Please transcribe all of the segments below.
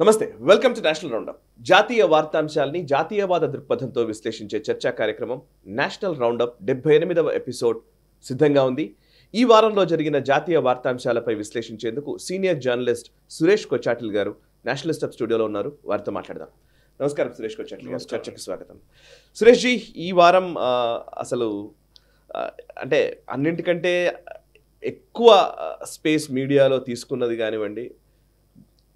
నమస్తే welcome to national round up జాతీయ వార్తాంశాల్ని జాతీయవాద దృక్పథంతో విశ్లేషించే చర్చా కార్యక్రమం నేషనల్ రౌండప్ డెబ్బై ఎనిమిదవ ఎపిసోడ్ సిద్ధంగా ఉంది ఈ వారంలో జరిగిన జాతీయ వార్తాంశాలపై విశ్లేషించేందుకు సీనియర్ జర్నలిస్ట్ సురేష్ కొచాటిల్ గారు నేషనలిస్ట్ అప్ స్టూడియోలో ఉన్నారు వారితో మాట్లాడదాం నమస్కారం సురేష్ కొచాటిల్ గారు చర్చకు స్వాగతం సురేష్ జీ ఈ వారం అసలు అంటే అన్నింటికంటే ఎక్కువ స్పేస్ మీడియాలో తీసుకున్నది కానివ్వండి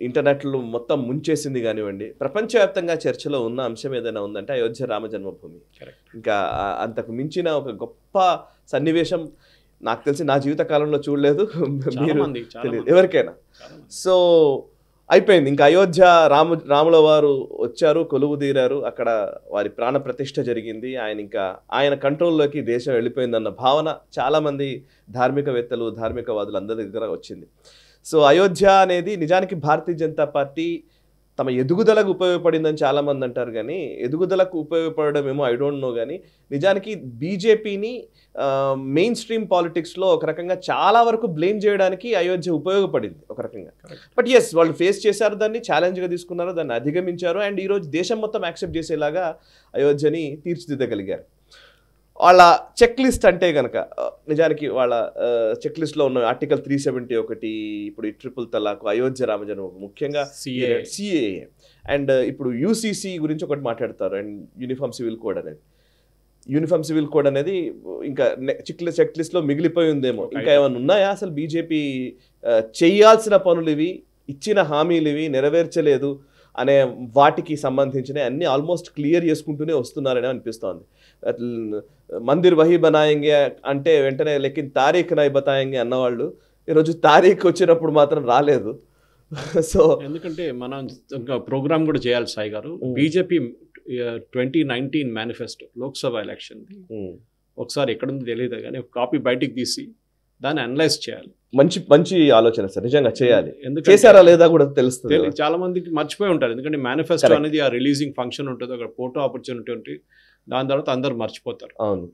ఇంటర్నెట్లు మొత్తం ముంచేసింది కానివ్వండి ప్రపంచవ్యాప్తంగా చర్చలో ఉన్న అంశం ఏదైనా ఉందంటే అయోధ్య రామ జన్మభూమి ఇంకా అంతకు మించిన ఒక గొప్ప సన్నివేశం నాకు తెలిసి నా జీవిత కాలంలో చూడలేదు మీరు తెలియదు ఎవరికైనా సో అయిపోయింది ఇంకా అయోధ్య రాము రాముల వారు వచ్చారు కొలువు తీరారు అక్కడ వారి ప్రాణ ప్రతిష్ఠ జరిగింది ఆయన ఇంకా ఆయన కంట్రోల్లోకి దేశం వెళ్ళిపోయిందన్న భావన చాలామంది ధార్మికవేత్తలు ధార్మికవాదులు అందరి దగ్గర వచ్చింది సో అయోధ్య అనేది నిజానికి భారతీయ జనతా పార్టీ తమ ఎదుగుదలకు ఉపయోగపడిందని చాలామంది అంటారు కానీ ఎదుగుదలకు ఉపయోగపడడం ఏమో ఐ డోంట్ నో కానీ నిజానికి బీజేపీని మెయిన్ స్ట్రీమ్ పాలిటిక్స్లో ఒక రకంగా చాలా వరకు బ్లేమ్ చేయడానికి అయోధ్య ఉపయోగపడింది ఒక రకంగా బట్ ఎస్ వాళ్ళు ఫేస్ చేశారు దాన్ని ఛాలెంజ్గా తీసుకున్నారు దాన్ని అధిగమించారు అండ్ ఈరోజు దేశం మొత్తం యాక్సెప్ట్ చేసేలాగా అయోధ్యని తీర్చిదిద్దగలిగారు వాళ్ళ చెక్ లిస్ట్ అంటే కనుక నిజానికి వాళ్ళ చెక్ లిస్ట్లో ఉన్న ఆర్టికల్ త్రీ సెవెంటీ ఒకటి ఇప్పుడు ట్రిపుల్ తలాక్ అయోధ్య రామజన్మ ముఖ్యంగా సిఏ అండ్ ఇప్పుడు యూసీసీ గురించి ఒకటి మాట్లాడతారు అండ్ యూనిఫామ్ సివిల్ కోడ్ అనేది యూనిఫామ్ సివిల్ కోడ్ అనేది ఇంకా చెక్ చెక్ లిస్ట్లో మిగిలిపోయి ఉందేమో ఇంకా ఏమైనా ఉన్నాయా అసలు బీజేపీ చేయాల్సిన పనులు ఇవి ఇచ్చిన హామీలు ఇవి నెరవేర్చలేదు అనే వాటికి సంబంధించిన అన్ని ఆల్మోస్ట్ క్లియర్ చేసుకుంటూనే వస్తున్నారని అనిపిస్తోంది మందిర్ వహీ బనాయింగ్ అంటే వెంటనే లెక్కిన్ తారీఖ్ నై బతాయింగ్ అన్నవాళ్ళు ఈరోజు తారీఖ్ వచ్చినప్పుడు మాత్రం రాలేదు సో ఎందుకంటే మనం ఇంకా ప్రోగ్రామ్ కూడా చేయాలి Sai garu BJP twenty nineteen manifesto Lok Sabha election ఒకసారి ఎక్కడుందో తెలియదు కానీ ఒక కాపీ బయటికి తీసి దాన్ని అనలైజ్ చేయాలి మంచి మంచి ఆలోచన సార్ నిజంగా చేయాలి ఎందుకు చేశారా లేదా కూడా తెలుస్తుంది చాలా మందికి మర్చిపోయి ఉంటారు ఎందుకంటే మేనిఫెస్టో అనేది ఆ రిలీజింగ్ ఫంక్షన్ ఉంటుంది అక్కడ ఫోటో ఆపర్చునిటీ ఉంటుంది దాని తర్వాత అందరు మర్చిపోతారు అవును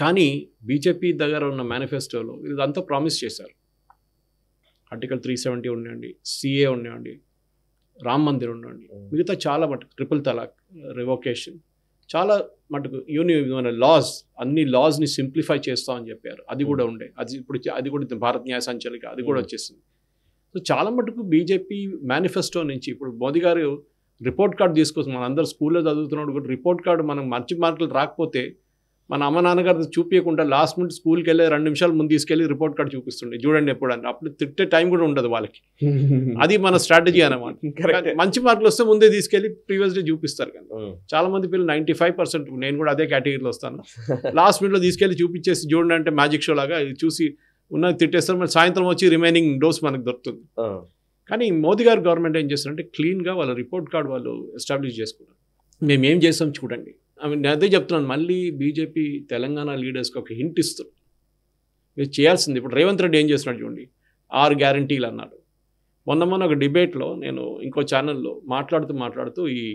కానీ బీజేపీ దగ్గర ఉన్న మేనిఫెస్టోలో ఇదంతా ప్రామిస్ చేశారు ఆర్టికల్ త్రీ సెవెంటీ ఉండండి సిఏ ఉండండి రామ్ మందిర్ ఉండండి మిగతా చాలా మటుకు ట్రిపుల్ తలాక్ రివోకేషన్ చాలా మటుకు యూని మన లాస్ అన్ని లాస్ని సింప్లిఫై చేస్తామని చెప్పారు అది కూడా ఉండే అది ఇప్పుడు అది కూడా భారత్ న్యాయ సంచలిక అది కూడా వచ్చేసింది సో చాలా మటుకు బీజేపీ మేనిఫెస్టో నుంచి ఇప్పుడు మోదీ గారు రిపోర్ట్ కార్డు తీసుకొస్తాం మనందరూ స్కూల్లో చదువుతున్నాడు కూడా రిపోర్ట్ కార్డు మనం మంచి మార్కులు రాకపోతే మన అమ్మ నాన్నగారి చూపించకుండా లాస్ట్ మినిట్ స్కూల్కి వెళ్ళే రెండు నిమిషాలు ముందు తీసుకెళ్ళి రిపోర్ట్ కార్డు చూపిస్తుండే చూడండి ఎప్పుడంటే అప్పుడు తిట్టే టైం కూడా ఉండదు వాళ్ళకి అది మన స్ట్రాటజీ అనమాట మంచి మార్కులు వస్తే ముందే తీసుకెళ్ళి ప్రీవియస్ డే చూపిస్తారు కానీ hmm. చాలా మంది పిల్లలు నైంటీ నేను కూడా అదే కేటగిరీలో వస్తాను లాస్ట్ మినిట్లో తీసుకెళ్ళి చూపించేసి చూడండి అంటే మ్యాజిక్ షో లాగా చూసి ఉన్నది తిట్టేస్తారు మరి సాయంత్రం వచ్చి రిమైనింగ్ డోస్ మనకు దొరుకుతుంది hmm. కానీ మోదీ గారు గవర్నమెంట్ ఏం చేస్తారంటే క్లీన్గా వాళ్ళ రిపోర్ట్ కార్డ్ వాళ్ళు ఎస్టాబ్లిష్ చేసుకున్నారు మేము ఏం చేస్తాం చూడండి నేను అదే చెప్తున్నాను మళ్ళీ బీజేపీ తెలంగాణ లీడర్స్కి ఒక హింట్ ఇస్తారు మీరు చేయాల్సింది ఇప్పుడు రేవంత్ రెడ్డి ఏం చేస్తున్నాడు చూడండి ఆరు గ్యారంటీలు అన్నాడు మొన్న మొన్న ఒక డిబేట్లో నేను ఇంకో ఛానల్లో మాట్లాడుతూ మాట్లాడుతూ ఈ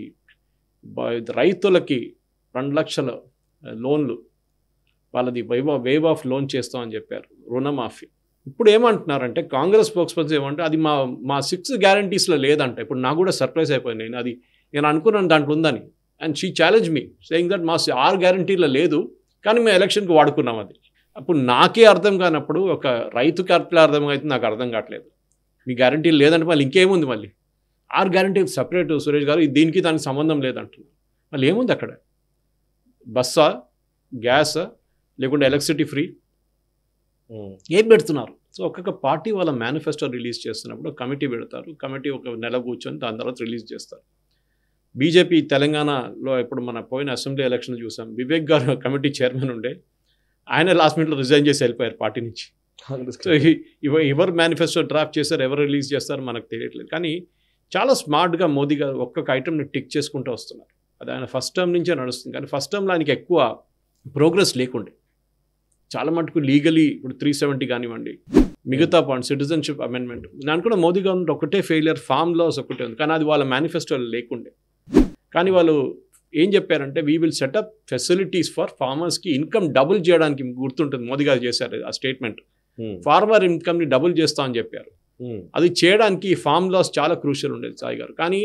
రైతులకి రెండు లక్షల లోన్లు వాళ్ళది వైవ్ వేవ్ ఆఫ్ లోన్ చేస్తామని చెప్పారు రుణమాఫీ ఇప్పుడు ఏమంటున్నారంటే కాంగ్రెస్ స్పోక్స్ పర్సన్ ఏమంటే అది మా మా సిక్స్ గ్యారంటీస్లో లేదంట ఇప్పుడు నాకు కూడా సర్ప్రైజ్ అయిపోయింది నేను అది నేను అనుకున్నాను దాంట్లో ఉందని and she challenge me saying that మా ఆరు గ్యారంటీలో లేదు కానీ మేము ఎలక్షన్కి వాడుకున్నాం అది అప్పుడు నాకే అర్థం కానప్పుడు ఒక రైతు అట్లా అర్థం అయితే నాకు అర్థం కావట్లేదు మీ గ్యారంటీలు లేదంటే మళ్ళీ ఇంకేముంది మళ్ళీ ఆరు గ్యారంటీ సపరేట్ సురేష్ గారు దీనికి దానికి సంబంధం లేదంటున్నారు మళ్ళీ ఏముంది అక్కడ బస్సా గ్యాసా లేకుంటే ఎలక్ట్రిసిటీ ఫ్రీ ఏం పెడుతున్నారు సో ఒక్కొక్క పార్టీ వాళ్ళ మేనిఫెస్టో రిలీజ్ చేస్తున్నప్పుడు కమిటీ పెడతారు కమిటీ ఒక నెల కూర్చొని దాని తర్వాత రిలీజ్ చేస్తారు బీజేపీ తెలంగాణలో ఇప్పుడు మన పోయిన అసెంబ్లీ ఎలక్షన్ చూసాం వివేక్ గారు కమిటీ చైర్మన్ ఉండే ఆయన లాస్ట్ మినిట్లో రిజైన్ చేసి వెళ్ళిపోయారు పార్టీ నుంచి ఎవరు మేనిఫెస్టో డ్రాఫ్ట్ చేస్తారు ఎవరు రిలీజ్ చేస్తారు మనకు తెలియట్లేదు కానీ చాలా స్మార్ట్గా మోదీ గారు ఒక్కొక్క ఐటెంని టిక్ చేసుకుంటూ వస్తున్నారు అది ఆయన ఫస్ట్ టర్మ్ నుంచే నడుస్తుంది కానీ ఫస్ట్ టర్మ్లో ఆయనకి ఎక్కువ ప్రోగ్రెస్ లేకుండే చాలా మటుకు లీగలీ ఇప్పుడు త్రీ సెవెంటీ కానివ్వండి మిగతా పాయింట్ సిటిజన్షిప్ అమెండ్మెంట్ దాని కూడా మోదీ గవర్నమెంట్ ఒకటే ఫెయిలియర్ ఫామ్ లాస్ ఒకటే ఉంది కానీ అది వాళ్ళ మేనిఫెస్టోలో లేకుండే కానీ వాళ్ళు ఏం చెప్పారంటే we will set up facilities for ఫార్మర్స్కి ఇన్కమ్ డబుల్ చేయడానికి గుర్తుంటుంది మోదీ గారు చేశారు ఆ స్టేట్మెంట్ ఫార్మర్ ఇన్కమ్ని డబుల్ చేస్తా అని చెప్పారు hmm. అది చేయడానికి ఫామ్ లాస్ చాలా క్రూషియల్ ఉండేది సాయి గారు కానీ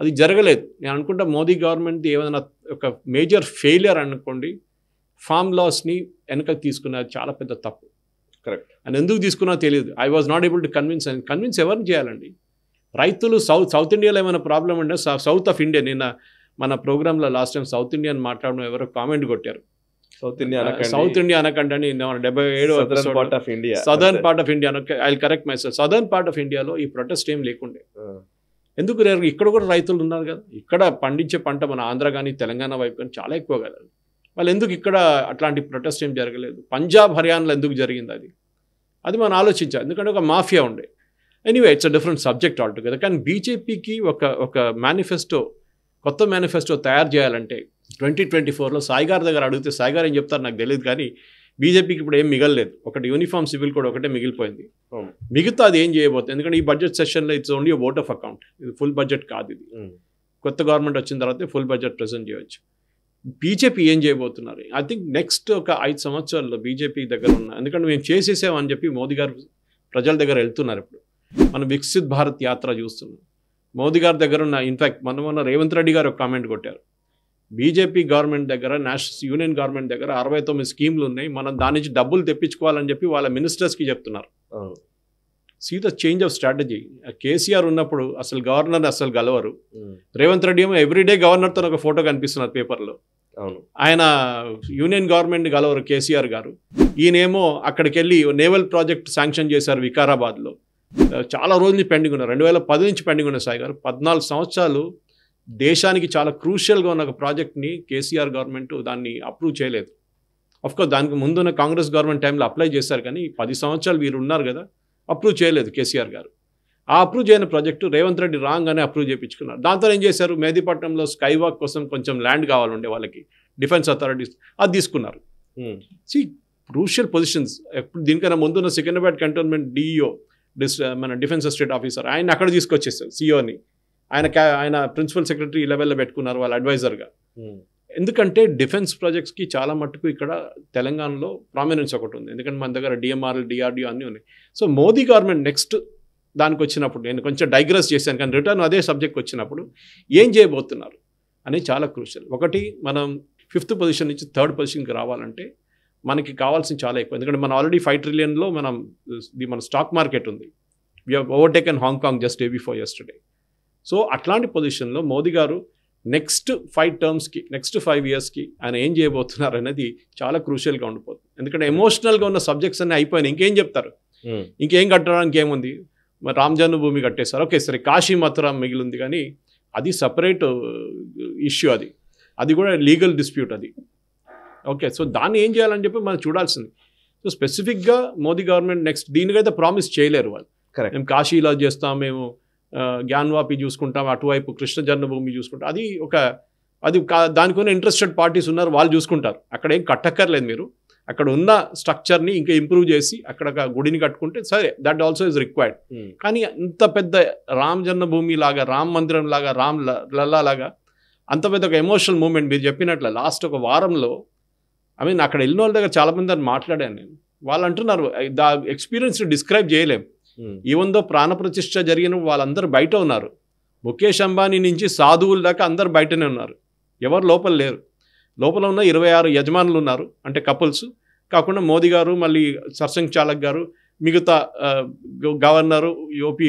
అది జరగలేదు నేను అనుకుంటా మోదీ గవర్నమెంట్ ఏమైనా ఒక మేజర్ ఫెయిలియర్ అనుకోండి ఫామ్ లాస్ని వెనకకి తీసుకున్నది చాలా పెద్ద తప్పు కరెక్ట్ అని ఎందుకు తీసుకున్నా తెలియదు I was not able to convince అని కన్విన్స్ ఎవరిని చేయాలండి రైతులు సౌత్ సౌత్ ఇండియాలో ఏమైనా ప్రాబ్లం ఉంటే సౌత్ ఆఫ్ ఇండియా నిన్న మన ప్రోగ్రాంలో లాస్ట్ టైం సౌత్ ఇండియా మాట్లాడడం ఎవరో కామెంట్ కొట్టారు south India uh, south India అనకండి డెబ్బై ఏడు part of India southern part of India I correct my sir southern part of ఇండియాలో ఈ ప్రొటెస్ట్ ఏం లేకుండే ఎందుకు ఇక్కడ కూడా రైతులు ఉన్నారు కదా ఇక్కడ పండించే పంట మన ఆంధ్ర కానీ తెలంగాణ వైపు కానీ చాలా ఎక్కువ కదా వాళ్ళు ఎందుకు ఇక్కడ అట్లాంటి ప్రొటెస్ట్ ఏం జరగలేదు పంజాబ్ హర్యానాలో ఎందుకు జరిగింది అది అది మనం ఆలోచించాలి ఎందుకంటే ఒక మాఫియా ఉండే anyway it's a different subject altogether కానీ బీజేపీకి ఒక ఒక మేనిఫెస్టో కొత్త మేనిఫెస్టో తయారు చేయాలంటే ట్వంటీ ట్వంటీ ఫోర్లో సాయిగారి దగ్గర అడిగితే సాయిగారు ఏం చెప్తారు నాకు తెలియదు కానీ బీజేపీకి ఇప్పుడు ఏం మిగలలేదు ఒకటి యూనిఫామ్ సివిల్ కోడ్ ఒకటే మిగిలిపోయింది మిగతా అది ఏం చేయబోతుంది ఎందుకంటే ఈ బడ్జెట్ సెషన్లో it's only vote of account ఇది ఫుల్ బడ్జెట్ కాదు ఇది కొత్త గవర్నమెంట్ వచ్చిన తర్వాత ఫుల్ బడ్జెట్ ప్రజెంట్ చేయవచ్చు బీజేపీ ఏం చేయబోతున్నారు ఐ థింక్ నెక్స్ట్ ఒక ఐదు సంవత్సరాల్లో బీజేపీ దగ్గర ఉన్న ఎందుకంటే మేము చేసేసామని చెప్పి మోదీ గారు ప్రజల దగ్గర వెళ్తున్నారు ఇప్పుడు మనం వికసిత్ భారత్ యాత్ర చూస్తున్నాం మోదీ గారి దగ్గర ఉన్న ఇన్ఫ్యాక్ట్ మన మొన్న రేవంత్ రెడ్డి గారు ఒక కామెంట్ కొట్టారు బీజేపీ గవర్నమెంట్ దగ్గర నేషనల్ యూనియన్ గవర్నమెంట్ దగ్గర అరవై తొమ్మిది స్కీమ్లు ఉన్నాయి మనం దాని నుంచి డబ్బులు తెప్పించుకోవాలని చెప్పి వాళ్ళ మినిస్టర్స్కి చెప్తున్నారు సీత చేంజ్ ఆఫ్ స్ట్రాటజీ కేసీఆర్ ఉన్నప్పుడు అసలు గవర్నర్ అసలు గలవరు రేవంత్ రెడ్డి ఏమో ఎవ్రీడే గవర్నర్తో ఒక ఫోటో కనిపిస్తున్నారు పేపర్లో ఆయన యూనియన్ గవర్నమెంట్ గలవరు కేసీఆర్ గారు ఈయనేమో అక్కడికి వెళ్ళి నేవల్ ప్రాజెక్ట్ శాంక్షన్ చేశారు వికారాబాద్లో చాలా రోజుల నుంచి పెండింగ్ ఉన్నారు రెండు వేల పది నుంచి పెండింగ్ ఉన్న సాయి గారు పద్నాలుగు సంవత్సరాలు దేశానికి చాలా క్రూషియల్గా ఉన్న ఒక ప్రాజెక్ట్ని కేసీఆర్ గవర్నమెంట్ దాన్ని అప్రూవ్ చేయలేదు అఫ్కోర్స్ దానికి ముందున్న కాంగ్రెస్ గవర్నమెంట్ టైంలో అప్లై చేశారు కానీ పది సంవత్సరాలు వీరు ఉన్నారు కదా అప్రూవ్ చేయలేదు కేసీఆర్ గారు ఆ అప్రూవ్ చేయని ప్రాజెక్టు రేవంత్ రెడ్డి రాంగ్ అని అప్రూవ్ చేయించుకున్నారు దాంతో ఏం చేశారు మెహదీపట్నంలో స్కై వాక్ కోసం కొంచెం ల్యాండ్ కావాలండి వాళ్ళకి డిఫెన్స్ అథారిటీస్ అది తీసుకున్నారు సి క్రూషియల్ పొజిషన్స్ ఎప్పుడు దీనికన్నా ముందున్న సికింద్రాబాద్ కంటోన్మెంట్ డిఇఓ e డిస్ మన డిఫెన్స్ ఎస్టేట్ ఆఫీసర్ ఆయన అక్కడ తీసుకొచ్చేసారు సిఇఓని e ఆయన ఆయన ప్రిన్సిపల్ సెక్రటరీ లెవెల్లో పెట్టుకున్నారు వాళ్ళ అడ్వైజర్గా hmm. ఎందుకంటే డిఫెన్స్ ప్రాజెక్ట్స్కి చాలా మట్టుకు ఇక్కడ తెలంగాణలో ప్రామినెన్స్ ఒకటి ఉంది ఎందుకంటే మన దగ్గర డిఎంఆర్ఎల్ డిఆర్డిఓ అన్నీ ఉన్నాయి సో మోదీ గవర్నమెంట్ నెక్స్ట్ దానికి వచ్చినప్పుడు నేను కొంచెం డైగ్రెస్ చేశాను కానీ రిటర్న్ అదే సబ్జెక్ట్ వచ్చినప్పుడు ఏం చేయబోతున్నారు అనేది చాలా క్రూషియల్ ఒకటి మనం ఫిఫ్త్ పొజిషన్ నుంచి థర్డ్ పొజిషన్కి రావాలంటే మనకి కావాల్సిన చాలా ఎక్కువ ఎందుకంటే మనం ఆల్రెడీ ఫైవ్ ట్రిలియన్లో మనం ది మన స్టాక్ మార్కెట్ ఉంది have overtake and Hong Kong just day before day so అట్లాంటి పొజిషన్లో మోదీ గారు నెక్స్ట్ ఫైవ్ టర్మ్స్కి నెక్స్ట్ ఫైవ్ ఇయర్స్కి ఆయన ఏం చేయబోతున్నారు అనేది చాలా క్రూషియల్గా ఉండిపోతుంది ఎందుకంటే ఎమోషనల్గా ఉన్న సబ్జెక్ట్స్ అన్నీ అయిపోయినాయి ఇంకేం చెప్తారు hmm. ఇంకేం కట్టడానికి ఏముంది మరి రామ్జన్మ భూమి కట్టేశారు ఓకే సరే కాశీ మాత్రం మిగిలింది కానీ అది సపరేట్ ఇష్యూ uh, అది అది కూడా లీగల్ డిస్ప్యూట్ అది ఓకే సో దాన్ని ఏం చేయాలని చెప్పి మనం చూడాల్సింది సో స్పెసిఫిక్గా మోదీ గవర్నమెంట్ నెక్స్ట్ దీనికైతే ప్రామిస్ చేయలేరు వాళ్ళు కరెక్ట్ మేము కాశీలో చేస్తాం మేము uh, జ్ఞాన్వాపి చూసుకుంటాం అటువైపు కృష్ణ జన్మభూమి చూసుకుంటాం అది ఒక అది దానికొని ఇంట్రెస్టెడ్ పార్టీస్ ఉన్నారు వాళ్ళు చూసుకుంటారు అక్కడ ఏం కట్టక్కర్లేదు మీరు అక్కడ ఉన్న స్ట్రక్చర్ని ఇంకా ఇంప్రూవ్ చేసి అక్కడ గుడిని కట్టుకుంటే సరే దట్ ఆల్సో ఇస్ రిక్వైర్డ్ కానీ ఇంత పెద్ద రామ్ జన్మభూమి లాగా రామ్ మందిరం లాగా రామ్ లల్లా లాగా అంత పెద్ద ఒక ఎమోషనల్ మూమెంట్ మీరు చెప్పినట్ల లాస్ట్ ఒక వారంలో ఐ మీన్ అక్కడ వెళ్ళిన వాళ్ళ దగ్గర చాలామంది అని మాట్లాడాను నేను వాళ్ళు అంటున్నారు దా ఎక్స్పీరియన్స్ డిస్క్రైబ్ చేయలేం దో hmm. ప్రాణ ప్రతిష్ట జరిగిన వాళ్ళందరూ బయట ఉన్నారు ముఖేష్ అంబానీ నుంచి సాధువుల దాకా అందరు బయటనే ఉన్నారు ఎవరు లోపల లేరు లోపల ఉన్న ఇరవై ఆరు యజమానులు ఉన్నారు అంటే కపుల్స్ కాకుండా మోదీ గారు మళ్ళీ సర్సంగ్ చాలక్ గారు మిగతా గవర్నరు యూపీ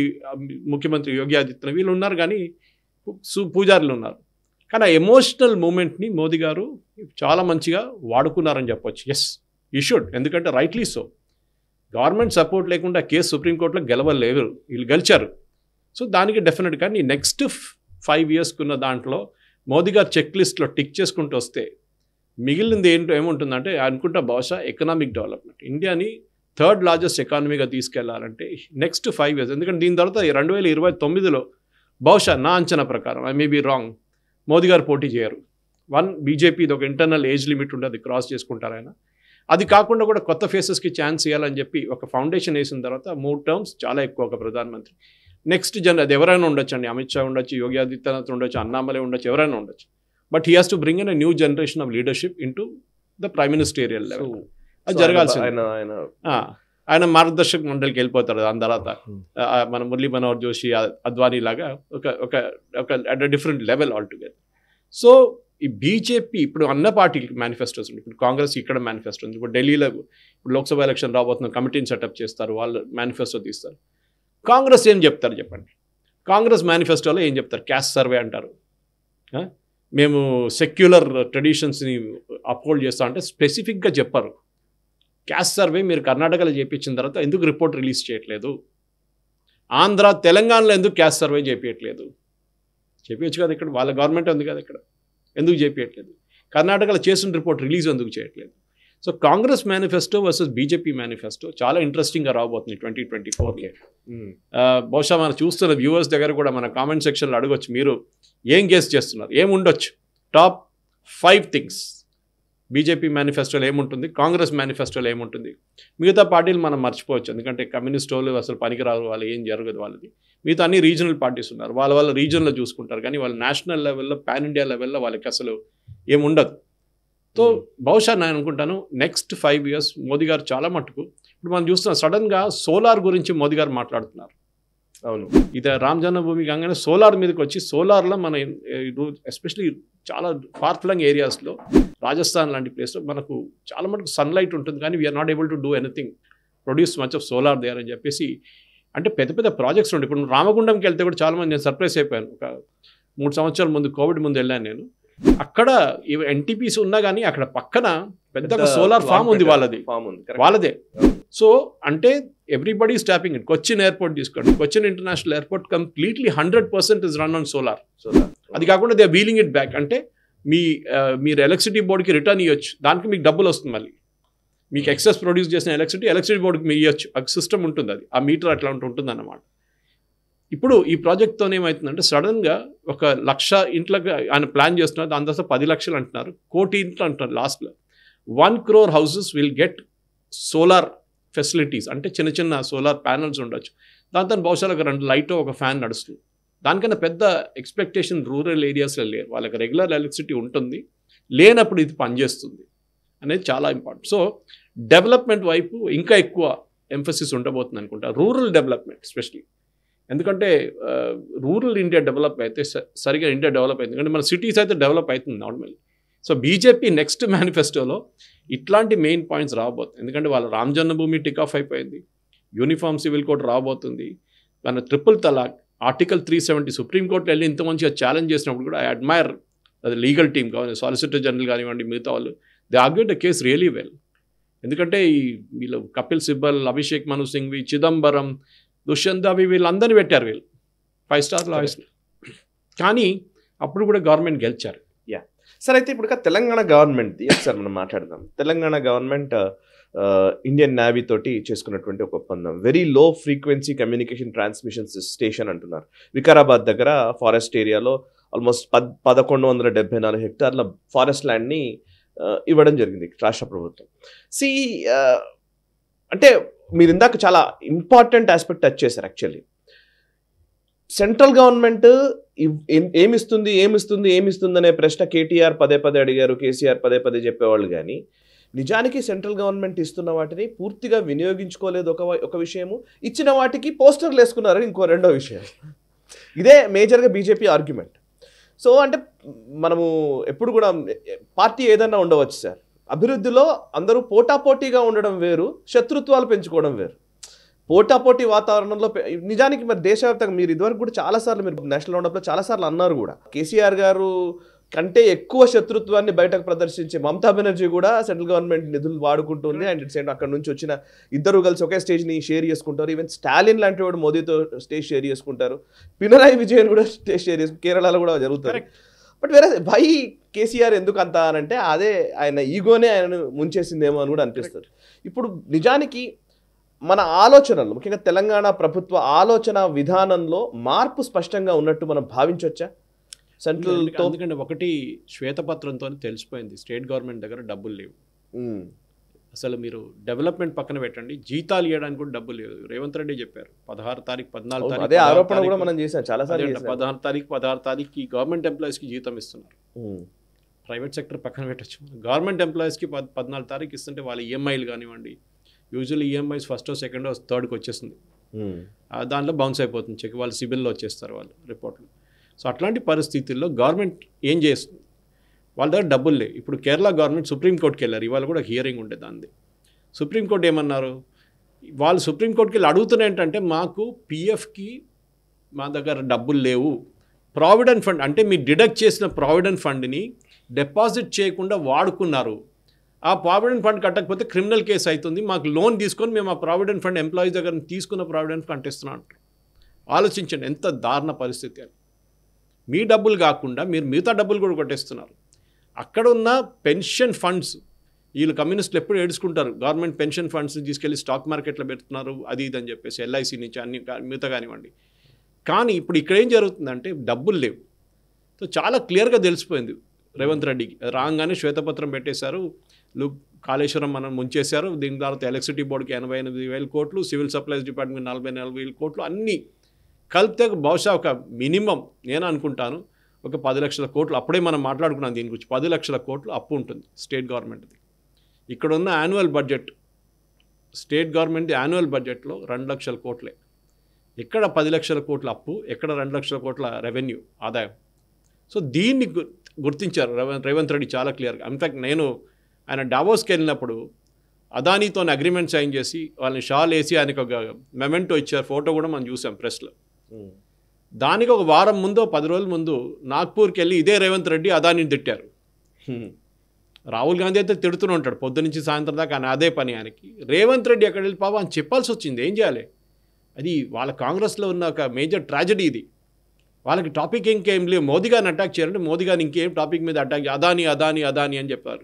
ముఖ్యమంత్రి యోగి ఆదిత్యనాథ్ వీళ్ళు ఉన్నారు కానీ సు పూజారులు ఉన్నారు కానీ ఆ ఎమోషనల్ మూమెంట్ని మోదీ గారు చాలా మంచిగా వాడుకున్నారని చెప్పొచ్చు ఎస్ ఈ షుడ్ ఎందుకంటే రైట్లీ సో గవర్నమెంట్ సపోర్ట్ లేకుండా కేసు సుప్రీంకోర్టులో గెలవలేరు వీళ్ళు గెలిచారు సో దానికి డెఫినెట్ కానీ నెక్స్ట్ ఫైవ్ ఇయర్స్కి ఉన్న దాంట్లో మోదీ గారు చెక్ లిస్ట్లో టిక్ చేసుకుంటూ వస్తే మిగిలింది ఏంటో ఏముంటుందంటే అనుకుంటా బహుశా ఎకనామిక్ డెవలప్మెంట్ ఇండియాని థర్డ్ లార్జెస్ట్ ఎకానమీగా తీసుకెళ్లాలంటే నెక్స్ట్ ఫైవ్ ఇయర్స్ ఎందుకంటే దీని తర్వాత రెండు వేల ఇరవై తొమ్మిదిలో బహుశా నా అంచనా ప్రకారం I may be wrong Modi గారు పోటీ చేయరు వన్ బీజేపీది ఒక ఇంటర్నల్ ఏజ్ లిమిట్ ఉండేది క్రాస్ చేసుకుంటారాయన అది కాకుండా కూడా కొత్త ఫేసెస్కి ఛాన్స్ ఇవ్వాలని చెప్పి ఒక ఫౌండేషన్ వేసిన తర్వాత మూడు టర్మ్స్ చాలా ఎక్కువ ఒక ప్రధానమంత్రి నెక్స్ట్ జనర్ అది ఎవరైనా ఉండొచ్చు అండి అమిత్ షా ఉండొచ్చు యోగి ఆదిత్యనాథ్ ఉండొచ్చు అన్నామలై ఉండొచ్చు ఎవరైనా ఉండొచ్చు but he has to bring in new generation of leadership in the prime ministerial level అది జరగాల్సి ఆయన మార్గదర్శక మండలికి వెళ్ళిపోతారు దాని తర్వాత hmm. మన మురళీ మనోహర్ జోషి అద్వానీ లాగా ఒక ఒక ఒక at different level altogether so ఈ బీజేపీ ఇప్పుడు అన్న పార్టీకి మేనిఫెస్టోస్ ఉంది ఇప్పుడు కాంగ్రెస్ ఇక్కడ మేనిఫెస్టో ఉంది ఇప్పుడు ఢిల్లీలో ఇప్పుడు లోక్సభ ఎలక్షన్ రాబోతున్న కమిటీని సెటప్ చేస్తారు వాళ్ళు మేనిఫెస్టో తీస్తారు కాంగ్రెస్ ఏం చెప్తారు చెప్పండి కాంగ్రెస్ మేనిఫెస్టోలో ఏం చెప్తారు క్యాస్ట్ సర్వే అంటారు మేము సెక్యులర్ ట్రెడిషన్స్ని అప్హోల్డ్ చేస్తాం అంటే స్పెసిఫిక్గా చెప్పరు క్యాస్ట్ సర్వే మీరు కర్ణాటకలో చేయించిన తర్వాత ఎందుకు రిపోర్ట్ రిలీజ్ చేయట్లేదు ఆంధ్ర తెలంగాణలో ఎందుకు క్యాస్ట్ సర్వే చేపించట్లేదు చేపించచ్చు కదా ఇక్కడ వాళ్ళ గవర్నమెంట్ ఉంది కదా ఇక్కడ ఎందుకు చేపించట్లేదు కర్ణాటకలో చేసిన రిపోర్ట్ రిలీజ్ ఎందుకు చేయట్లేదు so Congress manifesto versus BJP manifesto చాలా ఇంట్రెస్టింగ్గా రాబోతుంది ట్వంటీ ట్వంటీ ఫోర్కి బహుశా మనం చూస్తున్న వ్యూవర్స్ దగ్గర కూడా మన కామెంట్ సెక్షన్లో అడగొచ్చు మీరు ఏం గేస్ చేస్తున్నారు ఏం ఉండొచ్చు టాప్ ఫైవ్ థింగ్స్ బీజేపీ మేనిఫెస్టోలో ఏముంటుంది కాంగ్రెస్ మేనిఫెస్టోలో ఏముంటుంది మిగతా పార్టీలు మనం మర్చిపోవచ్చు ఎందుకంటే కమ్యూనిస్ట్ వాళ్ళు అసలు పనికిరాదు వాళ్ళు ఏం జరగదు వాళ్ళది మిగతా అన్ని రీజనల్ పార్టీస్ ఉన్నారు వాళ్ళ వాళ్ళ రీజన్లో చూసుకుంటారు కానీ వాళ్ళు నేషనల్ లెవెల్లో పాన్ ఇండియా లెవెల్లో వాళ్ళకి అసలు ఏముండదు సో బహుశా నేను అనుకుంటాను నెక్స్ట్ ఫైవ్ ఇయర్స్ మోదీ గారు చాలా మట్టుకు ఇప్పుడు మనం చూస్తున్నాం సడన్గా సోలార్ గురించి మోదీ గారు మాట్లాడుతున్నారు అవును ఇది రామ్ జన్మభూమి కాగానే సోలార్ మీదకి వచ్చి సోలార్లో మన ఎస్పెషలీ చాలా ఫార్ ఫ్లంగ్ ఏరియాస్లో రాజస్థాన్ లాంటి ప్లేస్లో మనకు చాలా మటుకు సన్లైట్ ఉంటుంది కానీ we're not able to do anything produce much of solar there అని చెప్పేసి అంటే పెద్ద పెద్ద ప్రాజెక్ట్స్ ఉంటాయి ఇప్పుడు రామగుండంకి వెళ్తే కూడా చాలామంది నేను సర్ప్రైజ్ అయిపోయాను ఒక మూడు సంవత్సరాల ముందు కోవిడ్ ముందు వెళ్ళాను నేను అక్కడ ఎన్టీపీస్ ఉన్నా కానీ అక్కడ పక్కన పెద్ద సోలార్ ఫామ్ ఉంది వాళ్ళది వాళ్ళదే సో అంటే everybody stopping it Cochin airport తీసుకోండి Cochin international airport completely hundred percent is run on solar solar అది కాకుండా దే వీలింగ్ ఇట్ బ్యాక్ అంటే మీ uh, మీరు ఎలక్ట్రిసిటీ బోర్డుకి రిటర్న్ ఇవ్వచ్చు దానికి మీకు డబ్బులు వస్తుంది మళ్ళీ మీకు ఎక్సెస్ ప్రొడ్యూస్ చేసిన ఎలక్ట్రిసిటీ ఎలక్ట్రిసిటీ బోర్డుకి మీరు ఇవ్వచ్చు ఒక సిస్టమ్ ఉంటుంది అది ఆ మీటర్ అట్లా ఉంటుంది అన్నమాట ఇప్పుడు ఈ ప్రాజెక్ట్తో ఏమవుతుందంటే సడన్గా ఒక లక్ష ఇంట్లకు ఆయన ప్లాన్ చేస్తున్నారు దాని తర్వాత పది లక్షలు అంటున్నారు కోటి ఇంట్లు అంటున్నారు లాస్ట్లో one crore houses will get solar facilities అంటే చిన్న చిన్న సోలార్ ప్యానల్స్ ఉండొచ్చు దాంతో బహుశా ఒక రెండు లైట్ ఒక ఫ్యాన్ నడుస్తుంది దానికన్నా పెద్ద ఎక్స్పెక్టేషన్ రూరల్ ఏరియాస్లో లేరు వాళ్ళకి రెగ్యులర్ ఎలక్ట్రిసిటీ ఉంటుంది లేనప్పుడు ఇది పనిచేస్తుంది అనేది చాలా ఇంపార్టెంట్ సో డెవలప్మెంట్ వైపు ఇంకా ఎక్కువ ఎంఫసిస్ ఉండబోతుంది అనుకుంటా రూరల్ డెవలప్మెంట్ స్పెషలీ ఎందుకంటే రూరల్ ఇండియా డెవలప్ అయితే సరిగ్గా ఇండియా డెవలప్ అయింది ఎందుకంటే మన సిటీస్ అయితే డెవలప్ అవుతుంది నార్మల్లీ సో బీజేపీ నెక్స్ట్ మేనిఫెస్టోలో ఇట్లాంటి మెయిన్ పాయింట్స్ రాబోతుంది ఎందుకంటే వాళ్ళ రామ్ జన్మభూమి టిక్ ఆఫ్ అయిపోయింది యూనిఫామ్ సివిల్ కోడ్ రాబోతుంది మన triple talaq article three seventy సుప్రీంకోర్టు వెళ్ళి ఇంత మంచిగా ఛాలెంజ్ చేసినప్పుడు కూడా ఐ అడ్మైర్ అది లీగల్ టీమ్ కావాలి సాలిసిటర్ జనరల్ కానివ్వండి మిగతా వాళ్ళు they argued the case really well ఎందుకంటే ఈ వీళ్ళు కపిల్ సిబ్బల్ అభిషేక్ మను సింగ్వి చిదంబరం దుష్యంత్ అవి వీళ్ళందరినీ పెట్టారు వీళ్ళు ఫైవ్ స్టార్ లాయర్స్ కానీ అప్పుడు కూడా గవర్నమెంట్ గెలిచారు యా సార్ అయితే ఇప్పుడు తెలంగాణ గవర్నమెంట్ సార్ మనం మాట్లాడదాం తెలంగాణ గవర్నమెంట్ ఇండియన్ నేవీ తోటి చేసుకున్నటువంటి ఒక ఒప్పందం very low frequency communication transmission station అంటున్నారు వికారాబాద్ దగ్గర ఫారెస్ట్ ఏరియాలో ఆల్మోస్ట్ పద్ పదకొండు వందల డెబ్బై నాలుగు హెక్టార్ల ఫారెస్ట్ ల్యాండ్ని ఇవ్వడం జరిగింది రాష్ట్ర ప్రభుత్వం సి అంటే మీరు ఇందాక చాలా ఇంపార్టెంట్ ఆస్పెక్ట్ టచ్ చేశారు యాక్చువల్లీ సెంట్రల్ గవర్నమెంట్ ఏమిస్తుంది ఏమిస్తుంది ఏమిస్తుంది అనే ప్రశ్న కేటీఆర్ పదే పదే అడిగారు కేసీఆర్ పదే పదే చెప్పేవాళ్ళు కానీ నిజానికి సెంట్రల్ గవర్నమెంట్ ఇస్తున్న వాటిని పూర్తిగా వినియోగించుకోలేదు ఒక ఒక విషయము ఇచ్చిన వాటికి పోస్టర్లు వేసుకున్నారు ఇంకో రెండో విషయం ఇదే మేజర్గా బీజేపీ ఆర్గ్యుమెంట్ సో అంటే మనము ఎప్పుడు కూడా పార్టీ ఏదన్నా ఉండవచ్చు సార్ అభివృద్ధిలో అందరూ పోటాపోటీగా ఉండడం వేరు శత్రుత్వాలు పెంచుకోవడం వేరు పోటాపోటీ వాతావరణంలో నిజానికి మరి దేశవ్యాప్తంగా మీరు ఇదివరకు కూడా చాలాసార్లు మీరు నేషనల్ రౌండప్లో చాలాసార్లు అన్నారు కూడా కేసీఆర్ గారు కంటే ఎక్కువ శత్రుత్వాన్ని బయటకు ప్రదర్శించే మమతా బెనర్జీ కూడా సెంట్రల్ గవర్నమెంట్ నిధులు వాడుకుంటుంది అండ్ ఇట్స్ అక్కడ నుంచి వచ్చిన ఇద్దరు కలిసి ఒకే స్టేజ్ని షేర్ చేసుకుంటారు ఈవెన్ స్టాలిన్ లాంటి వాడు మోదీతో స్టేజ్ షేర్ చేసుకుంటారు పినరాయి విజయన్ కూడా స్టేజ్ షేర్ చేసుకుంటారు కేరళలో కూడా జరుగుతారు బట్ వేరే భై కేసీఆర్ ఎందుకు అంత అంటే అదే ఆయన ఈగోనే ఆయన ముంచేసిందేమో అని కూడా అనిపిస్తుంది ఇప్పుడు నిజానికి మన ఆలోచనలు ముఖ్యంగా తెలంగాణ ప్రభుత్వ ఆలోచన విధానంలో మార్పు స్పష్టంగా ఉన్నట్టు మనం భావించవచ్చా సెంట్రల్ ఎందుకంటే ఒకటి శ్వేతపత్రంతో తెలిసిపోయింది స్టేట్ గవర్నమెంట్ దగ్గర డబ్బులు లేవు అసలు మీరు డెవలప్మెంట్ పక్కన పెట్టండి జీతాలు ఇవ్వడానికి కూడా డబ్బు లేదు రేవంత్ రెడ్డి చెప్పారు పదహారు తారీఖు పద్నాలుగు తారీఖు అదే ఆరోపణ కూడా మనం చేసాం చాలా పదహారు తారీఖు పదహారు తారీఖుకి గవర్నమెంట్ ఎంప్లాయీస్కి జీతం ఇస్తున్నారు ప్రైవేట్ సెక్టర్ పక్కన పెట్టచ్చు గవర్నమెంట్ ఎంప్లాయీస్కి పద్ పద్నాలుగు తారీఖు ఇస్తుంటే వాళ్ళ ఈఎంఐలు కానివ్వండి యూజువల్లీ ఈఎంఐస్ ఫస్టో సెకండో థర్డ్కి వచ్చేస్తుంది దాంట్లో బౌన్స్ అయిపోతుంది చెక్ వాళ్ళు సిబిల్లో వచ్చేస్తారు వాళ్ళు రిపోర్ట్లు సో అట్లాంటి పరిస్థితుల్లో గవర్నమెంట్ ఏం చేస్తుంది వాళ్ళ దగ్గర డబ్బులు లేవు ఇప్పుడు కేరళ గవర్నమెంట్ సుప్రీంకోర్టుకి వెళ్ళారు ఇవాళ కూడా హియరింగ్ ఉండే దాన్ని సుప్రీంకోర్టు ఏమన్నారు వాళ్ళు సుప్రీంకోర్టుకి వెళ్ళి అడుగుతున్న ఏంటంటే మాకు పిఎఫ్కి మా దగ్గర డబ్బులు లేవు ప్రావిడెంట్ ఫండ్ అంటే మీరు డిడక్ట్ చేసిన ప్రావిడెంట్ ఫండ్ని డిపాజిట్ చేయకుండా వాడుకున్నారు ఆ ప్రావిడెంట్ ఫండ్ కట్టకపోతే క్రిమినల్ కేసు అవుతుంది మాకు లోన్ తీసుకొని మేము ఆ ప్రావిడెంట్ ఫండ్ ఎంప్లాయీస్ దగ్గర తీసుకున్న ప్రావిడెంట్ ఫండ్ అంటేస్తున్నాం ఆలోచించండి ఎంత దారుణ పరిస్థితి అని మీ డబ్బులు కాకుండా మీరు మిగతా డబ్బులు కూడా కొట్టేస్తున్నారు అక్కడ ఉన్న పెన్షన్ ఫండ్స్ వీళ్ళు కమ్యూనిస్టులు ఎప్పుడు ఏడుచుకుంటారు గవర్నమెంట్ పెన్షన్ ఫండ్స్ తీసుకెళ్ళి స్టాక్ మార్కెట్లో పెడుతున్నారు అది ఇది అని చెప్పేసి ఎల్ఐసి నుంచి అన్ని మిగతా కానివ్వండి కానీ ఇప్పుడు ఇక్కడ ఏం జరుగుతుందంటే డబ్బులు లేవు సో చాలా క్లియర్గా తెలిసిపోయింది రేవంత్ రెడ్డికి రాగానే శ్వేతపత్రం పెట్టేశారు కాళేశ్వరం మనం ముంచేశారు దీని తర్వాత ఎలక్ట్రిసిటీ బోర్డుకి ఎనభై ఎనిమిది వేల కోట్లు సివిల్ సప్లైస్ డిపార్ట్మెంట్ నలభై నలభై వేల కోట్లు అన్నీ కలిపితే బహుశా ఒక మినిమం నేను అనుకుంటాను ఒక పది లక్షల కోట్లు అప్పుడే మనం మాట్లాడుకున్నాం దీని గురించి పది లక్షల కోట్లు అప్పు ఉంటుంది స్టేట్ గవర్నమెంట్ది ఇక్కడ ఉన్న annual budget state government annual బడ్జెట్లో రెండు లక్షల కోట్లే ఎక్కడ పది లక్షల కోట్ల అప్పు ఎక్కడ రెండు లక్షల కోట్ల రెవెన్యూ ఆదాయం సో దీన్ని గుర్తించారు రేవంత్ రెడ్డి చాలా క్లియర్గా ఇన్ఫ్యాక్ట్ నేను ఆయన డావోస్కి వెళ్ళినప్పుడు అదానీతో అగ్రిమెంట్ సైన్ చేసి వాళ్ళని షాల్ వేసి ఆయనకు ఒక మెమెంటో ఇచ్చారు ఫోటో కూడా మనం చూసాం ప్రెస్లో దానికి ఒక వారం ముందు పది రోజుల ముందు నాగ్పూర్కి వెళ్ళి ఇదే రేవంత్ రెడ్డి అదానిని తిట్టారు రాహుల్ గాంధీ అయితే తిడుతూనే ఉంటాడు పొద్దు నుంచి సాయంత్రం దాకా ఆయన అదే పని ఆయనకి రేవంత్ రెడ్డి ఎక్కడ వెళ్ళి పాపం అని చెప్పాల్సి వచ్చింది ఏం చేయాలి అది వాళ్ళ కాంగ్రెస్లో ఉన్న ఒక మేజర్ ట్రాజడీ ఇది వాళ్ళకి టాపిక్ ఇంకేం లేవు మోదీ గారిని అటాక్ చేయాలంటే మోదీ గారిని ఇంకేం టాపిక్ మీద అటాక్ అదాని అదాని అదాని అని చెప్పారు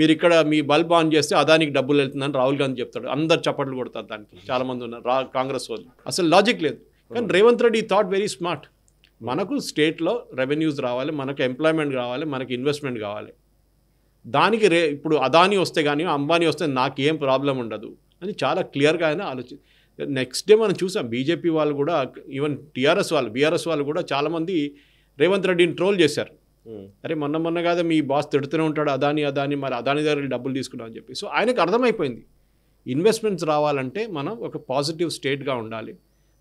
మీరు ఇక్కడ మీ బల్బ్ ఆన్ చేస్తే అదానికి డబ్బులు వెళ్తుందని రాహుల్ గాంధీ చెప్తాడు అందరు చప్పట్లు కొడతారు దానికి చాలామంది ఉన్నారు రా కాంగ్రెస్ వాళ్ళు అసలు లాజిక్ లేదు కానీ Revanth Reddy thought very smart మనకు స్టేట్లో రెవెన్యూస్ రావాలి మనకు ఎంప్లాయ్మెంట్ కావాలి మనకి ఇన్వెస్ట్మెంట్ కావాలి దానికి రే ఇప్పుడు అదానీ వస్తే కానీ అంబానీ వస్తే నాకు ఏం ప్రాబ్లం ఉండదు అని చాలా క్లియర్గా ఆయన ఆలోచి నెక్స్ట్ డే మనం చూసాం బీజేపీ వాళ్ళు కూడా ఈవెన్ టీఆర్ఎస్ వాళ్ళు బీఆర్ఎస్ వాళ్ళు కూడా చాలామంది రేవంత్ రెడ్డిని ట్రోల్ చేశారు hmm. అరే మొన్న మొన్న కాదు మీ బాస్ తిడుతూనే ఉంటాడు అదాని అదాని మరి అదాని దగ్గర డబ్బులు తీసుకున్నా అని చెప్పి సో ఆయనకు అర్థమైపోయింది ఇన్వెస్ట్మెంట్స్ రావాలంటే మనం ఒక పాజిటివ్ స్టేట్గా ఉండాలి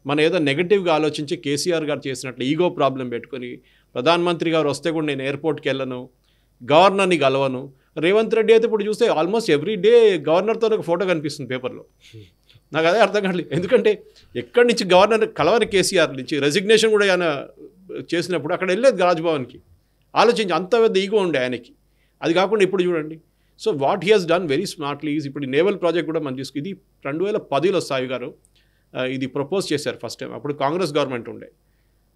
మనం ఏదో నెగిటివ్గా ఆలోచించి కేసీఆర్ గారు చేసినట్లు ఈగో ప్రాబ్లం పెట్టుకొని ప్రధానమంత్రి గారు వస్తే కూడా నేను ఎయిర్పోర్ట్కి వెళ్ళను గవర్నర్ని కలవను రేవంత్ రెడ్డి అయితే ఇప్పుడు చూస్తే ఆల్మోస్ట్ ఎవ్రీ డే గవర్నర్తో ఒక ఫోటో కనిపిస్తుంది పేపర్లో నాకు అదే అర్థం కావట్లేదు ఎందుకంటే ఎక్కడి నుంచి గవర్నర్ కలవని కేసీఆర్ నుంచి రెసిగ్నేషన్ కూడా ఆయన చేసినప్పుడు అక్కడ వెళ్ళేది రాజ్భవన్కి ఆలోచించి అంత పెద్ద ఈగో ఉండే ఆయనకి అది కాకుండా ఇప్పుడు చూడండి so what he has done very smartly ఇప్పుడు నేవల్ ప్రాజెక్ట్ కూడా మనం తీసుకు ఇది రెండు వేల పదిలో సాయి గారు ఇది ప్రపోజ్ చేశారు ఫస్ట్ టైం అప్పుడు కాంగ్రెస్ గవర్నమెంట్ ఉండే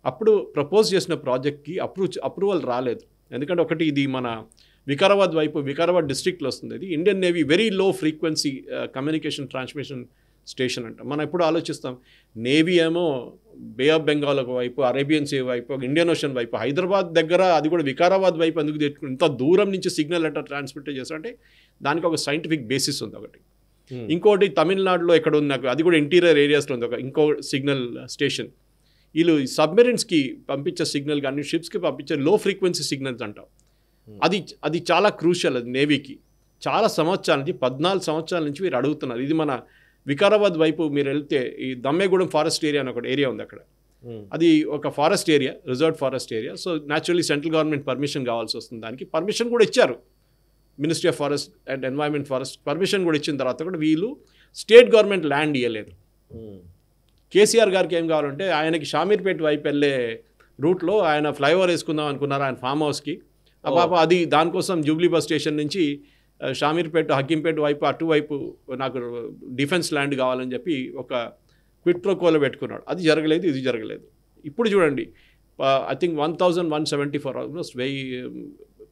అప్పుడు ప్రపోజ్ చేసిన ప్రాజెక్ట్కి అప్రూవ్ అప్రూవల్ రాలేదు ఎందుకంటే ఒకటి ఇది మన వికారాబాద్ వైపు వికారాబాద్ డిస్ట్రిక్ట్లో వస్తుంది ఇది Indian navy very low frequency communication transmission station అంట మనం ఎప్పుడు ఆలోచిస్తాం నేవీ ఏమో బే ఆఫ్ బెంగాల్ ఒక వైపు అరేబియన్ సీ వైపు ఇండియన్ ఓషన్ వైపు హైదరాబాద్ దగ్గర అది కూడా వికారాబాద్ వైపు ఎందుకు తెచ్చుకుని ఇంత దూరం నుంచి సిగ్నల్ ఎట్లా ట్రాన్స్మిట్ చేస్తారంటే దానికి ఒక సైంటిఫిక్ బేసిస్ ఉంది ఒకటి Hmm. ఇంకోటి తమిళనాడులో ఎక్కడ ఉంది నాకు అది కూడా ఇంటీరియర్ ఏరియాస్లో ఉంది ఒక ఇంకో సిగ్నల్ స్టేషన్ వీళ్ళు సబ్మెరీన్స్కి పంపించే సిగ్నల్ కానీ షిప్స్కి పంపించే లో ఫ్రీక్వెన్సీ సిగ్నల్స్ అంటాం hmm. అది అది చాలా క్రూషియల్ అది నేవీకి చాలా సంవత్సరాల నుంచి పద్నాలుగు సంవత్సరాల నుంచి మీరు అడుగుతున్నారు ఇది మన వికారాబాద్ వైపు మీరు వెళ్తే ఈ దమ్మేగూడెం ఫారెస్ట్ ఏరియా అని ఒక ఏరియా ఉంది అక్కడ hmm. అది ఒక forest area reserve forest area so naturally central government permission కావాల్సి వస్తుంది దానికి పర్మిషన్ కూడా ఇచ్చారు ministry of forest and environment forest permission కూడా ఇచ్చిన తర్వాత కూడా వీళ్ళు స్టేట్ గవర్నమెంట్ ల్యాండ్ ఇవ్వలేదు కేసీఆర్ గారికి ఏం కావాలంటే ఆయనకి షామీర్పేట వైపు వెళ్ళే రూట్లో ఆయన ఫ్లైఓవర్ వేసుకుందాం అనుకున్నారు ఆయన ఫామ్ హౌస్కి పాప అది దానికోసం జూబ్లీ బస్ స్టేషన్ నుంచి షామీర్పేట హకీంపేట వైపు అటువైపు నాకు డిఫెన్స్ ల్యాండ్ కావాలని చెప్పి ఒక క్విట్రోకోలో పెట్టుకున్నాడు అది జరగలేదు ఇది జరగలేదు ఇప్పుడు చూడండి I think one thousand one seventy four almost వెయ్యి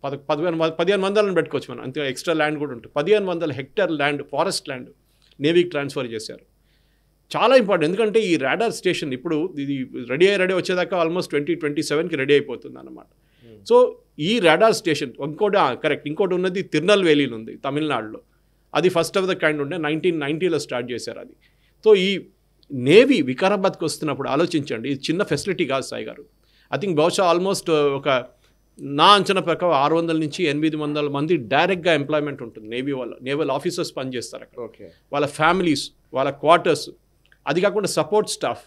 పద పదిహేను పదిహేను వందలను పెట్టుకోవచ్చు మనం అంతే ఎక్స్ట్రా ల్యాండ్ కూడా ఉంటుంది పదిహేను వందల హెక్టర్ ల్యాండ్ ఫారెస్ట్ ల్యాండ్ నేవీకి ట్రాన్స్ఫర్ చేశారు చాలా ఇంపార్టెంట్ ఎందుకంటే ఈ రాడార్ స్టేషన్ ఇప్పుడు ఇది రెడీ అయ్యి రెడీ వచ్చేదాకా ఆల్మోస్ట్ ట్వంటీ ట్వంటీ సెవెన్కి రెడీ అయిపోతుంది అనమాట hmm. సో ఈ రాడార్ స్టేషన్ ఇంకోటి కరెక్ట్ ఇంకోటి ఉన్నది తిరునల్వేలీలు ఉంది తమిళనాడులో అది ఫస్ట్ ఆఫ్ ద కైండ్ ఉండే నైన్టీన్ నైంటీలో స్టార్ట్ చేశారు అది సో ఈ నేవీ వికారాబాద్కి వస్తున్నప్పుడు ఆలోచించండి ఇది చిన్న ఫెసిలిటీ కాదు సాయి గారు ఐ థింక్ బహుశా ఆల్మోస్ట్ ఒక నా అంచనా ప్రకారం ఆరు వందల నుంచి ఎనిమిది వందల మంది డైరెక్ట్గా ఎంప్లాయ్మెంట్ ఉంటుంది నేవీ వాళ్ళ నేవల్ ఆఫీసర్స్ పనిచేస్తారు అక్కడ వాళ్ళ ఫ్యామిలీస్ వాళ్ళ క్వార్టర్స్ అది కాకుండా సపోర్ట్ స్టాఫ్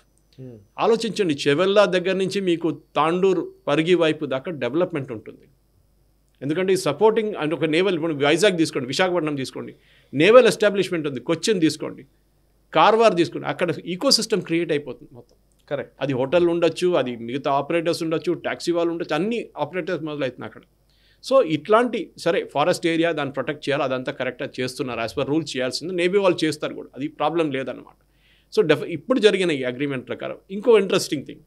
ఆలోచించండి చెవెల్లా దగ్గర నుంచి మీకు తాండూరు పరిగి వైపు దాకా డెవలప్మెంట్ ఉంటుంది ఎందుకంటే ఈ సపోర్టింగ్ అంటే ఒక నేవల్ ఇప్పుడు వైజాగ్ తీసుకోండి విశాఖపట్నం తీసుకోండి నేవల్ ఎస్టాబ్లిష్మెంట్ ఉంది కొచ్చిన్ తీసుకోండి కార్వార్ తీసుకోండి అక్కడ ఈకోసిస్టమ్ క్రియేట్ అయిపోతుంది మొత్తం కరెక్ట్ అది హోటల్ ఉండొచ్చు అది మిగతా ఆపరేటర్స్ ఉండొచ్చు ట్యాక్సీ వాళ్ళు ఉండొచ్చు అన్ని ఆపరేటర్స్ మొదలవుతున్నాయి అక్కడ సో ఇట్లాంటి సరే ఫారెస్ట్ ఏరియా దాన్ని ప్రొటెక్ట్ చేయాలి అదంతా కరెక్ట్గా చేస్తున్నారు యాజ్ పర్ రూల్స్ చేయాల్సింది నేబీ వాళ్ళు చేస్తారు కూడా అది ప్రాబ్లం లేదనమాట సో డెఫ ఇప్పుడు జరిగిన ఈ అగ్రిమెంట్ ప్రకారం ఇంకో ఇంట్రెస్టింగ్ థింగ్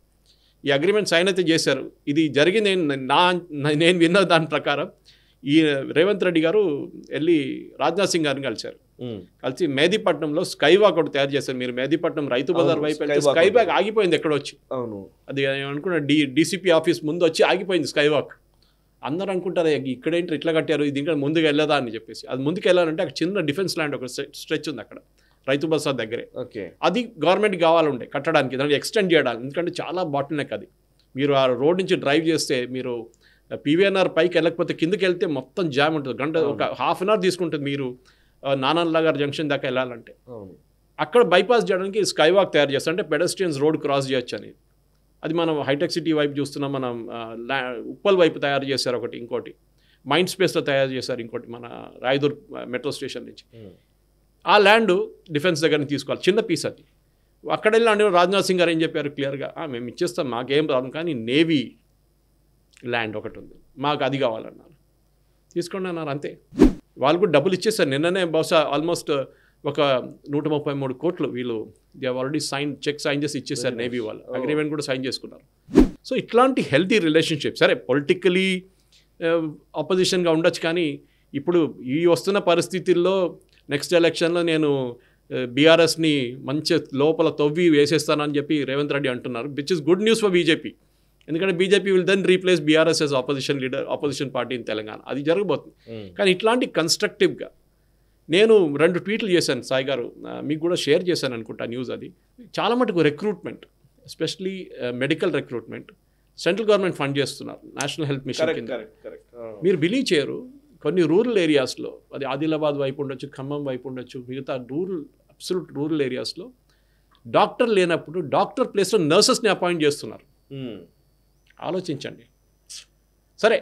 ఈ అగ్రిమెంట్ సైన్ అయితే చేశారు ఇది జరిగింది నా నేను విన్న దాని ప్రకారం ఈ రేవంత్ రెడ్డి గారు వెళ్ళి రాజ్నాథ్ సింగ్ గారిని కలిశారు కలిసి మేదీపట్నంలో స్కై వాక్ ఒకటి తయారు చేశారు మీరు మేదీపట్నం రైతు బజార్ వైపు స్కై వాక్ ఆగిపోయింది ఎక్కడ వచ్చి అవును అది అనుకున్నా డి డిసిపి ఆఫీస్ ముందు వచ్చి ఆగిపోయింది స్కై వాక్ అందరు అనుకుంటారు ఇక్కడేంటి ఇట్లా కట్టారు ఇంకా ముందుకు వెళ్ళదా అని చెప్పేసి అది ముందుకు వెళ్ళాలంటే అక్కడ చిన్న డిఫెన్స్ ల్యాండ్ ఒక స్ట్రెచ్ ఉంది అక్కడ రైతు బజార్ దగ్గరే ఓకే అది గవర్నమెంట్ కావాలంటే కట్టడానికి దానికి ఎక్స్టెండ్ చేయడానికి ఎందుకంటే చాలా బాటిల్ నెక్ అది మీరు ఆ రోడ్ నుంచి డ్రైవ్ చేస్తే మీరు పీవీఎన్ఆర్ పైకి వెళ్ళకపోతే కిందకి వెళ్తే మొత్తం జామ్ ఉంటుంది గంట ఒక హాఫ్ అన్ అవర్ తీసుకుంటుంది మీరు నానల్లాగర్ జంక్షన్ దాకా వెళ్ళాలంటే అక్కడ బైపాస్ చేయడానికి స్కై వాక్ తయారు చేస్తారు అంటే పెడస్ట్రియన్స్ రోడ్ క్రాస్ చేయొచ్చు అని అది మనం హైటెక్ సిటీ వైపు చూస్తున్నాం మనం ఉప్పల్ వైపు తయారు చేశారు ఒకటి ఇంకోటి మైండ్ స్పేస్లో తయారు చేశారు ఇంకోటి మన రాయదూర్ మెట్రో స్టేషన్ నుంచి ఆ ల్యాండ్ డిఫెన్స్ దగ్గర నుంచి తీసుకోవాలి చిన్న పీస్ అది అక్కడ వెళ్ళి రాజ్నాథ్ సింగ్ గారు ఏం చెప్పారు క్లియర్గా మేము ఇచ్చేస్తాం మాకేం ప్రాబ్లం కానీ నేవీ ల్యాండ్ ఒకటి ఉంది మాకు అది కావాలన్నారు తీసుకోండి అన్నారు అంతే వాళ్ళు కూడా డబ్బులు ఇచ్చేసారు నిన్ననే బహుశా ఆల్మోస్ట్ ఒక నూట ముప్పై మూడు కోట్లు వీళ్ళు they already sign cheque sign చేసి ఇచ్చేసారు నేవీ వాళ్ళు అగ్రిమెంట్ oh. కూడా సైన్ చేసుకున్నారు సో ఇట్లాంటి హెల్తీ రిలేషన్షిప్ సరే పొలిటికలీ అపోజిషన్గా uh, ఉండొచ్చు కానీ ఇప్పుడు ఈ వస్తున్న పరిస్థితుల్లో నెక్స్ట్ ఎలక్షన్లో నేను బీఆర్ఎస్ని uh, మంచి లోపల తవ్వి వేసేస్తానని చెప్పి రేవంత్ రెడ్డి అంటున్నారు which is good news for BJP ఎందుకంటే BJP will then replace BRS as opposition leader opposition party in Telangana అది జరగబోతుంది hmm. కానీ ఇట్లాంటి కన్స్ట్రక్టివ్గా నేను రెండు ట్వీట్లు చేశాను సాయి గారు మీకు కూడా షేర్ చేశాను అనుకుంటా న్యూస్ అది చాలా మటుకు recruitment especially medical recruitment central government fund చేస్తున్నారు నేషనల్ హెల్త్ మిషన్ కింద మీరు బిలీవ్ చేయరు కొన్ని రూరల్ ఏరియాస్లో అది ఆదిలాబాద్ వైపు ఉండొచ్చు ఖమ్మం వైపు ఉండొచ్చు మిగతా రూరల్ అబ్సల్యూట్ రూరల్ ఏరియాస్లో డాక్టర్ లేనప్పుడు డాక్టర్ ప్లేస్లో నర్సెస్ని అపాయింట్ చేస్తున్నారు hmm. ఆలోచించండి సరే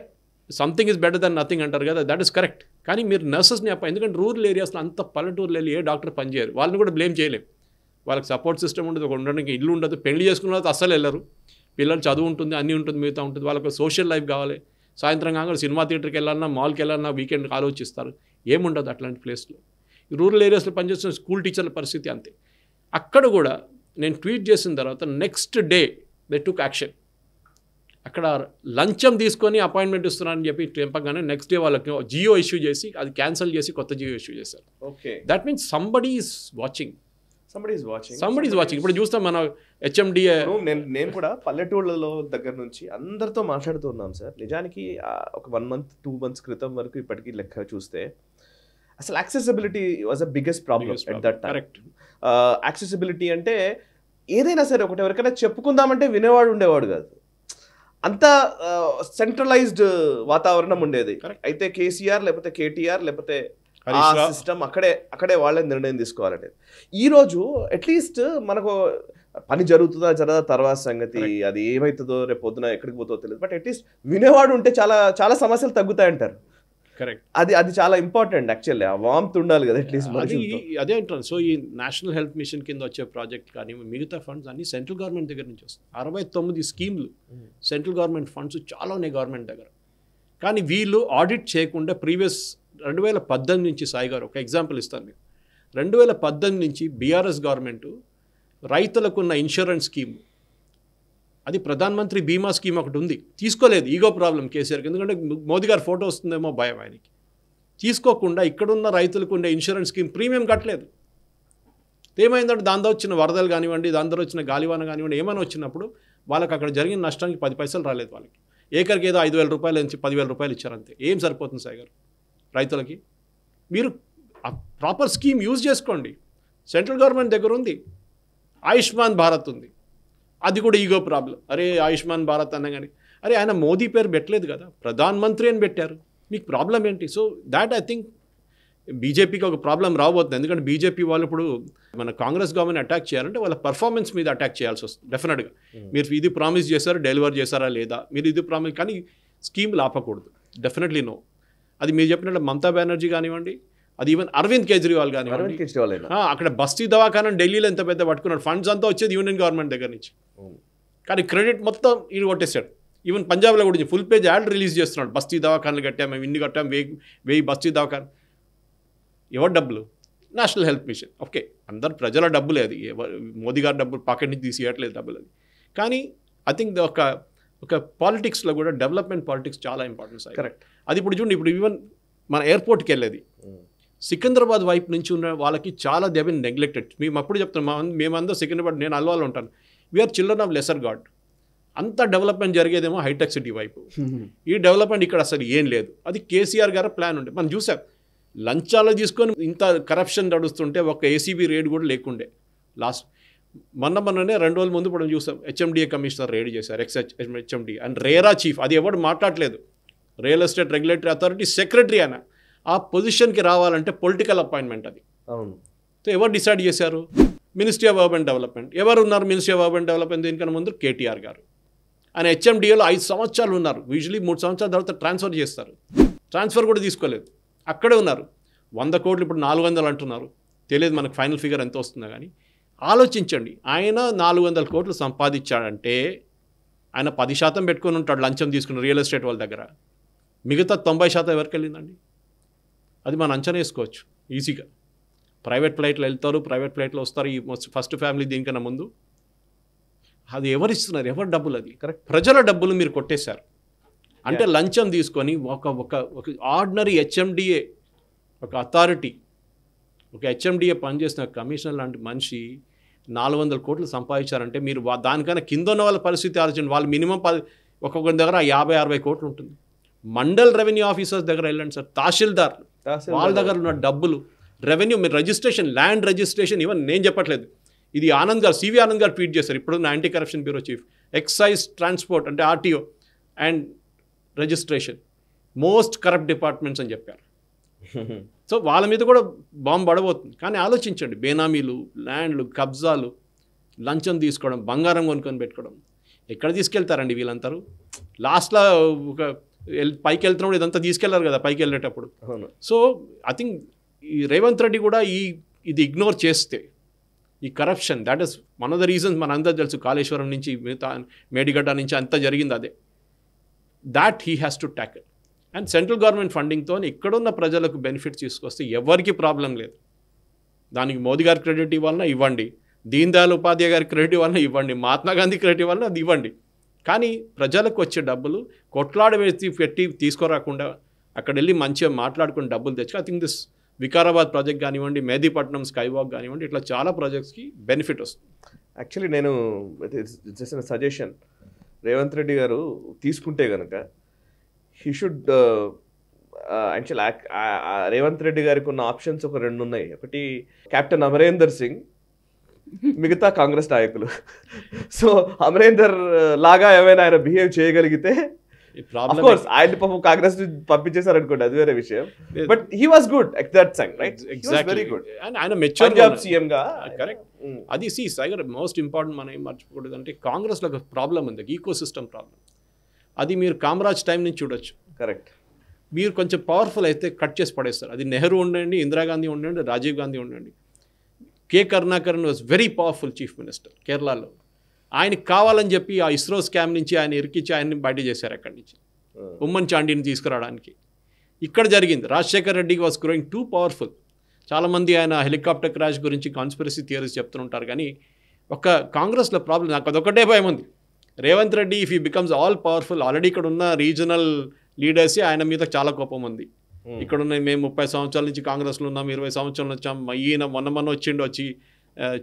something is better than nothing అంటారు కదా దట్ ఈస్ కరెక్ట్ కానీ మీరు నర్సెస్ని అప్ప ఎందుకంటే రూరల్ ఏరియాస్లో అంత పల్లెటూరులు వెళ్ళి ఏ డాక్టర్ పనిచేయరు వాళ్ళని కూడా బ్లేమ్ చేయలేము వాళ్ళకి సపోర్ట్ సిస్టమ్ ఉండదు ఒక ఉండడానికి ఇల్లు ఉండదు పెళ్లి చేసుకున్న తర్వాత అస్సలు వెళ్ళరు పిల్లలు చదువు ఉంటుంది అన్నీ ఉంటుంది మిగతా ఉంటుంది వాళ్ళకి సోషల్ లైఫ్ కావాలి సాయంత్రం కాకుండా సినిమా థియేటర్కి వెళ్ళాలన్నా మాల్కి వెళ్ళాలన్నా వీకెండ్కి ఆలోచిస్తారు ఏముండదు అట్లాంటి ప్లేస్లో రూరల్ ఏరియాస్లో పనిచేస్తున్న స్కూల్ టీచర్ల పరిస్థితి అంతే అక్కడ కూడా నేను ట్వీట్ చేసిన తర్వాత next day they took action అక్కడ లంచం తీసుకొని అపాయింట్మెంట్ ఇస్తున్నారని చెప్పి తెంపగానే నెక్స్ట్ డే వాళ్ళకి జియో ఇష్యూ చేసి అది క్యాన్సిల్ చేసి కొత్త జియో ఇష్యూ చేశారు okay that means somebody is watching somebody is watching somebody is watching ఇప్పుడు చూస్తాం మన హెచ్ఎండిఏ నేను నేను కూడా పల్లెటూళ్ళలో దగ్గర నుంచి అందరితో ఉన్నాం సార్ నిజానికి ఒక వన్ మంత్ టూ మంత్స్ క్రితం వరకు ఇప్పటికీ లెక్క చూస్తే అసలు accessibility was a biggest problem at that correct accessibility అంటే ఏదైనా సరే ఒకటి ఎవరికైనా చెప్పుకుందామంటే వినేవాడు ఉండేవాడు కాదు అంత సెంట్రలైజ్డ్ వాతావరణం ఉండేది అయితే కేసీఆర్ లేకపోతే కేటీఆర్ లేకపోతే ఆ సిస్టమ్ అక్కడే అక్కడే వాళ్ళే నిర్ణయం తీసుకోవాలనేది ఈరోజు అట్లీస్ట్ మనకు పని జరుగుతుందా జరగదా తర్వాత సంగతి అది ఏమవుతుందో రేపు పొద్దున ఎక్కడికి పోతుందో తెలియదు బట్ అట్లీస్ట్ వినేవాడు ఉంటే చాలా చాలా సమస్యలు తగ్గుతాయంటారు కరెక్ట్ అది అది చాలా ఇంపార్టెంట్ యాక్చువల్లీ ఆ వామ్త్ ఉండాలి కదా అట్లీస్ట్ అదే అంటారు సో ఈ నేషనల్ హెల్త్ మిషన్ కింద వచ్చే ప్రాజెక్ట్ కానీ మిగతా ఫండ్స్ అన్ని సెంట్రల్ గవర్నమెంట్ దగ్గర నుంచి వస్తాయి అరవై తొమ్మిది స్కీమ్లు సెంట్రల్ గవర్నమెంట్ ఫండ్స్ చాలా ఉన్నాయి గవర్నమెంట్ దగ్గర కానీ వీళ్ళు ఆడిట్ చేయకుండా ప్రీవియస్ రెండు వేల పద్దెనిమిది నుంచి సాయి గారు ఒక ఎగ్జాంపుల్ ఇస్తాను మీకు రెండు వేల పద్దెనిమిది నుంచి బీఆర్ఎస్ గవర్నమెంట్ ఉన్న ఇన్సూరెన్స్ స్కీమ్ అది ప్రధానమంత్రి మంత్రి బీమా స్కీమ్ ఒకటి ఉంది తీసుకోలేదు ఈగో ప్రాబ్లం కేసీఆర్కి ఎందుకంటే మోదీ గారు ఫోటో వస్తుందేమో భయం ఆయనకి తీసుకోకుండా ఇక్కడున్న రైతులకు ఉండే ఇన్సూరెన్స్ స్కీమ్ ప్రీమియం కట్టలేదు ఏమైందంటే దాంతో వచ్చిన వరదలు కానివ్వండి దాంతో వచ్చిన గాలివాన కానివ్వండి ఏమైనా వచ్చినప్పుడు వాళ్ళకి అక్కడ జరిగిన నష్టానికి పది పైసలు రాలేదు వాళ్ళకి ఏకరికి ఏదో ఐదు వేల రూపాయలు నుంచి పదివేల రూపాయలు ఇచ్చారంతే ఏం సరిపోతుంది సాయి గారు రైతులకి మీరు ప్రాపర్ స్కీమ్ యూజ్ చేసుకోండి సెంట్రల్ గవర్నమెంట్ దగ్గర ఉంది ఆయుష్మాన్ భారత్ ఉంది అది కూడా ఈగో ప్రాబ్లం అరే ఆయుష్మాన్ భారత్ అన్న కానీ అరే ఆయన మోదీ పేరు పెట్టలేదు కదా ప్రధాన్ మంత్రి అని పెట్టారు మీకు ప్రాబ్లం ఏంటి సో దాట్ ఐ థింక్ బీజేపీకి ఒక ప్రాబ్లం రాబోతుంది ఎందుకంటే బీజేపీ వాళ్ళు ఇప్పుడు మన కాంగ్రెస్ గవర్నమెంట్ అటాక్ చేయాలంటే వాళ్ళ పర్ఫార్మెన్స్ మీద అటాక్ చేయాల్సి వస్తుంది డెఫినెట్గా hmm. మీరు ఇది ప్రామిస్ చేశారు డెలివర్ చేశారా లేదా మీరు ఇది ప్రామిస్ కానీ స్కీమ్ లాపకూడదు డెఫినెట్లీ నో అది మీరు చెప్పినట్టు మమతా బెనర్జీ కానివ్వండి అది ఈవెన్ అరవింద్ కేజ్రీవాల్ కానివ్వండి అరవింద్ కేజ్రీవాల్ అక్కడ బస్తీ దవాఖానా ఢిల్లీలో ఎంత పెద్ద పట్టుకున్నాడు ఫండ్స్ అంతా వచ్చేది యూనియన్ గవర్నమెంట్ దగ్గర నుంచి కానీ క్రెడిట్ మొత్తం ఈడు కొట్టేశాడు ఈవెన్ పంజాబ్లో కూడా ఫుల్ పేజ్ యాడ్ రిలీజ్ చేస్తున్నాడు బస్తీ దవాఖాన్లు కట్టాం మేము ఇన్ని కట్టాం వెయ్యి వెయ్యి బస్తీ దవాఖాన్ ఎవరు డబ్బులు నేషనల్ హెల్త్ మిషన్ ఓకే అందరు ప్రజల డబ్బులే అది మోదీ గారి డబ్బులు పాకెట్ నుంచి తీసియట్లేదు డబ్బులు అది కానీ ఐ థింక్ ఒక ఒక పాలిటిక్స్లో కూడా డెవలప్మెంట్ పాలిటిక్స్ చాలా ఇంపార్టెన్స్ కరెక్ట్ అది ఇప్పుడు చూడండి ఇప్పుడు ఈవెన్ మన ఎయిర్పోర్ట్కి వెళ్ళేది సికింద్రాబాద్ వైపు నుంచి ఉన్న వాళ్ళకి చాలా దెబ్బ నెగ్లెక్టెడ్ మేము అప్పుడు చెప్తున్నాం మేమందరూ సికింద్రాబాద్ నేను అల్వాలో ఉంటాను we are children of lesser god అంత డెవలప్మెంట్ జరిగేదేమో హైటెక్ సిటీ వైపు hmm. ఈ డెవలప్మెంట్ ఇక్కడ అసలు ఏం లేదు అది కేసీఆర్ గారు ప్లాన్ ఉండే మనం చూసాం లంచాలు తీసుకొని ఇంత కరప్షన్ నడుస్తుంటే ఒక ఏసీబీ రేడ్ కూడా లేకుండే లాస్ట్ మొన్న మొన్ననే రెండు రోజుల ముందు మనం చూసాం హెచ్ఎండిఏ కమిషనర్ రేడ్ చేశారు ex HMD and RERA chief అది ఎవడు మాట్లాడలేదు real estate regulatory authority secretary అయినా ఆ పొజిషన్కి రావాలంటే పొలిటికల్ అపాయింట్మెంట్ అది అవును సో ఎవరు డిసైడ్ చేశారు మినిస్ట్రీ ఆఫ్ అర్బన్ డెవలప్మెంట్ ఎవరు ఉన్నారు మినిస్ట్రీ ఆఫ్ అర్బన్ డెవలప్మెంట్ దీనికన్నా ముందు కేటీఆర్ గారు ఆయన హెచ్ఎండిఏలో ఐదు సంవత్సరాలు ఉన్నారు యూజువలీ మూడు సంవత్సరాల తర్వాత ట్రాన్స్ఫర్ చేస్తారు ట్రాన్స్ఫర్ కూడా తీసుకోలేదు అక్కడే ఉన్నారు వంద కోట్లు ఇప్పుడు నాలుగు వందలు అంటున్నారు తెలియదు మనకు ఫైనల్ ఫిగర్ ఎంత వస్తుందో కానీ ఆలోచించండి ఆయన నాలుగు వందల కోట్లు సంపాదించాడంటే ఆయన పది శాతం పెట్టుకుని ఉంటాడు లంచం తీసుకున్న రియల్ ఎస్టేట్ వాళ్ళ దగ్గర మిగతా తొంభై శాతం ఎవరికి వెళ్ళిందండి అది మనం అంచనా వేసుకోవచ్చు ఈజీగా ప్రైవేట్ ఫ్లైట్లో వెళ్తారు ప్రైవేట్ ఫ్లైట్లో వస్తారు ఈ ఫస్ట్ ఫ్యామిలీ దీనికన్నా ముందు అది ఎవరు ఇస్తున్నారు ఎవరు డబ్బులు అది కరెక్ట్ ప్రజల డబ్బులు మీరు కొట్టేశారు అంటే లంచం తీసుకొని ఒక ఒక ఒక ఆర్డినరీ హెచ్ఎండిఏ ఒక అథారిటీ ఒక హెచ్ఎండిఏ పనిచేసిన కమిషనర్ లాంటి మనిషి నాలుగు వందల కోట్లు సంపాదించారంటే మీరు దానికన్నా కింద ఉన్న వాళ్ళ పరిస్థితి ఆలోచించండి వాళ్ళు మినిమం పది ఒక్కొక్కరి దగ్గర యాభై అరవై కోట్లు ఉంటుంది మండల్ రెవెన్యూ ఆఫీసర్స్ దగ్గర వెళ్ళండి సార్ తహసీల్దార్ వాళ్ళ దగ్గర ఉన్న డబ్బులు రెవెన్యూ మీరు రిజిస్ట్రేషన్ ల్యాండ్ రిజిస్ట్రేషన్ ఇవన్నీ నేను చెప్పట్లేదు ఇది ఆనంద్ గారు సివి ఆనంద్ గారు ట్వీట్ చేశారు ఇప్పుడు anti corruption bureau chief excise transport అంటే RTO and registration most corrupt departments అని చెప్పారు సో వాళ్ళ మీద కూడా బాంబు పడబోతుంది కానీ ఆలోచించండి బేనామీలు ల్యాండ్లు కబ్జాలు లంచం తీసుకోవడం బంగారం కొనుక్కొని పెట్టుకోవడం ఎక్కడ తీసుకెళ్తారండి వీళ్ళంతరూ లాస్ట్లో ఒక పైకి వెళ్తున్నప్పుడు ఇదంతా తీసుకెళ్లారు కదా పైకి వెళ్ళేటప్పుడు సో ఐ థింక్ ఈ రేవంత్ రెడ్డి కూడా ఈ ఇది ఇగ్నోర్ చేస్తే ఈ corruption that is one of the reasons మన అందరూ తెలుసు కాళేశ్వరం నుంచి మిగతా మేడిగడ్డ నుంచి అంతా జరిగింది అదే that he has to tackle and central government ఫండింగ్తో ఇక్కడున్న ప్రజలకు బెనిఫిట్ తీసుకొస్తే ఎవరికి ప్రాబ్లం లేదు దానికి మోదీ గారి క్రెడిట్ ఇవ్వాలన్నా ఇవ్వండి దీన్ దయాళ్ ఉపాధ్యాయ గారి క్రెడిట్ వలన ఇవ్వండి మహాత్మా గాంధీ క్రెడిట్ వలన అది ఇవ్వండి కానీ ప్రజలకు వచ్చే డబ్బులు కొట్లాడ పెట్టి తీసుకోరాకుండా అక్కడ వెళ్ళి మంచిగా మాట్లాడుకుని డబ్బులు తెచ్చుకో I think this Vikarabad project కానివ్వండి మేదీపట్నం స్కైవాక్ కానివ్వండి ఇట్లా చాలా ప్రాజెక్ట్స్కి బెనిఫిట్ వస్తుంది యాక్చువల్లీ నేను చేసిన సజెషన్ రేవంత్ రెడ్డి గారు తీసుకుంటే కనుక he should actual Revanth Reddy గారికి ఉన్న ఆప్షన్స్ ఒక రెండు ఉన్నాయి ఒకటి కెప్టెన్ అమరేందర్ సింగ్ మిగతా కాంగ్రెస్ నాయకులు సో అమరేందర్ uh, లాగా ఏమైనా ఆయన బిహేవ్ చేయగలిగితే కోర్స్ ఆయన పాపం కాంగ్రెస్ పంపించేశారు అనుకోండి అది వేరే విషయం but he was good at that time right very good ఆయన మెచ్యూర్ జాబ్ సీఎం గా కరెక్ట్ uh, mm. అది సి సైగర్ మోస్ట్ ఇంపార్టెంట్ మనం ఏం మర్చిపోకూడదు అంటే కాంగ్రెస్ లో ఒక ప్రాబ్లం ఉంది ఈకో సిస్టమ్ ప్రాబ్లం అది మీరు కామరాజ్ టైం నుంచి చూడొచ్చు కరెక్ట్ మీరు కొంచెం పవర్ఫుల్ అయితే కట్ చేసి పడేస్తారు అది నెహ్రూ ఉండండి ఇందిరాగాంధీ ఉండండి రాజీవ్ గాంధీ ఉండండి K Karunakaran was very powerful chief minister కేరళలో ఆయనకి కావాలని చెప్పి ఆ ఇస్రో స్కామ్ నుంచి ఆయన ఇరికిచ్చి ఆయన్ని బయట చేశారు అక్కడి నుంచి ఉమ్మన్ చాండీని తీసుకురావడానికి ఇక్కడ జరిగింది Rajasekhar Reddy was growing too powerful చాలామంది ఆయన హెలికాప్టర్ క్రాష్ గురించి కాన్స్పిరసీ థియరీస్ చెప్తుంటారు కానీ ఒక కాంగ్రెస్లో ప్రాబ్లం నాకు అదొకటే భయం ఉంది Revanth Reddy if he becomes all powerful already ఇక్కడ ఉన్న రీజనల్ లీడర్స్ ఆయన మీద చాలా కోపం ఉంది ఇక్కడ ఉన్న మేము ముప్పై సంవత్సరాల నుంచి కాంగ్రెస్లో ఉన్నాం ఇరవై సంవత్సరాలు వచ్చాం ఈయన మొన్న మొన్న వచ్చిండి వచ్చి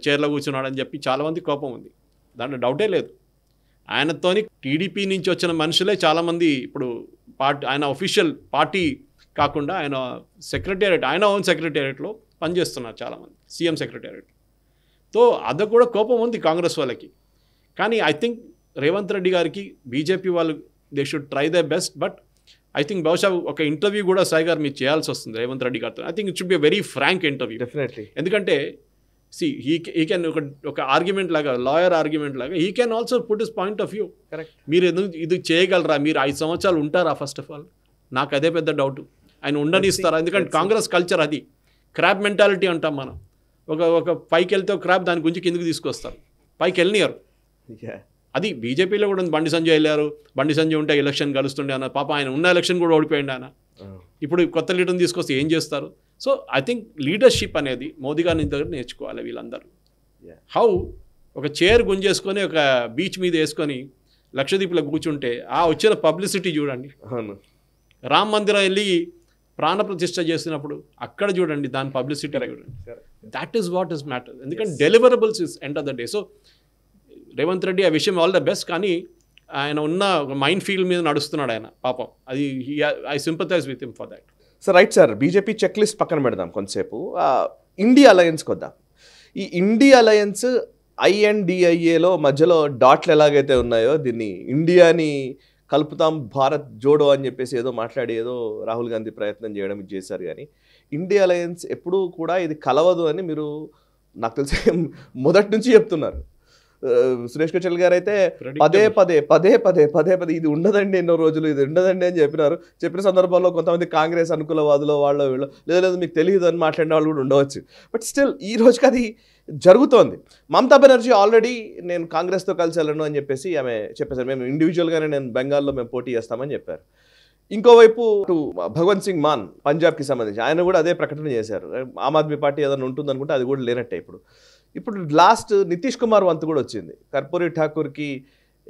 చైర్లో కూర్చున్నాడని చెప్పి చాలామంది కోపం ఉంది దాంట్లో డౌటే లేదు ఆయనతోని టీడీపీ నుంచి వచ్చిన మనుషులే చాలామంది ఇప్పుడు పార్టీ ఆయన ఒఫీషియల్ పార్టీ కాకుండా ఆయన సెక్రటేరియట్ ఆయన ఓన్ సెక్రటేరియట్లో పనిచేస్తున్నారు చాలామంది సీఎం సెక్రటేరియట్ తో అది కూడా కోపం ఉంది కాంగ్రెస్ వాళ్ళకి కానీ ఐ థింక్ రేవంత్ రెడ్డి గారికి బీజేపీ వాళ్ళు they should try the best but I think బహుశా ఒక ఇంటర్వ్యూ కూడా సాయి గారు మీరు చేయాల్సి వస్తుంది రేవంత్ రెడ్డి గారితో I think it should be very frank interview definitely ఎందుకంటే సి హీ హీ కెన్ ఒక ఒక ఆర్గ్యుమెంట్ లాగా లాయర్ ఆర్గ్యుమెంట్ లాగా he can also put his point of view correct మీరు ఎందుకు ఇది చేయగలరా మీరు ఐదు సంవత్సరాలు ఉంటారా ఫస్ట్ ఆఫ్ ఆల్ నాకు అదే పెద్ద డౌట్ ఆయన ఉండనిస్తారా ఎందుకంటే కాంగ్రెస్ కల్చర్ అది క్రాప్ మెంటాలిటీ అంటాం మనం ఒక ఒక పైకి వెళ్తే క్రాప్ దాని గురించి కిందకి తీసుకొస్తారు పైకి వెళ్ళినారు అది బీజేపీలో కూడా బండి సంజయ్ వెళ్ళారు బండి సంజయ్ ఉంటే ఎలక్షన్ కలుస్తుండే అన్న పాప ఆయన ఉన్న ఎలక్షన్ కూడా ఓడిపోయింది ఆయన oh. ఇప్పుడు కొత్త లీటర్ని తీసుకొస్తే ఏం చేస్తారు సో ఐ థింక్ లీడర్షిప్ అనేది మోదీ గారిని దగ్గర నేర్చుకోవాలి వీళ్ళందరూ హౌ ఒక చైర్ గుంజేసుకొని ఒక బీచ్ మీద వేసుకొని లక్షదీపులో కూర్చుంటే ఆ వచ్చిన పబ్లిసిటీ చూడండి రామ్ మందిరం వెళ్ళి ప్రాణ ప్రతిష్ట చేసినప్పుడు అక్కడ చూడండి దాని పబ్లిసిటీ చూడండి that is what is matter ఎందుకంటే deliverables is end of the day so Revanth Reddy ఆ విషయం ఆల్ ద బెస్ట్ కానీ ఆయన ఉన్న మైండ్ ఫీల్డ్ మీద నడుస్తున్నాడు ఆయన పాపం అది I sympathize with him for that sir right sir BJP check list పక్కన పెడదాం కొంతసేపు ఇండియా అలయన్స్కి వద్దాం ఈ ఇండియా అలయన్స్ ఐఎన్డిఐఏలో మధ్యలో డాట్లు ఎలాగైతే ఉన్నాయో దీన్ని ఇండియాని కలుపుతాం భారత్ జోడో అని చెప్పేసి ఏదో మాట్లాడి ఏదో రాహుల్ గాంధీ ప్రయత్నం చేయడం చేశారు కానీ ఇండియా అలయన్స్ ఎప్పుడూ కూడా ఇది కలవదు అని మీరు నాకు తెలిసి మొదటి నుంచి చెప్తున్నారు సురేష్ కచల్ గారు అయితే పదే పదే పదే పదే పదే పదే ఇది ఉండదండి ఎన్నో రోజులు ఇది ఉండదండి అని చెప్పినారు చెప్పిన సందర్భాల్లో కొంతమంది కాంగ్రెస్ అనుకూలవాదులు వాళ్ళు వీళ్ళు లేదు లేదు మీకు తెలియదు అని మాట్లాడిన వాళ్ళు కూడా ఉండవచ్చు బట్ స్టిల్ ఈ రోజుకి అది జరుగుతోంది మమతా బెనర్జీ ఆల్రెడీ నేను కాంగ్రెస్తో కలిసి వెళ్ళను అని చెప్పేసి ఆమె చెప్పేశారు మేము ఇండివిజువల్గానే నేను బెంగాల్లో మేము పోటీ చేస్తామని చెప్పారు ఇంకోవైపు భగవంత్ సింగ్ మాన్ పంజాబ్కి సంబంధించి ఆయన కూడా అదే ప్రకటన చేశారు ఆమ్ ఆద్మీ పార్టీ ఏదైనా ఉంటుందనుకుంటే అది కూడా లేనట్టే ఇప్పుడు ఇప్పుడు లాస్ట్ నితీష్ కుమార్ వంతు కూడా వచ్చింది కర్పూరి ఠాకూర్కి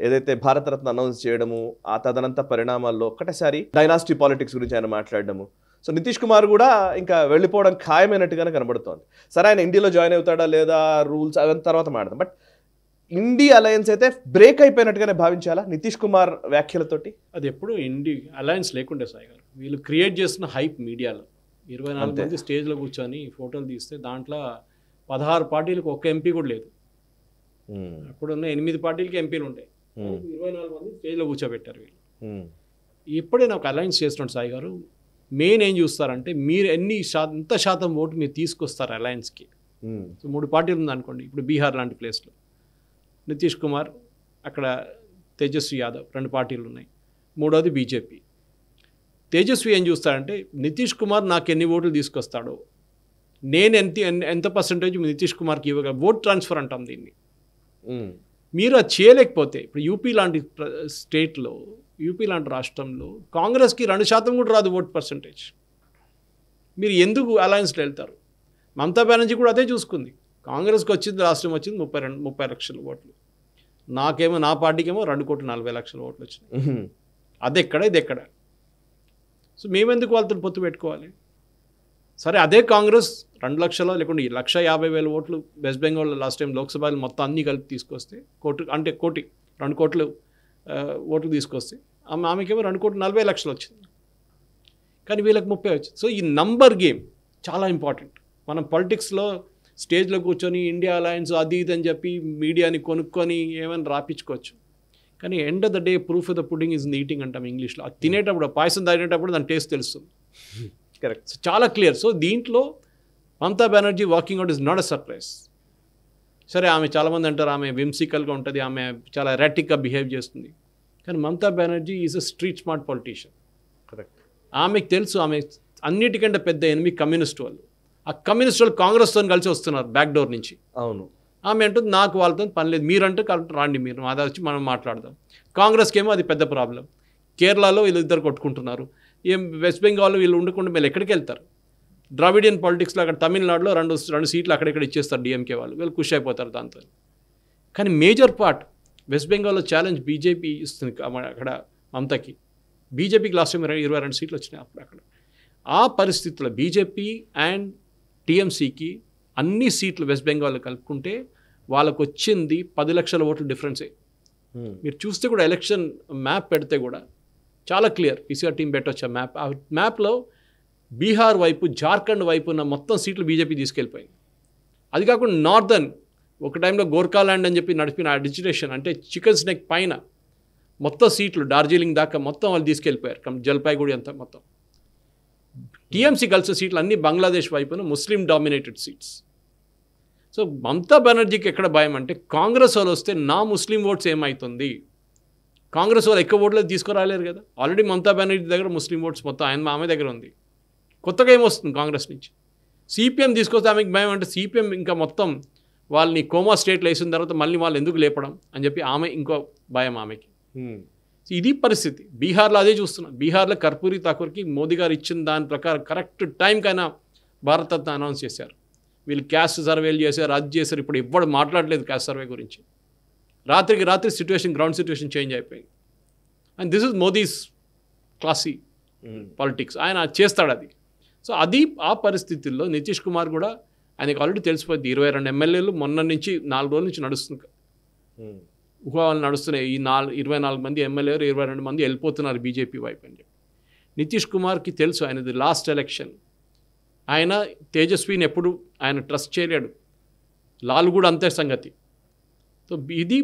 ఏదైతే భారతరత్న అనౌన్స్ చేయడము ఆ తదనంత పరిణామాల్లో ఒక్కటేసారి డైనాసిటీ పాలిటిక్స్ గురించి ఆయన మాట్లాడడము సో నితీష్ కుమార్ కూడా ఇంకా వెళ్ళిపోవడం ఖాయమైనట్టుగానే కనబడుతోంది సరే ఆయన ఇండియాలో జాయిన్ అవుతాడా లేదా రూల్స్ అవన్నీ తర్వాత మాట్లాడదాం బట్ ఇండి అలయన్స్ అయితే బ్రేక్ అయిపోయినట్టుగానే భావించాలా నితీష్ కుమార్ వ్యాఖ్యలతోటి అది ఎప్పుడు ఇండి అలయన్స్ లేకుండే సాయి గారు వీళ్ళు క్రియేట్ చేసిన హైప్ మీడియాలో ఇరవై నాలుగు మంది స్టేజ్లో కూర్చొని ఫోటోలు తీస్తే దాంట్లో పదహారు పార్టీలకు ఒక్క ఎంపీ కూడా లేదు అప్పుడు ఉన్న ఎనిమిది పార్టీలకి ఎంపీలు ఉంటాయి ఇరవై నాలుగు మంది స్టేజ్లో కూర్చోబెట్టారు వీళ్ళు ఇప్పుడే నాకు అలయన్స్ చేస్తున్నాడు సాయి గారు మెయిన్ ఏం చూస్తారంటే మీరు ఎన్ని శాతం ఎంత శాతం ఓటు మీరు తీసుకొస్తారు అలయన్స్కి సో మూడు పార్టీలు ఉందనుకోండి ఇప్పుడు బీహార్ లాంటి ప్లేస్లో నితీష్ కుమార్ అక్కడ తేజస్వి యాదవ్ రెండు పార్టీలు ఉన్నాయి మూడోది బీజేపీ తేజస్వి ఏం చూస్తారంటే నితీష్ కుమార్ నాకు ఎన్ని ఓట్లు తీసుకొస్తాడో నేను ఎంత ఎంత పర్సంటేజ్ నితీష్ కుమార్కి ఇవ్వగల ఓట్ ట్రాన్స్ఫర్ అంటాం దీన్ని మీరు అది చేయలేకపోతే ఇప్పుడు యూపీ లాంటి స్టేట్లో యూపీ లాంటి రాష్ట్రంలో కాంగ్రెస్కి రెండు శాతం కూడా రాదు ఓట్ పర్సంటేజ్ మీరు ఎందుకు అలయన్స్లో వెళ్తారు మమతా బెనర్జీ కూడా అదే చూసుకుంది కాంగ్రెస్కి వచ్చింది రాష్ట్రం వచ్చింది ముప్పై రెండు ముప్పై లక్షల ఓట్లు నాకేమో నా పార్టీకేమో రెండు కోట్ల నలభై లక్షల ఓట్లు వచ్చినాయి అది ఎక్కడ ఇది ఎక్కడ సో మేమెందుకు వాళ్ళతో పొత్తు పెట్టుకోవాలి సరే అదే కాంగ్రెస్ రెండు లక్షల లేకుంటే లక్ష యాభై వేల ఓట్లు వెస్ట్ బెంగాల్ లాస్ట్ టైం లోక్సభలు మొత్తం అన్నీ కలిపి తీసుకొస్తే కోటి అంటే కోటి రెండు కోట్లు ఓట్లు తీసుకొస్తే ఆమె ఆమెకేమో రెండు కోట్లు నలభై లక్షలు వచ్చింది కానీ వీళ్ళకి ముప్పై వచ్చింది సో ఈ నంబర్ గేమ్ చాలా ఇంపార్టెంట్ మనం పొలిటిక్స్లో స్టేజ్లో కూర్చొని ఇండియా అలయన్స్ అది ఇది అని చెప్పి మీడియాని కొనుక్కొని ఏమైనా రాపించుకోవచ్చు కానీ end of the day proof of the pudding is eating అంటాం ఇంగ్లీష్లో అది తినేటప్పుడు పాయసం తాగినప్పుడు దాని టేస్ట్ తెలుస్తుంది కరెక్ట్ చాలా క్లియర్ సో దీంట్లో Mamata Banerjee walking out is not a surprise సరే ఆమె చాలామంది అంటారు ఆమె విమ్సికల్గా ఉంటుంది ఆమె చాలా ఎరాటిక్గా బిహేవ్ చేస్తుంది కానీ Mamata Banerjee is a street smart politician correct ఆమెకు తెలుసు ఆమె అన్నిటికంటే పెద్ద ఎనిమిది కమ్యూనిస్ట్ వాళ్ళు ఆ కమ్యూనిస్ట్ వాళ్ళు కాంగ్రెస్తో కలిసి వస్తున్నారు బ్యాక్డోర్ నుంచి అవును ఆమె అంటుంది నాకు వాళ్ళతో పని లేదు మీరంటే కరెక్ట్ రాండి మీరు మా వచ్చి మనం మాట్లాడదాం కాంగ్రెస్కి ఏమో అది పెద్ద ప్రాబ్లం కేరళలో వీళ్ళిద్దరు కొట్టుకుంటున్నారు ఏం వెస్ట్ బెంగాల్ వీళ్ళు ఉండకుండా వీళ్ళు ఎక్కడికి వెళ్తారు ద్రావిడియన్ పాలిటిక్స్లో అక్కడ తమిళనాడులో రెండు రెండు సీట్లు అక్కడెక్కడ ఇచ్చేస్తారు డిఎంకే వాళ్ళు వీళ్ళు ఖుషి అయిపోతారు దాంతో కానీ మేజర్ పార్ట్ వెస్ట్ బెంగాల్లో ఛాలెంజ్ బీజేపీ ఇస్తుంది అక్కడ మమతకి బీజేపీకి లాస్ట్ టైం ఇరవై రెండు సీట్లు వచ్చినాయి అప్పుడు అక్కడ ఆ పరిస్థితుల్లో బీజేపీ అండ్ టీఎంసీకి అన్ని సీట్లు వెస్ట్ బెంగాల్లో కలుపుకుంటే వాళ్ళకు వచ్చింది పది లక్షల ఓట్ల డిఫరెన్సే మీరు చూస్తే కూడా ఎలక్షన్ మ్యాప్ పెడితే కూడా చాలా క్లియర్ పీసీఆర్ టీం పెట్టొచ్చు ఆ మ్యాప్ ఆ మ్యాప్లో బీహార్ వైపు జార్ఖండ్ వైపు ఉన్న మొత్తం సీట్లు బీజేపీ తీసుకెళ్ళిపోయింది అది కాకుండా నార్దర్న్ ఒక టైంలో గోర్ఖాల్యాండ్ అని చెప్పి నడిపిన ఆ అడిజిటేషన్ అంటే చికెన్ స్నేక్ పైన మొత్తం సీట్లు డార్జిలింగ్ దాకా మొత్తం వాళ్ళు తీసుకెళ్ళిపోయారు కం జల్పాయిగూడి అంతా మొత్తం టీఎంసీ కలిసిన సీట్లు అన్నీ బంగ్లాదేశ్ వైపున Muslim dominated seats so Mamata బెనర్జీకి ఎక్కడ భయం అంటే కాంగ్రెస్ వాళ్ళు వస్తే నా ముస్లిం ఓట్స్ ఏమవుతుంది కాంగ్రెస్ వాళ్ళు ఎక్కువ ఓట్లు తీసుకురాలేరు కదా ఆల్రెడీ మమతా బెనర్జీ దగ్గర ముస్లిం ఓట్స్ మొత్తం ఆయన ఆమె దగ్గర ఉంది కొత్తగా ఏమొస్తుంది కాంగ్రెస్ నుంచి సిపిఎం తీసుకొస్తే ఆమెకి భయం అంటే సిపిఎం ఇంకా మొత్తం వాళ్ళని కోమా స్టేట్లో వేసిన తర్వాత మళ్ళీ వాళ్ళు ఎందుకు లేపడం అని చెప్పి ఆమె ఇంకో భయం ఆమెకి ఇది పరిస్థితి బీహార్లో అదే చూస్తున్నాం బీహార్లో కర్పూరి ఠాకూర్కి మోదీ గారు ఇచ్చిన దాని ప్రకారం కరెక్ట్ టైంకైనా భారత్ రత్న అనౌన్స్ చేశారు వీళ్ళు క్యాస్ట్ సర్వేలు చేశారు అది చేశారు ఇప్పుడు ఎవ్వడు మాట్లాడలేదు క్యాస్ట్ సర్వే గురించి రాత్రికి రాత్రి సిచ్యువేషన్ గ్రౌండ్ సిచ్యువేషన్ చేంజ్ అయిపోయింది and this is Modi's classy politics ఆయన చేస్తాడు అది సో అది ఆ పరిస్థితుల్లో నితీష్ కుమార్ కూడా ఆయనకు ఆల్రెడీ తెలిసిపోయింది ఇరవై రెండు ఎమ్మెల్యేలు మొన్న నుంచి నాలుగు రోజుల నుంచి నడుస్తుంది hmm. ఊహాలు నడుస్తున్నాయి ఈ నాలుగు ఇరవై నాలుగు మంది ఎమ్మెల్యేలు ఇరవై రెండు మంది వెళ్ళిపోతున్నారు బీజేపీ వైపు అని చెప్పి నితీష్ కుమార్కి తెలుసు ఆయనది లాస్ట్ ఎలక్షన్ ఆయన తేజస్విని ఎప్పుడు ఆయన ట్రస్ట్ చేరాడు లాల్ కూడా అంతే సంగతి సో ఇది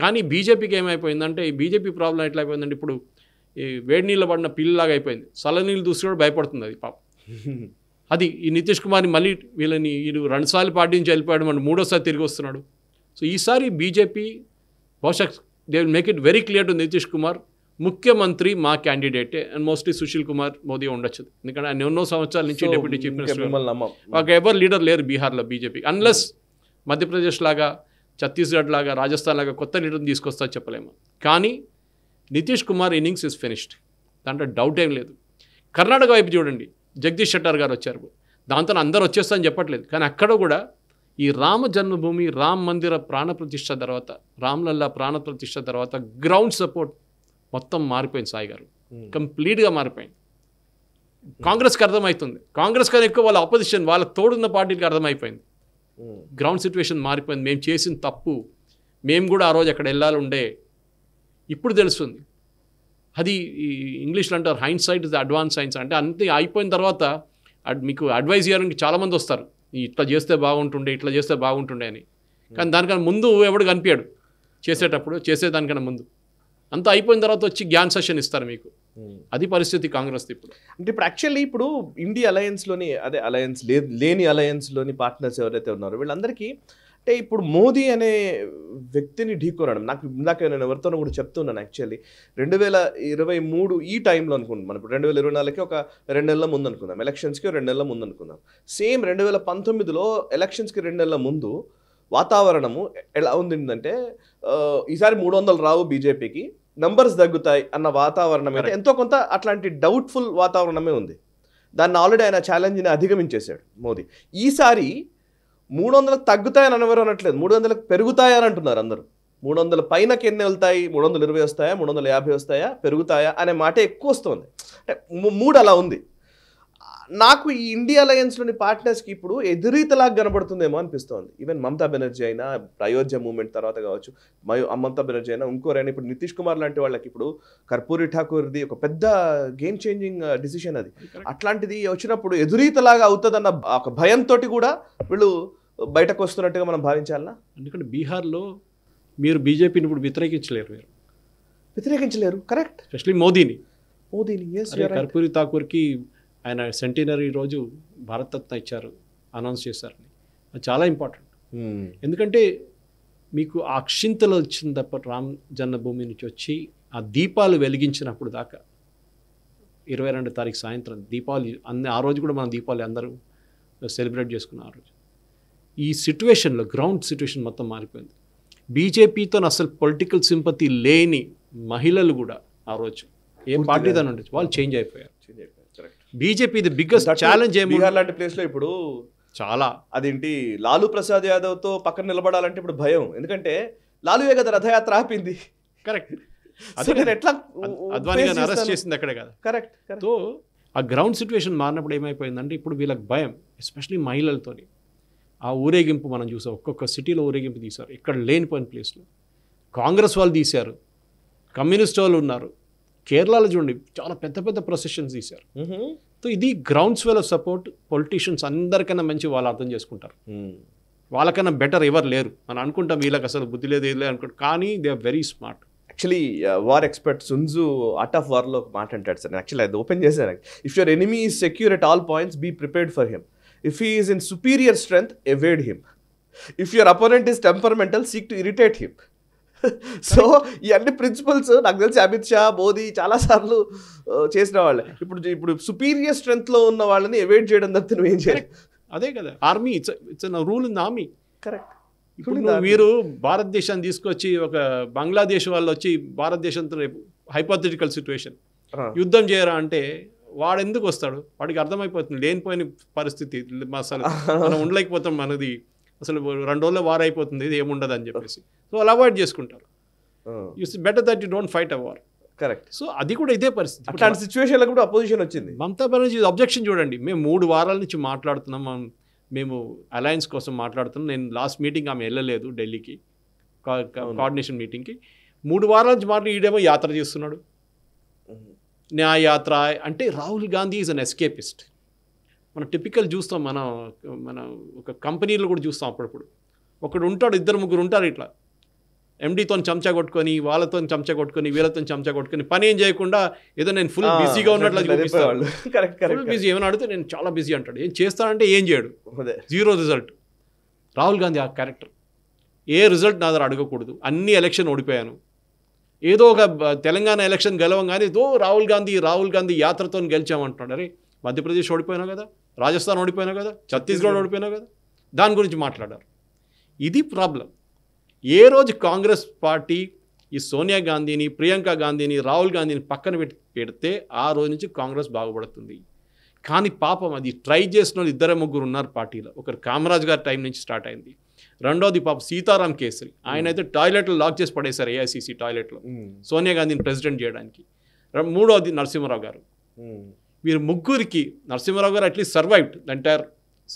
కానీ బీజేపీకి ఏమైపోయిందంటే ఈ బీజేపీ ప్రాబ్లం ఎట్లా అయిపోయిందంటే ఇప్పుడు ఈ వేడి నీళ్ళు పడిన పిల్లలాగా అయిపోయింది సల నీళ్ళు చూసి కూడా భయపడుతుంది అది పాపం అది ఈ నితీష్ కుమార్ని మళ్ళీ వీళ్ళని వీడు రెండుసార్లు పార్టీ నుంచి వెళ్ళిపోయాడు మళ్ళీ మూడోసారి తిరిగి వస్తున్నాడు సో ఈసారి బీజేపీ బహుశా they will make it very clear to Nitish Kumar ముఖ్యమంత్రి మా క్యాండిడేటే అండ్ మోస్ట్లీ సుశీల్ కుమార్ మోదీ ఉండొచ్చు ఎందుకంటే ఆయన ఎన్నో సంవత్సరాల నుంచి డెప్యూటీ చీఫ్ మినిస్టర్ ఎవరు లీడర్ లేరు బీహార్లో బీజేపీ అన్లెస్ మధ్యప్రదేశ్ లాగా ఛత్తీస్గఢ్ లాగా రాజస్థాన్ లాగా కొత్త లీడర్ని తీసుకొస్తా చెప్పలేము కానీ Nitish Kumar innings is finished దాంట్లో డౌట్ ఏం లేదు కర్ణాటక వైపు చూడండి జగదీష్ షెట్టర్ గారు వచ్చారు దాంతో అందరూ వచ్చేస్తా అని చెప్పట్లేదు కానీ అక్కడ కూడా ఈ రామ జన్మభూమి రామ్ మందిర ప్రతిష్ట తర్వాత రామ్లల్లా ప్రాణప్రతిష్ఠ తర్వాత గ్రౌండ్ సపోర్ట్ మొత్తం మారిపోయింది సాయి గారు కంప్లీట్గా మారిపోయింది కాంగ్రెస్కి అర్థమవుతుంది కాంగ్రెస్ కానీ ఎక్కువ వాళ్ళ ఆపోజిషన్ వాళ్ళ తోడున్న పార్టీకి అర్థమైపోయింది గ్రౌండ్ hmm. సిచ్యువేషన్ మారిపోయింది మేము చేసిన తప్పు మేము కూడా ఆ రోజు అక్కడ వెళ్ళాలి ఉండే ఇప్పుడు తెలుస్తుంది అది ఇంగ్లీష్లో అంటారు hindsight is advance science అంటే అంతే అయిపోయిన తర్వాత మీకు అడ్వైజ్ ఇవ్వడానికి చాలామంది వస్తారు ఇట్లా చేస్తే బాగుంటుండే ఇట్లా చేస్తే బాగుంటుండే అని hmm. కానీ దానికన్నా ముందు ఎవడు కనిపించాడు చేసేటప్పుడు చేసేదానికన్నా ముందు అంతా అయిపోయిన తర్వాత వచ్చి జ్ఞాన్ సెషన్ ఇస్తారు మీకు అది పరిస్థితి కాంగ్రెస్ ఇప్పుడు అంటే ఇప్పుడు యాక్చువల్లీ ఇప్పుడు ఇండి అలయన్స్లోని అదే అలయన్స్ లేని అలయన్స్లోని పార్ట్నర్స్ ఎవరైతే ఉన్నారో వీళ్ళందరికీ అంటే ఇప్పుడు మోదీ అనే వ్యక్తిని ఢీకొనడం నాకు ఇందాక నేను ఎవరితోనో కూడా చెప్తున్నాను యాక్చువల్లీ రెండు వేల ఇరవై మూడు ఈ టైంలో అనుకుందాం మనం ఇప్పుడు రెండు వేల ఇరవై నాలుగుకి ఒక రెండు నెలల ముందు అనుకుందాం ఎలక్షన్స్కి రెండు నెలల ముందు అనుకుందాం సేమ్ రెండు వేల పంతొమ్మిదిలో ఎలక్షన్స్కి రెండు నెలల ముందు వాతావరణము ఎలా ఉందంటే ఈసారి మూడు వందలు రావు బీజేపీకి నంబర్స్ తగ్గుతాయి అన్న వాతావరణం అయితే ఎంతో కొంత అట్లాంటి డౌట్ఫుల్ వాతావరణమే ఉంది దాన్ని ఆల్రెడీ ఆయన ఛాలెంజ్ని అధిగమించేశాడు మోదీ ఈసారి మూడు వందలకు తగ్గుతాయని అనవరు అనట్లేదు మూడు వందలకు పెరుగుతాయని అంటున్నారు అందరూ మూడు వందల పైనకి ఎన్ని వెళ్తాయి మూడు వందల ఇరవై వస్తాయా మూడు వందల యాభై వస్తాయా పెరుగుతాయా అనే మాట ఎక్కువ వస్తుంది అంటే మూడు అలా ఉంది నాకు ఈ ఇండియా అలయన్స్లోని పార్ట్నర్స్కి ఇప్పుడు ఎదురీతలాగా కనబడుతుందేమో అనిపిస్తోంది ఈవెన్ మమతా బెనర్జీ అయినా ప్రయోజ్య మూమెంట్ తర్వాత కావచ్చు మయో మమతా బెనర్జీ అయినా ఇంకోరైనా ఇప్పుడు నితీష్ కుమార్ లాంటి వాళ్ళకి ఇప్పుడు కర్పూరి ఠాకూర్ది ఒక పెద్ద గేమ్ చేంజింగ్ డిసిషన్ అది అట్లాంటిది వచ్చినప్పుడు ఎదురీతలాగా అవుతుందన్న ఒక భయంతో కూడా వీళ్ళు బయటకు వస్తున్నట్టుగా మనం భావించాలనా ఎందుకంటే బీహార్లో మీరు బీజేపీని ఇప్పుడు వ్యతిరేకించలేరు మీరు వ్యతిరేకించలేరు కరెక్ట్ ఎస్పెషలీ మోదీని మోదీని కర్పూరి ఠాకూర్కి ఆయన సెంటీనరీ రోజు భారతరత్న ఇచ్చారు అనౌన్స్ చేశారని అది చాలా ఇంపార్టెంట్ ఎందుకంటే మీకు ఆ అక్షింతలు వచ్చిన తప్ప రామ్ జన్మభూమి నుంచి వచ్చి ఆ దీపాలు వెలిగించినప్పుడు దాకా ఇరవై రెండు తారీఖు సాయంత్రం దీపావళి అన్ని ఆ రోజు కూడా మనం దీపావళి అందరూ సెలబ్రేట్ చేసుకున్నాం ఆ రోజు ఈ సిట్యువేషన్లో గ్రౌండ్ సిట్యువేషన్ మొత్తం మారిపోయింది బీజేపీతో అసలు పొలిటికల్ సింపతి లేని మహిళలు కూడా ఆ రోజు ఏం పార్టీ దాని ఉండొచ్చు వాళ్ళు చేంజ్ అయిపోయారు చేంజ్ అయిపోయారు బీజేపీ ఇది బిగ్గెస్ట్ ఛాలెంజ్ బీహార్ లాంటి ప్లేస్లో ఇప్పుడు చాలా అదేంటి లాలూ ప్రసాద్ యాదవ్తో పక్కన నిలబడాలంటే ఇప్పుడు భయం ఎందుకంటే లాలూ కదా రథయాత్ర ఆపింది కరెక్ట్ అదే ఎట్లా అద్వానీ గారిని అరెస్ట్ చేసింది అక్కడే కదా కరెక్ట్ సో ఆ గ్రౌండ్ సిచ్యువేషన్ మారినప్పుడు ఏమైపోయిందంటే ఇప్పుడు వీళ్ళకి భయం ఎస్పెషలీ మహిళలతోని ఆ ఊరేగింపు మనం చూసాం ఒక్కొక్క సిటీలో ఊరేగింపు తీశారు ఇక్కడ లేనిపోయిన ప్లేస్లో కాంగ్రెస్ వాళ్ళు తీశారు కమ్యూనిస్ట్ వాళ్ళు ఉన్నారు కేరళలో చూడండి చాలా పెద్ద పెద్ద ప్రొసెషన్స్ తీశారు సో ఇది groundswell of support politicians అందరికన్నా మంచి వాళ్ళు అర్థం చేసుకుంటారు వాళ్ళకన్నా బెటర్ ఎవరు లేరు మనం అనుకుంటాం వీళ్ళకి అసలు బుద్ధి లేదు ఏది లేదు అనుకుంటాం కానీ they are very smart actually war expert Sun Tzu art of వార్లో మాట అంటాడు సార్ యాక్చువల్లీ అది ఓపెన్ చేశాను if your enemy is secure at all points be prepared for him if he is in superior strength evade him if your opponent is temperamental seek to irritate him so ఇవన్నీ principles నాకు తెలిసి అమిత్ షా మోదీ చాలాసార్లు చేసిన వాళ్ళే ఇప్పుడు ఇప్పుడు superior లో ఉన్న వాళ్ళని ఎవేట్ చేయడం తప్పితే నువ్వు ఏం చేయాలి అదే కదా army it's it's rule in army correct ఇప్పుడు మీరు భారతదేశాన్ని తీసుకొచ్చి ఒక బంగ్లాదేశ్ వాళ్ళు వచ్చి భారతదేశంతో హైపోథెటికల్ సిచ్యువేషన్ యుద్ధం చేయరా అంటే వాడు ఎందుకు వస్తాడు వాడికి అర్థమైపోతుంది లేనిపోయిన పరిస్థితి మసాలా మనం ఉండలేకపోతాం మనది అసలు రెండు రోజుల్లో వార్ అయిపోతుంది ఇది ఏముండదు అని చెప్పేసి సో అలా అవాయిడ్ చేసుకుంటారు use better that you don't fight a war correct so అది కూడా ఇదే పరిస్థితి అట్లాంటి సిచ్యువేషన్లో కూడా అపోజిషన్ వచ్చింది మమతా బెనర్జీ అబ్జెక్షన్ చూడండి మేము మూడు వారాల నుంచి మాట్లాడుతున్నాం మేము అలయన్స్ కోసం మాట్లాడుతున్నాం నేను లాస్ట్ మీటింగ్ ఆమె వెళ్ళలేదు ఢిల్లీకి కోఆర్డినేషన్ మీటింగ్కి మూడు వారాల నుంచి మాట్లాడి ఈడేమో యాత్ర చేస్తున్నాడు న్యాయ యాత్ర అంటే Rahul Gandhi is an escapist మనం టిపికల్ చూస్తాం మనం మన ఒక కంపెనీలో కూడా చూస్తాం అప్పుడప్పుడు ఒకడు ఉంటాడు ఇద్దరు ముగ్గురు ఉంటారు ఇట్లా ఎండితో చంచా కొట్టుకొని వాళ్ళతో చంచా కొట్టుకొని వీళ్ళతో చంచా కొట్టుకొని పని ఏం చేయకుండా ఏదో నేను ఫుల్ బిజీగా ఉన్నట్లు ఫుల్ బిజీ ఏమైనా అడిగితే నేను చాలా బిజీ అంటాడు ఏం చేస్తానంటే ఏం చేయడు జీరో రిజల్ట్ రాహుల్ గాంధీ ఆ క్యారెక్టర్ ఏ రిజల్ట్ నా దగ్గర అడగకూడదు అన్ని ఎలక్షన్ ఓడిపోయాను ఏదో ఒక తెలంగాణ ఎలక్షన్ కానీ ఏదో రాహుల్ గాంధీ రాహుల్ గాంధీ యాత్రతో గెలిచామంటున్నాడు అరే మధ్యప్రదేశ్ ఓడిపోయినా కదా రాజస్థాన్ ఓడిపోయినా కదా ఛత్తీస్గఢ్ ఓడిపోయినా కదా దాని గురించి మాట్లాడారు ఇది ప్రాబ్లం ఏ రోజు కాంగ్రెస్ పార్టీ ఈ సోనియా గాంధీని ప్రియాంక గాంధీని రాహుల్ గాంధీని పక్కన పెట్టి పెడితే ఆ రోజు నుంచి కాంగ్రెస్ బాగుపడుతుంది కానీ పాపం అది ట్రై చేసిన వాళ్ళు ఇద్దరే ముగ్గురు ఉన్నారు పార్టీలో ఒకరు కామరాజ్ గారి టైం నుంచి స్టార్ట్ అయింది రెండోది పాప సీతారాం కేసరి ఆయన అయితే టాయిలెట్లు లాక్ చేసి పడేశారు ఏఐసిసి టాయిలెట్లో సోనియా గాంధీని ప్రెసిడెంట్ చేయడానికి మూడోది నరసింహరావు గారు వీరు ముగ్గురికి నరసింహరావు గారు అట్లీస్ట్ సర్వైవ్డ్ ఎంటైర్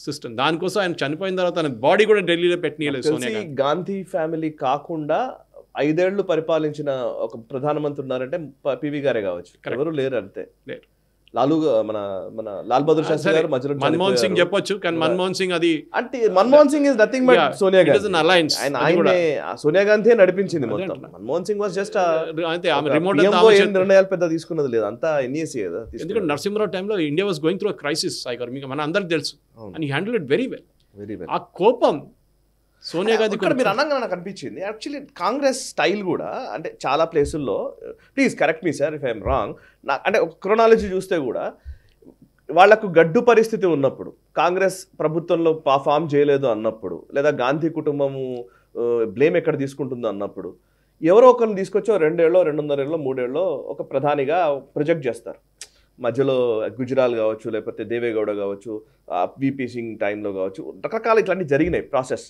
సిస్టమ్ దానికోసం ఆయన చనిపోయిన తర్వాత తన బాడీ కూడా ఢిల్లీలో పెట్టినీయలేదు గాంధీ ఫ్యామిలీ కాకుండా ఐదేళ్లు పరిపాలించిన ఒక ప్రధానమంత్రి ఉన్నారంటే పివి గారే కావచ్చు ఎవరు లేరు అంతే లేరు లాలు మన మన లాల్ బహదూర్ శాస్త్రి గారు మధ్యలో మన్మోహన్ సింగ్ చెప్పొచ్చు కానీ మన్మోహన్ సింగ్ అది అంటే Manmohan Singh is nothing but Sonia Gandhi alliance ఆయన సోనియా గాంధీ నడిపించింది మొత్తం మన్మోహన్ సింగ్ వాస్ జస్ట్ అంతే ఆమె రిమోట్ నిర్ణయాలు పెద్ద తీసుకున్నది లేదు అంతా ఎన్ఏసీ e ఎందుకంటే నరసింహరావు టైంలో India was going through crisis garu మీకు మన అందరికి తెలుసు and handle it very well ఆ కోపం సోనియా గాంధీ ఇక్కడ మీరు అనగా నాకు అనిపించింది యాక్చువల్లీ కాంగ్రెస్ స్టైల్ కూడా అంటే చాలా ప్లేసుల్లో please correct me sir if I'm wrong నా అంటే క్రొనాలజీ చూస్తే కూడా వాళ్లకు గడ్డు పరిస్థితి ఉన్నప్పుడు కాంగ్రెస్ ప్రభుత్వంలో పర్ఫామ్ చేయలేదు అన్నప్పుడు లేదా గాంధీ కుటుంబము బ్లేమ్ ఎక్కడ తీసుకుంటుంది అన్నప్పుడు ఎవరో ఒకరిని తీసుకొచ్చో రెండేళ్ళో రెండున్నరేళ్ళో మూడేళ్ళలో ఒక ప్రధానిగా ప్రొజెక్ట్ చేస్తారు మధ్యలో గుజరాల్ కావచ్చు లేకపోతే దేవేగౌడ కావచ్చు విపి సింగ్ టైంలో కావచ్చు రకరకాల ఇట్లాంటివి జరిగినాయి ప్రాసెస్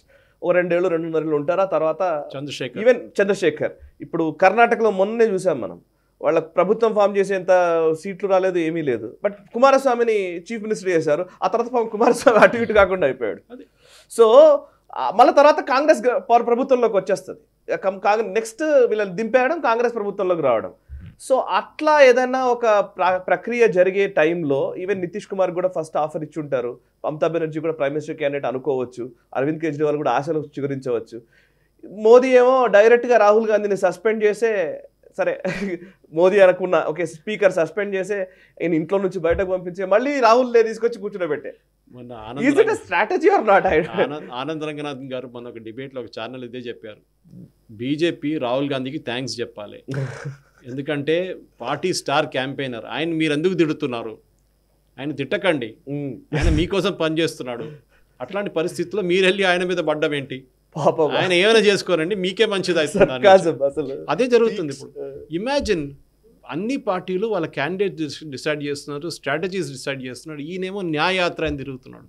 ఓ రెండేళ్ళు రెండున్నరలు ఉంటారు ఆ తర్వాత చంద్రశేఖర్ ఈవెన్ చంద్రశేఖర్ ఇప్పుడు కర్ణాటకలో మొన్నే చూసాం మనం వాళ్ళ ప్రభుత్వం ఫామ్ చేసేంత సీట్లు రాలేదు ఏమీ లేదు బట్ కుమారస్వామిని చీఫ్ మినిస్టర్ చేశారు ఆ తర్వాత పాపం కుమారస్వామి అటు ఇటు కాకుండా అయిపోయాడు సో మళ్ళీ తర్వాత కాంగ్రెస్ ప్రభుత్వంలోకి వచ్చేస్తుంది కాంగ్రెస్ నెక్స్ట్ వీళ్ళని దింపేయడం కాంగ్రెస్ ప్రభుత్వంలోకి రావడం సో అట్లా ఏదైనా ఒక ప్రక్రియ జరిగే టైంలో ఈవెన్ నితీష్ కుమార్ కూడా ఫస్ట్ ఆఫర్ ఇచ్చి ఉంటారు మమతా బెనర్జీ కూడా ప్రైమ్ మినిస్టర్ క్యాండిడేట్ అనుకోవచ్చు అరవింద్ కేజ్రీవాల్ కూడా ఆశలు చిగురించవచ్చు మోదీ ఏమో డైరెక్ట్గా రాహుల్ గాంధీని సస్పెండ్ చేసే సరే మోదీ అనుకున్న ఓకే స్పీకర్ సస్పెండ్ చేసే ఈయన ఇంట్లో నుంచి బయటకు పంపించే మళ్ళీ రాహుల్ తీసుకొచ్చి కూర్చోబెట్టే మొన్న strategy are not Anand Ranganath garu మొన్న ఒక డిబేట్లో ఒక ఛానల్ ఇదే చెప్పారు బీజేపీ రాహుల్ గాంధీకి థ్యాంక్స్ చెప్పాలి ఎందుకంటే పార్టీ స్టార్ క్యాంపెయినర్ ఆయన మీరు ఎందుకు తిడుతున్నారు ఆయన తిట్టకండి ఆయన మీకోసం పనిచేస్తున్నాడు అట్లాంటి పరిస్థితుల్లో మీరు వెళ్ళి ఆయన మీద పడ్డం ఏంటి పాపం ఆయన ఏమైనా చేసుకోరండి మీకే మంచిది అసలు అదే జరుగుతుంది ఇప్పుడు ఇమాజిన్ అన్ని పార్టీలు వాళ్ళ క్యాండిడేట్ డిసైడ్ చేస్తున్నారు స్ట్రాటజీస్ డిసైడ్ చేస్తున్నాడు ఈయనేమో న్యాయయాత్ర అని తిరుగుతున్నాడు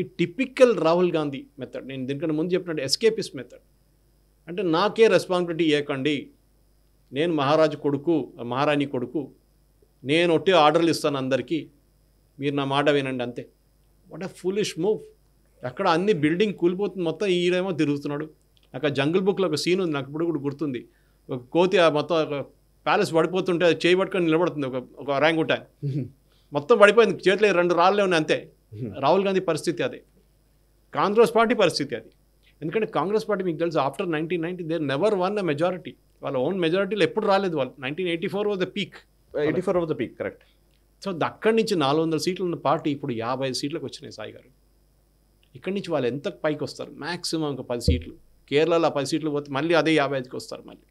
ఈ టిపికల్ రాహుల్ గాంధీ మెథడ్ నేను దీనికన్నా ముందు చెప్పినట్టు ఎస్కేపిస్ మెథడ్ అంటే నాకే రెస్పాన్సిబిలిటీ ఇవ్వకండి నేను మహారాజు కొడుకు మహారాణి కొడుకు నేను ఒట్టి ఆర్డర్లు ఇస్తాను అందరికీ మీరు నా మాట వినండి అంతే వాట్ ఎ ఫులిష్ మూవ్ అక్కడ అన్ని బిల్డింగ్ కూలిపోతుంది మొత్తం ఈడేమో తిరుగుతున్నాడు అక్కడ జంగిల్ బుక్లో ఒక సీన్ ఉంది నాకు ఇప్పుడు కూడా గుర్తుంది ఒక కోతి మొత్తం ఒక ప్యాలెస్ పడిపోతుంటే అది చేయబట్టుకొని నిలబడుతుంది ఒక ఒక ఉంటాయి మొత్తం పడిపోయింది చేతిలో రెండు రాళ్ళే ఉన్నాయి అంతే hmm. రాహుల్ గాంధీ పరిస్థితి అది కాంగ్రెస్ పార్టీ పరిస్థితి అది ఎందుకంటే కాంగ్రెస్ పార్టీ మీకు తెలుసు after nineteen nineteen there never one a majority వాళ్ళ ఓన్ మెజారిటీలో ఎప్పుడు రాలేదు వాళ్ళు nineteen eighty four was the peak eighty four was the peak correct so అక్కడి నుంచి నాలుగు వందల సీట్లు ఉన్న పార్టీ ఇప్పుడు యాభై సీట్లకు వచ్చినాయి సాయి గారు ఇక్కడి నుంచి వాళ్ళు ఎంత పైకి వస్తారు మ్యాక్సిమం ఒక పది సీట్లు కేరళలో పది సీట్లు పోతే మళ్ళీ అదే యాభై ఐదుకి వస్తారు మళ్ళీ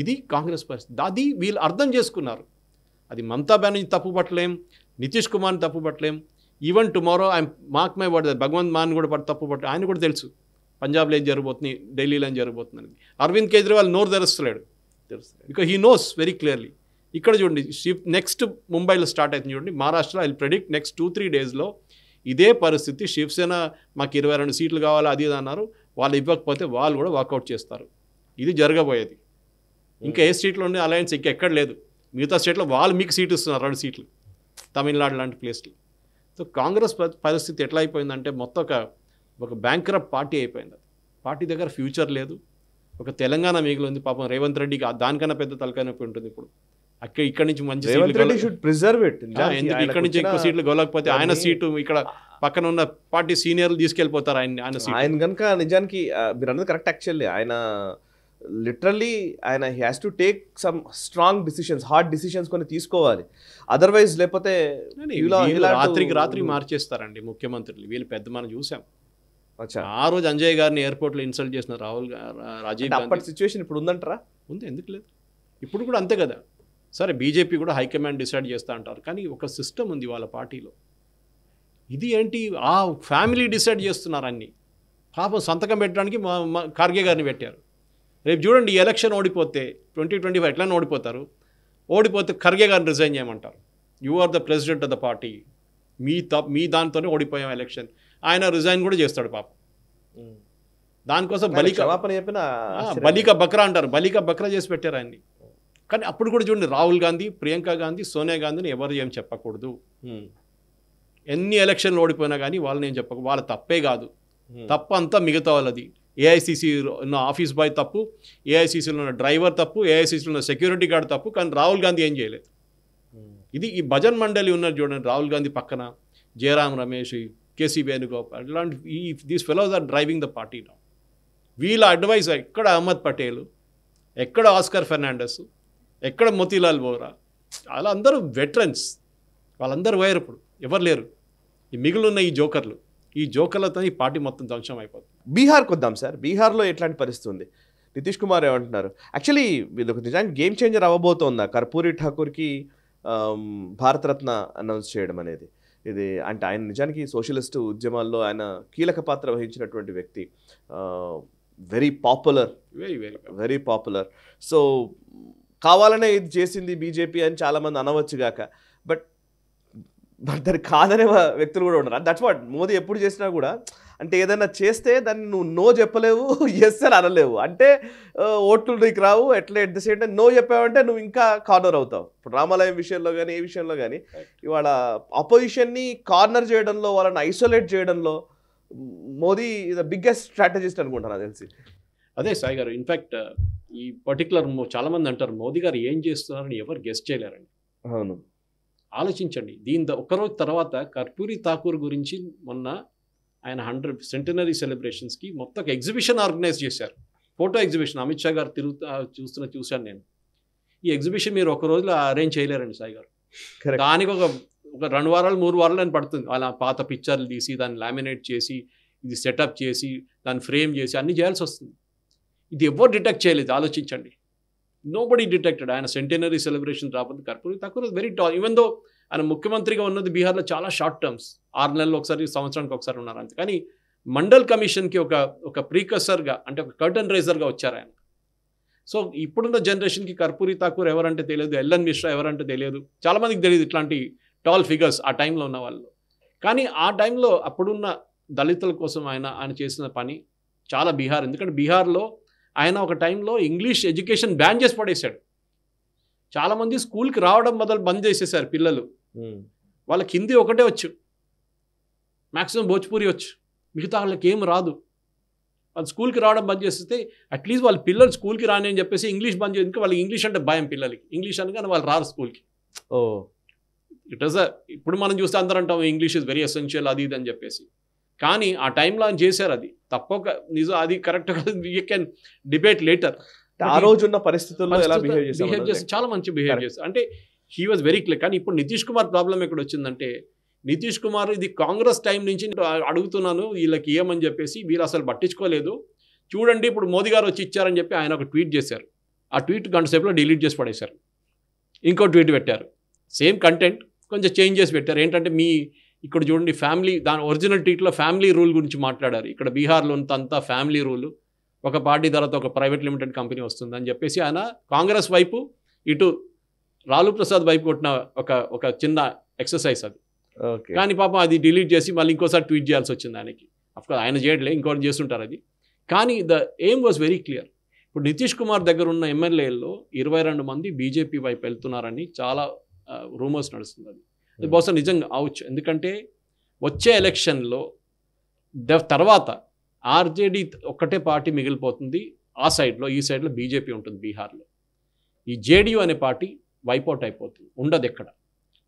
ఇది కాంగ్రెస్ పరిస్థితి అది వీళ్ళు అర్థం చేసుకున్నారు అది మమతా బెనర్జీ తప్పు పట్టలేం నితీష్ కుమార్ని తప్పు పట్టలేం even tomorrow I mark my word Bhagwant Mann కూడా పడి తప్పు పట్టు ఆయన కూడా తెలుసు పంజాబ్లో ఏం జరగబోతుంది ఢిల్లీలో ఏం జరగబోతుంది అనేది అరవింద్ కేజ్రీవాల్ నోరు తెరుస్తలేడు తెరుస్తలేడు because he knows very clearly ఇక్కడ చూడండి నెక్స్ట్ ముంబైలో స్టార్ట్ అవుతుంది చూడండి Maharashtra I predict next two three డేస్లో ఇదే పరిస్థితి శివసేన మాకు ఇరవై రెండు సీట్లు కావాలి అది ఇది అన్నారు వాళ్ళు ఇవ్వకపోతే వాళ్ళు కూడా వాకౌట్ చేస్తారు ఇది జరగబోయేది ఇంకా ఏ సీట్లో ఉండే అలయన్స్ ఇంకెక్కడ లేదు మిగతా స్టేట్లో వాళ్ళు మీకు సీట్ ఇస్తున్నారు రెండు సీట్లు తమిళనాడు లాంటి ప్లేస్లు సో కాంగ్రెస్ పరిస్థితి ఎట్లా అయిపోయిందంటే మొత్తం ఒక ఒక బ్యాంక్ పార్టీ అయిపోయింది పార్టీ దగ్గర ఫ్యూచర్ లేదు ఒక తెలంగాణ మిగిలింది పాపం రేవంత్ రెడ్డికి దానికన్నా పెద్ద తలకాయనొప్పి ఉంటుంది ఇప్పుడు అక్కడ ఇక్కడ నుంచి మంచి ప్రిజర్వ్ ఎందుకు ఇక్కడ నుంచి ఎక్కువ సీట్లు గోలకపోతే ఆయన సీటు ఇక్కడ పక్కన ఉన్న పార్టీ సీనియర్లు తీసుకెళ్ళిపోతారు ఆయన ఆయన ఆయన కనుక నిజానికి మీరు అన్నది కరెక్ట్ యాక్చువల్లీ ఆయన లిటరల్లీ ఆయన he has to take some strong decisions hard decisions కొన్ని తీసుకోవాలి అదర్వైజ్ లేకపోతే రాత్రికి రాత్రి మార్చేస్తారండి ముఖ్యమంత్రులు వీళ్ళు పెద్ద మనం చూసాం ఆ రోజు అంజయ్ గారిని ఎయిర్పోర్ట్లో ఇన్సల్ట్ చేసిన రాహుల్ రాజీవ్ అప్పటి సిచ్యువేషన్ ఇప్పుడు ఉందంటారా ఉంది ఎందుకు లేదు ఇప్పుడు కూడా అంతే కదా సరే బీజేపీ కూడా హైకమాండ్ డిసైడ్ చేస్తా అంటారు కానీ ఒక సిస్టమ్ ఉంది వాళ్ళ పార్టీలో ఇది ఏంటి ఆ ఫ్యామిలీ డిసైడ్ చేస్తున్నారు అన్నీ పాపం సంతకం పెట్టడానికి మా ఖార్గే గారిని పెట్టారు రేపు చూడండి ఎలక్షన్ ఓడిపోతే ట్వంటీ ట్వంటీ ఫైవ్ ఎట్లా ఓడిపోతారు ఓడిపోతే ఖర్గే గారిని రిజైన్ చేయమంటారు you are the president of the party మీ త మీ దాంతోనే ఓడిపోయాం ఎలక్షన్ ఆయన రిజైన్ కూడా చేస్తాడు పాప దానికోసం బలిక చెప్పిన బలిక బక్రా అంటారు బలిక బక్రా చేసి పెట్టారు ఆయన్ని కానీ అప్పుడు కూడా చూడండి రాహుల్ గాంధీ ప్రియాంక గాంధీ సోనియా గాంధీని ఎవరు ఏం చెప్పకూడదు ఎన్ని ఎలక్షన్లు ఓడిపోయినా కానీ వాళ్ళని ఏం చెప్పకూడదు వాళ్ళ తప్పే కాదు తప్ప అంతా మిగతా వాళ్ళది ఏఐసీసీ ఉన్న ఆఫీస్ బాయ్ తప్పు ఏఐసిసిలో ఉన్న డ్రైవర్ తప్పు ఏఐసీసీలో ఉన్న సెక్యూరిటీ గార్డ్ తప్పు కానీ రాహుల్ గాంధీ ఏం చేయలేదు hmm. ఇది ఈ భజన్ మండలి ఉన్నారు చూడండి రాహుల్ గాంధీ పక్కన జయరామ్ రమేష్ కేసీ వేణుగోపాల్ ఇలాంటి ఈ these fellows are driving the party నా వీళ్ళ అడ్వైజర్ ఎక్కడ అహ్మద్ పటేల్ ఎక్కడ ఆస్కర్ ఫెర్నాండస్ ఎక్కడ మోతీలాల్ బోరా వాళ్ళందరూ అందరూ వెటరన్స్ వాళ్ళందరూ వైరపుడు ఇప్పుడు ఎవరు లేరు ఈ మిగిలిన ఈ జోకర్లు ఈ జోకర్లతో ఈ పార్టీ మొత్తం ధ్వంసం అయిపోతుంది బీహార్కి వద్దాం సార్ బీహార్లో ఎట్లాంటి పరిస్థితి ఉంది నితీష్ కుమార్ ఏమంటున్నారు యాక్చువల్లీ ఇది ఒక నిజానికి గేమ్ చేంజర్ అవ్వబోతోందా కర్పూరి ఠాకూర్కి భారతరత్న అనౌన్స్ చేయడం అనేది ఇది అంటే ఆయన నిజానికి సోషలిస్టు ఉద్యమాల్లో ఆయన కీలక పాత్ర వహించినటువంటి వ్యక్తి very popular very very very popular so కావాలనే ఇది చేసింది బీజేపీ అని చాలామంది అనవచ్చు దాన్ని కాదనే వ్యక్తులు కూడా ఉన్నారు దట్స్ వాట్ మోదీ ఎప్పుడు చేసినా కూడా అంటే ఏదైనా చేస్తే దాన్ని నువ్వు నో చెప్పలేవు ఎస్ అని అనలేవు అంటే ఓట్లు నీకు రావు ఎట్లా at the same time no చెప్పావంటే నువ్వు ఇంకా కార్నర్ అవుతావు ఇప్పుడు రామాలయం విషయంలో కానీ ఏ విషయంలో కానీ ఇవాళ అపోజిషన్ని కార్నర్ చేయడంలో వాళ్ళని ఐసోలేట్ చేయడంలో మోదీ ఇద బిగ్గెస్ట్ స్ట్రాటజిస్ట్ అనుకుంటాను తెలిసి అదే సాయి గారు ఇన్ఫ్యాక్ట్ ఈ పర్టికులర్ చాలామంది అంటారు మోదీ గారు ఏం చేస్తున్నారని ఎవరు గెస్ట్ చేయలేరండి అవును ఆలోచించండి దీని ఒకరోజు తర్వాత కర్పూరి ఠాకూర్ గురించి మొన్న ఆయన హండ్రెడ్ సెంటనరీ సెలబ్రేషన్స్కి మొత్తం ఎగ్జిబిషన్ ఆర్గనైజ్ చేశారు ఫోటో ఎగ్జిబిషన్ అమిత్ షా గారు తిరుగుతా చూస్తున్న చూశాను నేను ఈ ఎగ్జిబిషన్ మీరు ఒక రోజులో అరేంజ్ చేయలేరండి సాయి గారు దానికి ఒక ఒక రెండు వారాలు మూడు వారాలు అని పడుతుంది అలా పాత పిక్చర్లు తీసి దాన్ని లామినేట్ చేసి ఇది సెటప్ చేసి దాన్ని ఫ్రేమ్ చేసి అన్నీ చేయాల్సి వస్తుంది ఇది ఎవరు డిటెక్ట్ చేయలేదు ఆలోచించండి నోబడి డిటెక్టెడ్ ఆయన సెంటనరీ సెలబ్రేషన్ రాకపోతే కర్పూర్ తక్కువ వెరీ టాల్ ఈవెన్ దో ఆయన ముఖ్యమంత్రిగా ఉన్నది బీహార్లో చాలా షార్ట్ టర్మ్స్ ఆరు నెలలు ఒకసారి సంవత్సరానికి ఒకసారి ఉన్నారు అంతే కానీ మండల్ కమిషన్కి ఒక ఒక ప్రీకర్సర్గా అంటే ఒక కర్టన్ రైజర్గా వచ్చారు ఆయన సో ఇప్పుడున్న జనరేషన్కి కర్పూరి ఠాకూర్ ఎవరంటే తెలియదు ఎల్ఎన్ మిశ్రా ఎవరంటే తెలియదు చాలామందికి తెలియదు ఇట్లాంటి టాల్ ఫిగర్స్ ఆ టైంలో ఉన్న వాళ్ళు కానీ ఆ టైంలో అప్పుడున్న దళితుల కోసం ఆయన ఆయన చేసిన పని చాలా బీహార్ ఎందుకంటే బీహార్లో ఆయన ఒక టైంలో ఇంగ్లీష్ ఎడ్యుకేషన్ బ్యాన్ చేసి పడేశాడు చాలామంది స్కూల్కి రావడం మొదలు బంద్ చేసేసారు పిల్లలు వాళ్ళకి హిందీ ఒకటే వచ్చు మ్యాక్సిమం భోజ్పూరి వచ్చు మిగతా వాళ్ళకి ఏం రాదు వాళ్ళు స్కూల్కి రావడం బంద్ చేస్తే అట్లీస్ట్ వాళ్ళ పిల్లలు స్కూల్కి రాని అని చెప్పేసి ఇంగ్లీష్ బంద్ చేసి వాళ్ళకి ఇంగ్లీష్ అంటే భయం పిల్లలకి ఇంగ్లీష్ అనగానే వాళ్ళు రారు స్కూల్కి ఓ ఇట్ ఇప్పుడు మనం చూస్తే అందరూ అంటాం ఇంగ్లీష్ ఇస్ వెరీ ఎసెన్షియల్ అది ఇది అని చెప్పేసి కానీ ఆ టైంలో ఆయన చేశారు అది తప్పక నిజం అది correct you can debate later ఆ రోజు ఉన్న పరిస్థితుల్లో ఎలా బిహేవ్ చేసి చాలా మంచి బిహేవ్ చేస్తారు అంటే హీ వాజ్ వెరీ క్లియర్ కానీ ఇప్పుడు నితీష్ కుమార్ ప్రాబ్లం ఎక్కడ వచ్చిందంటే నితీష్ కుమార్ ఇది కాంగ్రెస్ టైం నుంచి అడుగుతున్నాను వీళ్ళకి ఏమని చెప్పేసి వీళ్ళు అసలు పట్టించుకోలేదు చూడండి ఇప్పుడు మోదీ గారు వచ్చి ఇచ్చారని చెప్పి ఆయన ఒక ట్వీట్ చేశారు ఆ ట్వీట్ గంట సేపులో డిలీట్ చేసి పడేశారు ఇంకో ట్వీట్ పెట్టారు సేమ్ కంటెంట్ కొంచెం చేంజ్ చేసి పెట్టారు ఏంటంటే మీ ఇక్కడ చూడండి ఫ్యామిలీ దాని ఒరిజినల్ టీట్లో ఫ్యామిలీ రూల్ గురించి మాట్లాడారు ఇక్కడ బీహార్లో అంతా ఫ్యామిలీ రూలు ఒక పార్టీ తర్వాత ఒక ప్రైవేట్ లిమిటెడ్ కంపెనీ వస్తుందని చెప్పేసి ఆయన కాంగ్రెస్ వైపు ఇటు లాలూ ప్రసాద్ వైపు కొట్టిన ఒక ఒక చిన్న ఎక్సర్సైజ్ అది కానీ పాపం అది డిలీట్ చేసి మళ్ళీ ఇంకోసారి ట్వీట్ చేయాల్సి వచ్చింది ఆయనకి అఫ్కోర్స్ ఆయన చేయట్లే ఇంకోటి చేస్తుంటారు అది కానీ the aim was very clear ఇప్పుడు నితీష్ కుమార్ దగ్గర ఉన్న ఎమ్మెల్యేల్లో ఇరవై రెండు మంది బీజేపీ వైపు వెళ్తున్నారని చాలా రూమర్స్ నడుస్తుంది అది ఇది బహుశా నిజంగా అవచ్చు ఎందుకంటే వచ్చే ఎలక్షన్లో తర్వాత ఆర్జేడీ ఒక్కటే పార్టీ మిగిలిపోతుంది ఆ సైడ్లో ఈ సైడ్లో బీజేపీ ఉంటుంది బీహార్లో ఈ జేడీయూ అనే పార్టీ వైపౌట్ అయిపోతుంది ఉండదు ఎక్కడ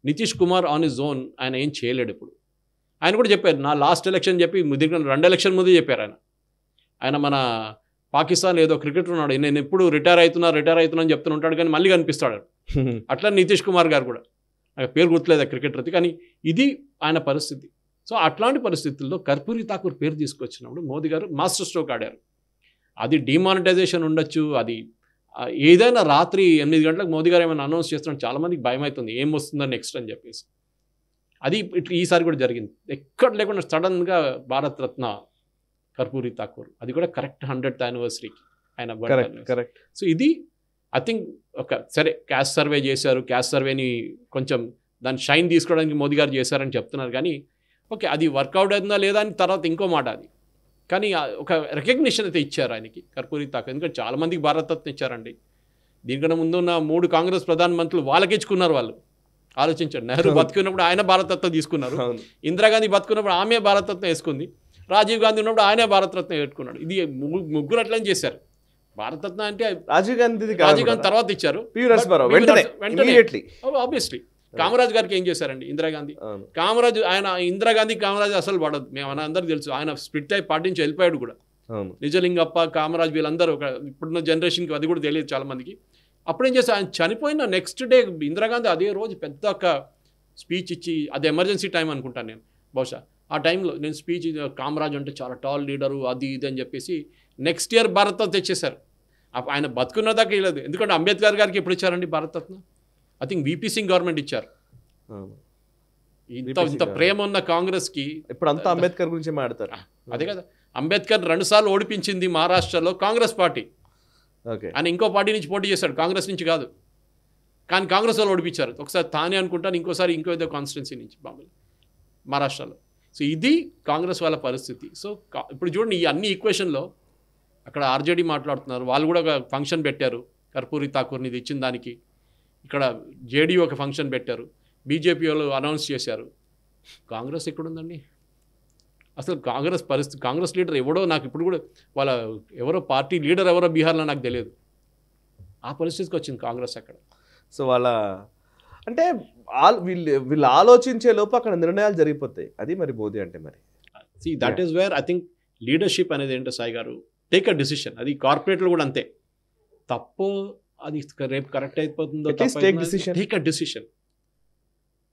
Nitish Kumar on his own ఆయన ఏం చేయలేడు ఇప్పుడు ఆయన కూడా చెప్పారు నా లాస్ట్ ఎలక్షన్ చెప్పి దగ్గర రెండు ఎలక్షన్ ముందే చెప్పారు ఆయన ఆయన మన పాకిస్తాన్ ఏదో క్రికెటర్ ఉన్నాడు నేను ఎప్పుడు రిటైర్ అవుతున్నా రిటైర్ అవుతున్నా అని చెప్తూ ఉంటాడు కానీ మళ్ళీ కనిపిస్తాడు అట్లా నితీష్ కుమార్ గారు కూడా నాకు పేరు గుర్తులేదు క్రికెటర్ది కానీ ఇది ఆయన పరిస్థితి సో అట్లాంటి పరిస్థితుల్లో కర్పూరి ఠాకూర్ పేరు తీసుకొచ్చినప్పుడు మోదీ గారు మాస్టర్ స్ట్రోక్ ఆడారు అది డిమానిటైజేషన్ ఉండొచ్చు అది ఏదైనా రాత్రి ఎనిమిది గంటలకు మోదీ గారు ఏమైనా అనౌన్స్ చేస్తున్నాడు చాలామందికి భయం అవుతుంది ఏం నెక్స్ట్ అని చెప్పేసి అది ఇట్లా ఈసారి కూడా జరిగింది ఎక్కడ లేకుండా సడన్గా భారత్ రత్న కర్పూరి ఠాకూర్ అది కూడా కరెక్ట్ హండ్రెడ్ యానివర్సరీకి ఆయన కరెక్ట్ సో ఇది ఐ థింక్ ఒక సరే క్యాష్ సర్వే చేశారు క్యాష్ సర్వేని కొంచెం దాని షైన్ తీసుకోవడానికి మోదీ గారు చేశారని చెప్తున్నారు కానీ ఓకే అది వర్కౌట్ అవుతుందా లేదా అని తర్వాత ఇంకో మాట అది కానీ ఒక రికగ్నిషన్ అయితే ఇచ్చారు ఆయనకి కర్పూరి తాక ఎందుకంటే చాలామందికి భారతరత్న ఇచ్చారండి దీనికన్నా ముందున్న మూడు కాంగ్రెస్ ప్రధానమంత్రులు వాళ్ళకిచ్చుకున్నారు వాళ్ళు ఆలోచించండి నెహ్రూ బతుకున్నప్పుడు ఆయన భారతత్వం తీసుకున్నారు ఇందిరాగాంధీ బతుకున్నప్పుడు ఆమె భారతత్వం వేసుకుంది రాజీవ్ గాంధీ ఉన్నప్పుడు ఆయనే భారతరత్నం పెట్టుకున్నాడు ఇది ముగ్గురు అట్లనే చేశారు భారతరత్న అంటే రాజీవ్ గాంధీ రాజీవ్ గాంధీ తర్వాత ఇచ్చారు ఆబ్వియస్లీ oh, కామరాజ్ గారికి ఏం చేశారండి ఇందిరాగాంధీ కామరాజ్ ఆయన ఇందిరాగాంధీ కామరాజ్ అసలు పడదు మేము అందరూ తెలుసు ఆయన స్ప్లిట్ అయి పార్టీ నుంచి వెళ్ళిపోయాడు కూడా నిజలింగప్ప కామరాజ్ వీళ్ళందరూ ఒక ఇప్పుడున్న జనరేషన్కి అది కూడా తెలియదు చాలా మందికి అప్పుడేం చేశారు ఆయన చనిపోయిన నెక్స్ట్ డే ఇందిరాగాంధీ అదే రోజు పెద్ద ఒక స్పీచ్ ఇచ్చి అది ఎమర్జెన్సీ టైం అనుకుంటాను నేను బహుశా ఆ టైంలో నేను స్పీచ్ కామరాజ్ అంటే చాలా టాల్ లీడరు అది ఇది అని చెప్పేసి నెక్స్ట్ ఇయర్ భారత్ తెచ్చేశారు ఆయన బతుకున్న దాకా ఇవ్వలేదు ఎందుకంటే అంబేద్కర్ గారికి ఎప్పుడు ఇచ్చారండి Bharat Ratna I think VP Singh government ఇచ్చారు ఇంత ఇంత ప్రేమ ఉన్న కాంగ్రెస్కి ఇప్పుడు అంతా అంబేద్కర్ గురించి మాట్లాడతారు అదే కదా అంబేద్కర్ రెండుసార్లు ఓడిపించింది మహారాష్ట్రలో కాంగ్రెస్ పార్టీ ఓకే ఆయన ఇంకో పార్టీ నుంచి పోటీ చేశాడు కాంగ్రెస్ నుంచి కాదు కానీ కాంగ్రెస్ వాళ్ళు ఓడిపించారు ఒకసారి తానే అనుకుంటాను ఇంకోసారి ఇంకో ఏదో కాన్స్టిట్యున్సీ నుంచి బాబు మహారాష్ట్రలో సో ఇది కాంగ్రెస్ వాళ్ళ పరిస్థితి సో ఇప్పుడు చూడండి ఈ అన్ని ఈక్వేషన్లో అక్కడ ఆర్జేడీ మాట్లాడుతున్నారు వాళ్ళు కూడా ఒక ఫంక్షన్ పెట్టారు కర్పూరి ఠాకూర్ని ఇది ఇచ్చిన దానికి ఇక్కడ జేడీ ఒక ఫంక్షన్ పెట్టారు బీజేపీ వాళ్ళు అనౌన్స్ చేశారు కాంగ్రెస్ ఎక్కడుందండి అసలు కాంగ్రెస్ పరిస్థితి కాంగ్రెస్ లీడర్ ఎవడో నాకు ఇప్పుడు కూడా వాళ్ళ ఎవరో పార్టీ లీడర్ ఎవరో బీహార్లో నాకు తెలియదు ఆ పరిస్థితికి వచ్చింది కాంగ్రెస్ అక్కడ సో వాళ్ళ అంటే వీళ్ళు వీళ్ళు ఆలోచించే లోపు అక్కడ నిర్ణయాలు జరిగిపోతాయి అది మరి మోదీ అంటే మరి that is where I think leadership అనేది ఏంటో సాయి గారు టేక్ అ డిసిషన్ అది కార్పొరేట్లు కూడా అంతే తప్పు అది రేపు కరెక్ట్ అయిపోతుందో take a decision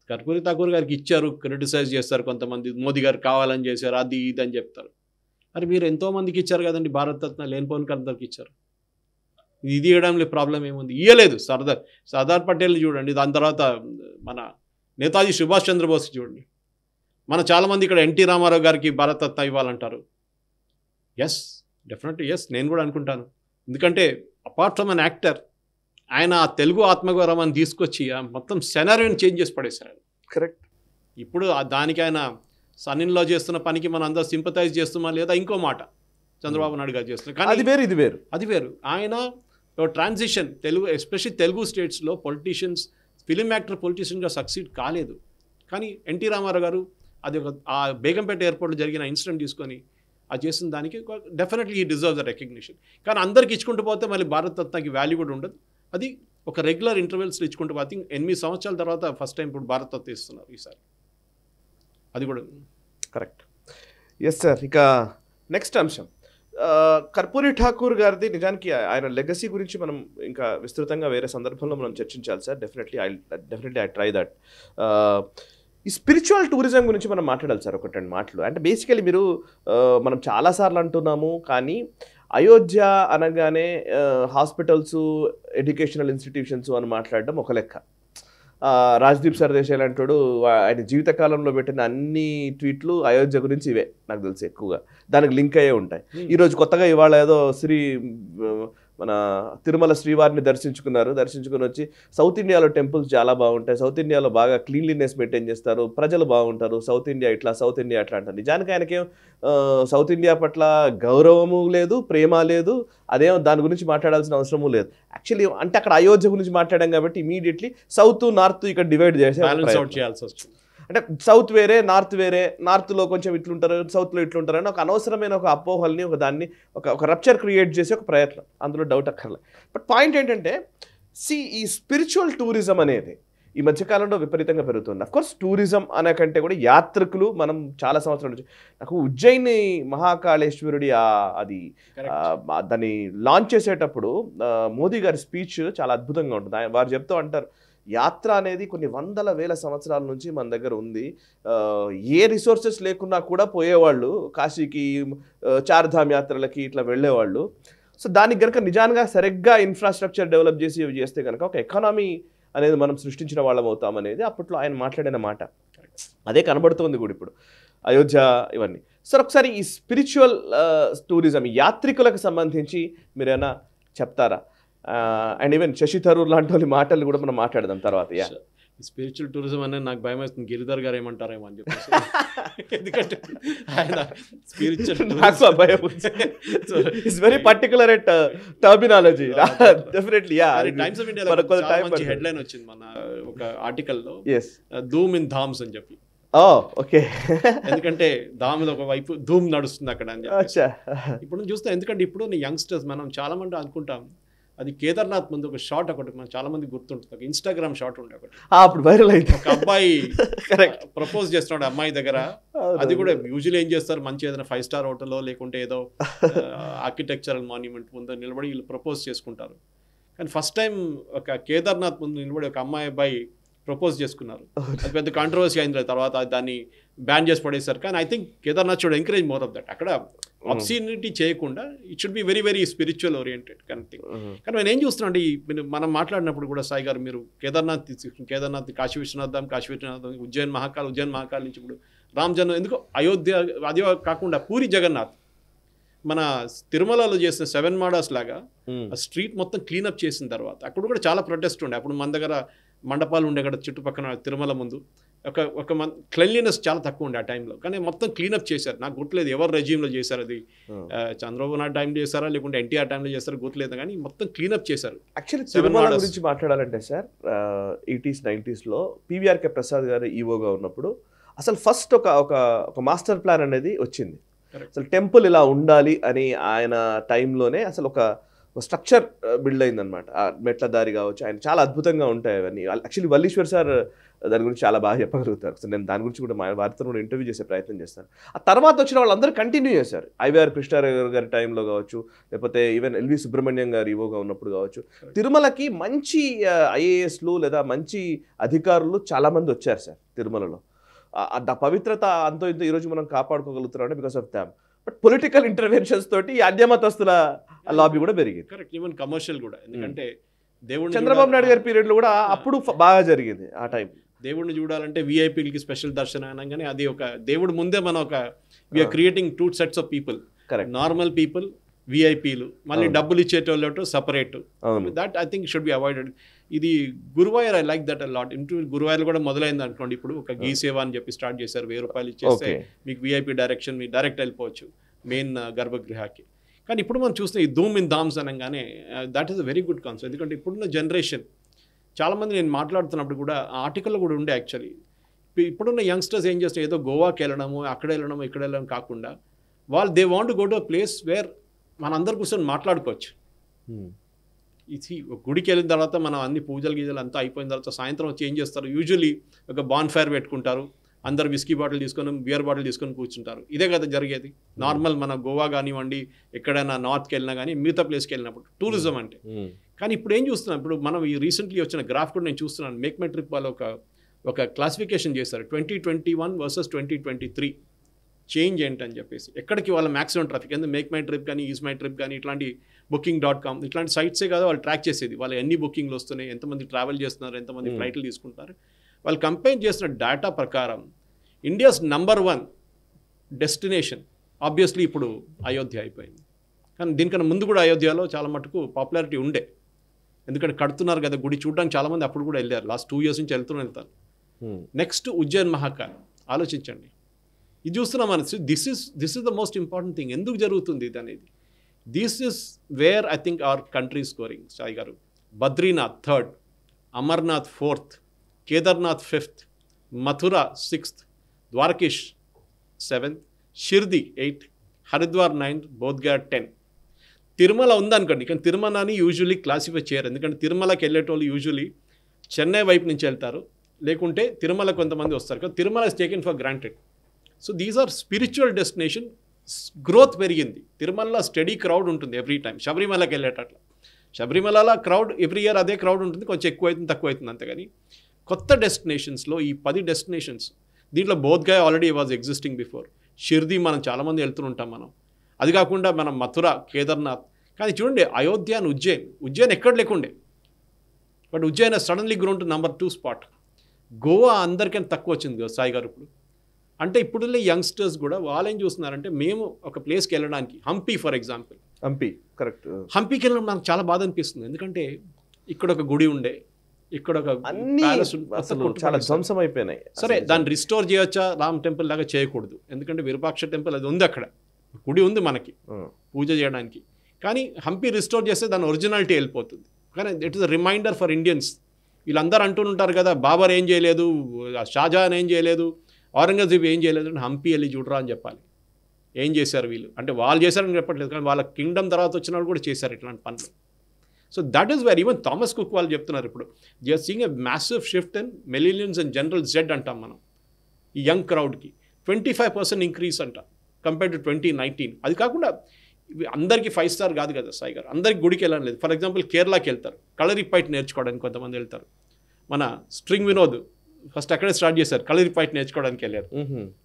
Karpoori Thakur గారికి ఇచ్చారు క్రిటిసైజ్ చేస్తారు కొంతమంది మోదీ గారు కావాలని చేశారు అది ఇది అని చెప్తారు మరి మీరు ఎంతో మందికి ఇచ్చారు కదండి భారతరత్న లేనిపోని అందరికి ఇచ్చారు ఇది ఇవ్వడంలో ప్రాబ్లం ఏముంది ఇవ్వలేదు సర్దార్ సర్దార్ పటేల్ని చూడండి దాని తర్వాత మన నేతాజీ సుభాష్ చంద్రబోస్ చూడండి మన చాలామంది ఇక్కడ ఎన్టీ రామారావు గారికి భారతరత్న ఇవ్వాలంటారు ఎస్ డెఫినెట్లీ ఎస్ నేను కూడా అనుకుంటాను ఎందుకంటే అపార్ట్ ఫ్రమ్ అన్ యాక్టర్ ఆయన ఆ తెలుగు ఆత్మగౌరవాన్ని తీసుకొచ్చి మొత్తం సెనారియోని చేంజ్ చేసి పడేశారు ఆయన కరెక్ట్ ఇప్పుడు దానికి ఆయన సన్నిన్లో చేస్తున్న పనికి మనం అందరూ సింపతైజ్ చేస్తున్నా లేదా ఇంకో మాట చంద్రబాబు నాయుడు గారు చేస్తున్నారు కానీ అది వేరు ఇది వేరు అది వేరు ఆయన ట్రాన్సిషన్ తెలుగు ఎస్పెషల్లీ తెలుగు స్టేట్స్లో పొలిటీషియన్స్ ఫిలిం యాక్టర్ పొలిటీషియన్గా సక్సీడ్ కాలేదు కానీ ఎన్టీ రామారావు గారు అది ఒక ఆ బేగంపేట ఎయిర్పోర్ట్లో జరిగిన ఇన్సిడెంట్ తీసుకొని ఆ చేసిన దానికి డెఫినెట్లీ ఈ డిజర్వ్ ద రికగ్నిషన్ కానీ అందరికి ఇచ్చుకుంటూ పోతే మళ్ళీ భారతరత్నకి వాల్యూ కూడా ఉండదు అది ఒక రెగ్యులర్ ఇంటర్వెల్స్ ఇచ్చుకుంటూ పోతే ఎనిమిది సంవత్సరాల తర్వాత ఫస్ట్ టైం ఇప్పుడు భారతరత్న ఇస్తున్నారు ఈసారి అది కూడా కరెక్ట్ ఎస్ సార్ ఇక నెక్స్ట్ అంశం కర్పూరి ఠాకూర్ గారిది నిజానికి ఆయన లెగసీ గురించి మనం ఇంకా విస్తృతంగా వేరే సందర్భంలో మనం చర్చించాలి sir definitely I definitely I try that ఈ స్పిరిచువల్ టూరిజం గురించి మనం మాట్లాడాలి సార్ ఒకటి రెండు మాటలు అంటే బేసికలీ మీరు మనం చాలాసార్లు అంటున్నాము కానీ అయోధ్య అనగానే హాస్పిటల్స్ ఎడ్యుకేషనల్ ఇన్స్టిట్యూషన్స్ అని మాట్లాడడం ఒక లెక్క రాజ్దీప్ సర్దేశాయ్ అంటాడు ఆయన జీవితకాలంలో పెట్టిన అన్ని ట్వీట్లు అయోధ్య గురించి ఇవే నాకు తెలిసి ఎక్కువగా దానికి లింక్ అయ్యే ఉంటాయి ఈరోజు కొత్తగా ఇవాళ ఏదో శ్రీ మన తిరుమల శ్రీవారిని దర్శించుకున్నారు దర్శించుకుని వచ్చి సౌత్ ఇండియాలో టెంపుల్స్ చాలా బాగుంటాయి సౌత్ ఇండియాలో బాగా క్లీన్లీనెస్ మెయింటైన్ చేస్తారు ప్రజలు బాగుంటారు సౌత్ ఇండియా ఇట్లా సౌత్ ఇండియా అట్లా అంటారు నిజానికి ఆయనకేం సౌత్ ఇండియా పట్ల గౌరవము లేదు ప్రేమ లేదు అదేమో దాని గురించి మాట్లాడాల్సిన అవసరము లేదు యాక్చువల్లీ అంటే అక్కడ అయోధ్య గురించి మాట్లాడాం కాబట్టి ఇమీడియట్లీ సౌత్ నార్త్ ఇక్కడ డివైడ్ చేసి అంటే సౌత్ వేరే నార్త్ వేరే నార్త్లో కొంచెం ఇట్లుంటారు సౌత్లో ఇట్లుంటారు అని ఒక అనవసరమైన ఒక అపోహల్ని ఒక దాన్ని ఒక ఒక రప్చర్ క్రియేట్ చేసే ఒక ప్రయత్నం అందులో డౌట్ అక్కర్లే బట్ పాయింట్ ఏంటంటే సి ఈ స్పిరిచువల్ టూరిజం అనేది ఈ మధ్యకాలంలో విపరీతంగా పెరుగుతుంది అఫ్కోర్స్ టూరిజం అనే కంటే కూడా యాత్రికులు మనం చాలా సంవత్సరాల నుంచి నాకు ఉజ్జయిని మహాకాళేశ్వరుడి అది దాన్ని లాంచ్ చేసేటప్పుడు మోదీ గారి స్పీచ్ చాలా అద్భుతంగా ఉంటుంది వారు చెప్తూ అంటారు యాత్ర అనేది కొన్ని వందల వేల సంవత్సరాల నుంచి మన దగ్గర ఉంది ఏ రిసోర్సెస్ లేకున్నా కూడా పోయేవాళ్ళు కాశీకి చార్ధామ్ యాత్రలకి ఇట్లా వెళ్ళేవాళ్ళు సో దానికి కనుక నిజాంగా సరిగ్గా ఇన్ఫ్రాస్ట్రక్చర్ డెవలప్ చేసి చేస్తే కనుక ఒక ఎకానమీ అనేది మనం సృష్టించిన వాళ్ళం అవుతాం అనేది అప్పట్లో ఆయన మాట్లాడిన మాట అదే కనబడుతోంది కూడా ఇప్పుడు అయోధ్య ఇవన్నీ సార్ ఒకసారి ఈ స్పిరిచువల్ టూరిజం యాత్రికులకు సంబంధించి మీరేమైనా చెప్తారా అండ్ ఈవెన్ శశి థరూర్ లాంటి వాళ్ళ మాటలు కూడా మనం మాట్లాడదాం తర్వాత స్పిరిచువల్ టూరిజం అనేది నాకు భయం వేస్తుంది గిరిధర్ గారు ఏమంటారేమో అని చెప్పేసి ఎందుకంటే ఆయన spiritual it's very particular at terminology definitely yeah Times of India మంచి హెడ్ లైన్ వచ్చింది మన uh, ఒక ఆర్టికల్లో yes uh, Dhoom in Dhams అని చెప్పి ఓకే oh, ఎందుకంటే దామిలో ఒక వైపు ధూమ్ నడుస్తుంది అక్కడ అని చెప్పి ఇప్పుడు చూస్తే ఎందుకంటే ఇప్పుడు యంగ్స్టర్స్ మనం చాలా మంది అనుకుంటాం అది కేదార్నాథ్ ముందు ఒక షార్ట్ ఒకటి మనకు చాలా మంది గుర్తుంటుంది ఒక ఇన్స్టాగ్రామ్ షార్ట్ ఉండే ఒకటి అప్పుడు వైరల్ అయింది ఒక అబ్బాయి ప్రపోజ్ చేస్తున్నాడు అమ్మాయి దగ్గర అది కూడా యూజువల్ ఏం చేస్తారు మంచి ఏదైనా ఫైవ్ స్టార్ హోటల్లో లేకుంటే ఏదో ఆర్కిటెక్చరల్ మాన్యుమెంట్ ముందు నిలబడి వీళ్ళు ప్రపోజ్ చేసుకుంటారు కానీ ఫస్ట్ టైం ఒక కేదార్నాథ్ ముందు నిలబడి ఒక అమ్మాయి అబ్బాయి ప్రపోజ్ చేసుకున్నారు పెద్ద కాంట్రవర్సీ అయింది తర్వాత దాన్ని బ్యాన్ చేసి పడేసారు కానీ ఐ థింక్ కేదార్నాథ్ చూడ ఎంకరేజ్ మోర్ ఆఫ్ దట్ అక్కడ అబ్సీనిటీ చేయకుండా it should be very very spiritual oriented connect కానీ నేను ఏం చూస్తున్నాను అండి మనం మాట్లాడినప్పుడు కూడా సాయి గారు మీరు కేదార్నాథ్ కేదార్నాథ్ కాశీ విశ్వనాథం కాశీ విశ్వనాథం ఉజ్జయిన్ మహాకాల్ ఉజ్జయిన్ మహాకాల్ నుంచి ఇప్పుడు రామ్ జన్మ ఎందుకు అయోధ్య అది కాకుండా పూరి జగన్నాథ్ మన తిరుమలలో చేసిన సెవెన్ మాడాస్ లాగా ఆ స్ట్రీట్ మొత్తం క్లీనప్ చేసిన తర్వాత అక్కడ కూడా చాలా ప్రొటెస్ట్ ఉండే అప్పుడు మన దగ్గర మండపాలు ఉండే అక్కడ చుట్టుపక్కల తిరుమల ముందు ఒక ఒక మన క్లెన్లీనెస్ చాలా తక్కువ ఉండే ఆ టైంలో కానీ మొత్తం క్లీనప్ చేశారు నాకు గుర్తులేదు ఎవరు రెజ్యూమ్లో చేశారు అది చంద్రబాబు నాయుడు టైంలో చేస్తారా లేకుంటే ఎన్టీఆర్ టైంలో చేస్తారా గుర్తులేదు కానీ మొత్తం క్లీనప్ చేశారు యాక్చువల్లీ తిరుమల గురించి మాట్లాడాలంటే సార్ ఎయిటీస్ నైంటీస్లో పీవీఆర్కే ప్రసాద్ గారు ఈవోగా e ఉన్నప్పుడు అసలు ఫస్ట్ ఒక ఒక మాస్టర్ ప్లాన్ అనేది వచ్చింది అసలు టెంపుల్ ఇలా ఉండాలి అని ఆయన టైంలోనే అసలు ఒక స్ట్రక్చర్ బిల్డ్ అయిందనమాట ఆ మెట్ల దారి కావచ్చు ఆయన చాలా అద్భుతంగా ఉంటాయి అవన్నీ యాక్చువల్లీ వల్లీశ్వర్ సార్ uh, దాని గురించి చాలా బాగా చెప్పగలుగుతారు సో నేను దాని గురించి కూడా మా వారితో కూడా ఇంటర్వ్యూ చేసే ప్రయత్నం చేస్తాను ఆ తర్వాత వచ్చిన వాళ్ళందరూ కంటిన్యూ చేశారు ఐవీఆర్ కృష్ణారావు గారి టైంలో కావచ్చు లేకపోతే ఈవెన్ ఎల్వి సుబ్రహ్మణ్యం గారు ఈవోగా ఉన్నప్పుడు కావచ్చు తిరుమలకి మంచి uh, ఐఏఎస్లు లేదా మంచి అధికారులు చాలామంది వచ్చారు సార్ తిరుమలలో ఆ పవిత్రత అంతో ఇంత ఈరోజు మనం కాపాడుకోగలుగుతున్నాం అంటే because of them but political interventions తోటి అన్యమతస్తుల ఆ లాబీ కూడా పెరిగింది కరెక్ట్ ఈవెన్ కమర్షియల్ కూడా ఎందుకంటే దేవుడు చంద్రబాబు నాయుడు గారి పీరియడ్ లో కూడా అప్పుడు బాగా జరిగింది ఆ టైం దేవుడిని చూడాలంటే విఐపీలకి స్పెషల్ దర్శనం అనగానే అది ఒక దేవుడు ముందే మనం ఒక we are creating two sets of people correct normal people విఐపీలు మళ్ళీ డబ్బులు ఇచ్చేటోళ్ళు separate that I think should be avoided ఇది Guruvayur I like that lot into Guruvayur కూడా మొదలైంది అనుకోండి ఇప్పుడు ఒక గీ సేవ అని చెప్పి స్టార్ట్ చేశారు వెయ్యి రూపాయలు ఇచ్చేస్తే మీకు విఐపీ డైరెక్షన్ మీ డైరెక్ట్ వెళ్ళిపోవచ్చు మెయిన్ గర్భగృహాకి కానీ ఇప్పుడు మనం చూస్తే ఈ ధూమ్ ఇన్ దామ్స్ అనగానే that is a very good concept ఎందుకంటే ఇప్పుడున్న జనరేషన్ చాలామంది నేను మాట్లాడుతున్నప్పుడు కూడా ఆర్టికల్లో కూడా ఉండే యాక్చువల్లీ ఇప్పుడున్న యంగ్స్టర్స్ ఏం చేస్తారు ఏదో గోవాకి వెళ్ళడము అక్కడ వెళ్ళడము ఇక్కడ వెళ్ళడం కాకుండా వాళ్ళు they want go to place where మనందరి కూర్చొని మాట్లాడుకోవచ్చు ఇది hmm. గుడికి వెళ్ళిన తర్వాత మనం అన్ని పూజలు గీజలు అంతా అయిపోయిన తర్వాత సాయంత్రం వచ్చి ఏం చేస్తారు యూజువలీ ఒక బాన్ ఫైర్ పెట్టుకుంటారు అందరు విస్కీ బాటిల్ తీసుకొని బియర్ బాటిల్ తీసుకొని కూర్చుంటారు ఇదే కదా జరిగేది నార్మల్ మన గోవా కానివ్వండి ఎక్కడైనా నార్త్కి వెళ్ళినా కానీ మిగతా ప్లేస్కి వెళ్ళినప్పుడు టూరిజం అంటే కానీ ఇప్పుడు ఏం చూస్తున్నాం ఇప్పుడు మనం ఈ రీసెంట్లీ వచ్చిన గ్రాఫ్ కూడా నేను చూస్తున్నాను మేక్ మై ట్రిప్ వాళ్ళు ఒక ఒక క్లాసిఫికేషన్ చేశారు twenty twenty one versus twenty twenty three change ఏంటని చెప్పేసి ఎక్కడికి వాళ్ళ మ్యాక్సిమం ట్రాఫిక్ ఎందుకు మేక్ మై ట్రిప్ కానీ ఈజ్ మై ట్రిప్ కానీ ఇట్లాంటి బుకింగ్ డాట్ కామ్ ఇట్లాంటి సైట్సే కాదు వాళ్ళు ట్రాక్ చేసేది వాళ్ళు ఎన్ని బుకింగ్లు వస్తున్నాయి ఎంతమంది ట్రావెల్ చేస్తున్నారు ఎంతమంది ఫ్లైట్లు తీసుకుంటారు వాళ్ళు కంపైన్ చేసిన డేటా ప్రకారం India's number one destination obviously ఇప్పుడు అయోధ్య అయిపోయింది కానీ దీనికన్నా ముందు కూడా అయోధ్యలో చాలా మటుకు పాపులారిటీ ఉండే ఎందుకంటే కడుతున్నారు కదా గుడి చూడడానికి చాలామంది అప్పుడు కూడా వెళ్ళారు లాస్ట్ టూ ఇయర్స్ నుంచి వెళ్తూనే వెళ్తాను నెక్స్ట్ ఉజ్జయిన్ మహాకాల్ ఆలోచించండి ఇది చూస్తున్నాం మనసు this is this is the most important thing ఎందుకు జరుగుతుంది ఇది అనేది this is where I think our country scoring Sai garu Badrinath third Amarnath fourth Kedarnath fifth Mathura sixth Dwarkesh seventh Shirdi eighth Haridwar ninth Bodh Gaya ten Tirumala ఉందనుకోండి కానీ తిరుమలని యూజువలీ క్లాసిఫై చేయరు ఎందుకంటే తిరుమలకి వెళ్ళేటోళ్ళు యూజువలీ చెన్నై వైపు నుంచి వెళ్తారు లేకుంటే తిరుమల కొంతమంది వస్తారు కానీ Tirumala is taken for granted so these are spiritual destination growth పెరిగింది తిరుమలలో స్టడీ క్రౌడ్ ఉంటుంది ఎవ్రీ టైం శబరిమలకి వెళ్ళేటట్లు శబరిమలలో క్రౌడ్ ఎవ్రీ ఇయర్ అదే క్రౌడ్ ఉంటుంది కొంచెం ఎక్కువ అవుతుంది తక్కువ అవుతుంది కానీ కొత్త డెస్టినేషన్స్లో ఈ పది డెస్టినేషన్స్ దీంట్లో Bodh Gaya already was existing before Shirdi మనం చాలామంది వెళ్తుంటాం మనం అది కాకుండా మనం మథుర కేదార్నాథ్ కానీ చూడండి అయోధ్య అని ఉజ్జయిన్ ఉజ్జయిన్ ఎక్కడ లేకుండే but Ujjain suddenly ground number two spot Goa అందరికైనా తక్కువ వచ్చింది కదా సాయి గారు ఇప్పుడు అంటే ఇప్పుడు యంగ్స్టర్స్ కూడా వాళ్ళు ఏం చూస్తున్నారంటే మేము ఒక ప్లేస్కి వెళ్ళడానికి Hampi for example Hampi correct హంపికి వెళ్ళడం నాకు చాలా బాధ అనిపిస్తుంది ఎందుకంటే ఇక్కడ ఒక గుడి ఉండే ఇక్కడ ఒక అన్ని అసలు చాలా ధ్వంసం అయిపోయినాయి సరే దాన్ని రిస్టోర్ చేయొచ్చా రామ్ టెంపుల్ లాగా చేయకూడదు ఎందుకంటే విరూపాక్ష టెంపుల్ అది ఉంది అక్కడ గుడి ఉంది మనకి పూజ చేయడానికి కానీ హంపి రిస్టోర్ చేస్తే దాని ఒరిజినాలిటీ వెళ్ళిపోతుంది కానీ it is reminder for Indians వీళ్ళందరూ ఉంటారు కదా బాబర్ ఏం చేయలేదు షాజహాన్ ఏం చేయలేదు ఔరంగజేబ్ ఏం చేయలేదు అంటే హంపి వెళ్ళి చూడరా అని చెప్పాలి ఏం చేశారు వీళ్ళు అంటే వాళ్ళు చేశారని చెప్పట్లేదు కానీ వాళ్ళ కింగ్డమ్ తర్వాత వచ్చిన వాళ్ళు కూడా చేశారు ఇట్లాంటి పనులు so that is where even Thomas Cook వాళ్ళు చెప్తున్నారు ఇప్పుడు you're seeing a massive shift in millennials and Gen Z అంటాం మనం ఈ యంగ్ క్రౌడ్కి ట్వంటీ ఫైవ్ పర్సెంట్ ఇంక్రీస్ అంట కంపేర్ టు ట్వంటీ నైన్టీన్ అది కాకుండా అందరికీ ఫైవ్ స్టార్ కాదు కదా సాయి గారు అందరికి గుడికి వెళ్ళడం లేదు ఫర్ ఎగ్జాంపుల్ కేరళకి వెళ్తారు కలరిపైట్ నేర్చుకోవడానికి కొంతమంది వెళ్తారు మన స్ట్రింగ్ వినోద్ ఫస్ట్ అక్కడే స్టార్ట్ చేశారు కలరిపైట్ నేర్చుకోవడానికి వెళ్ళారు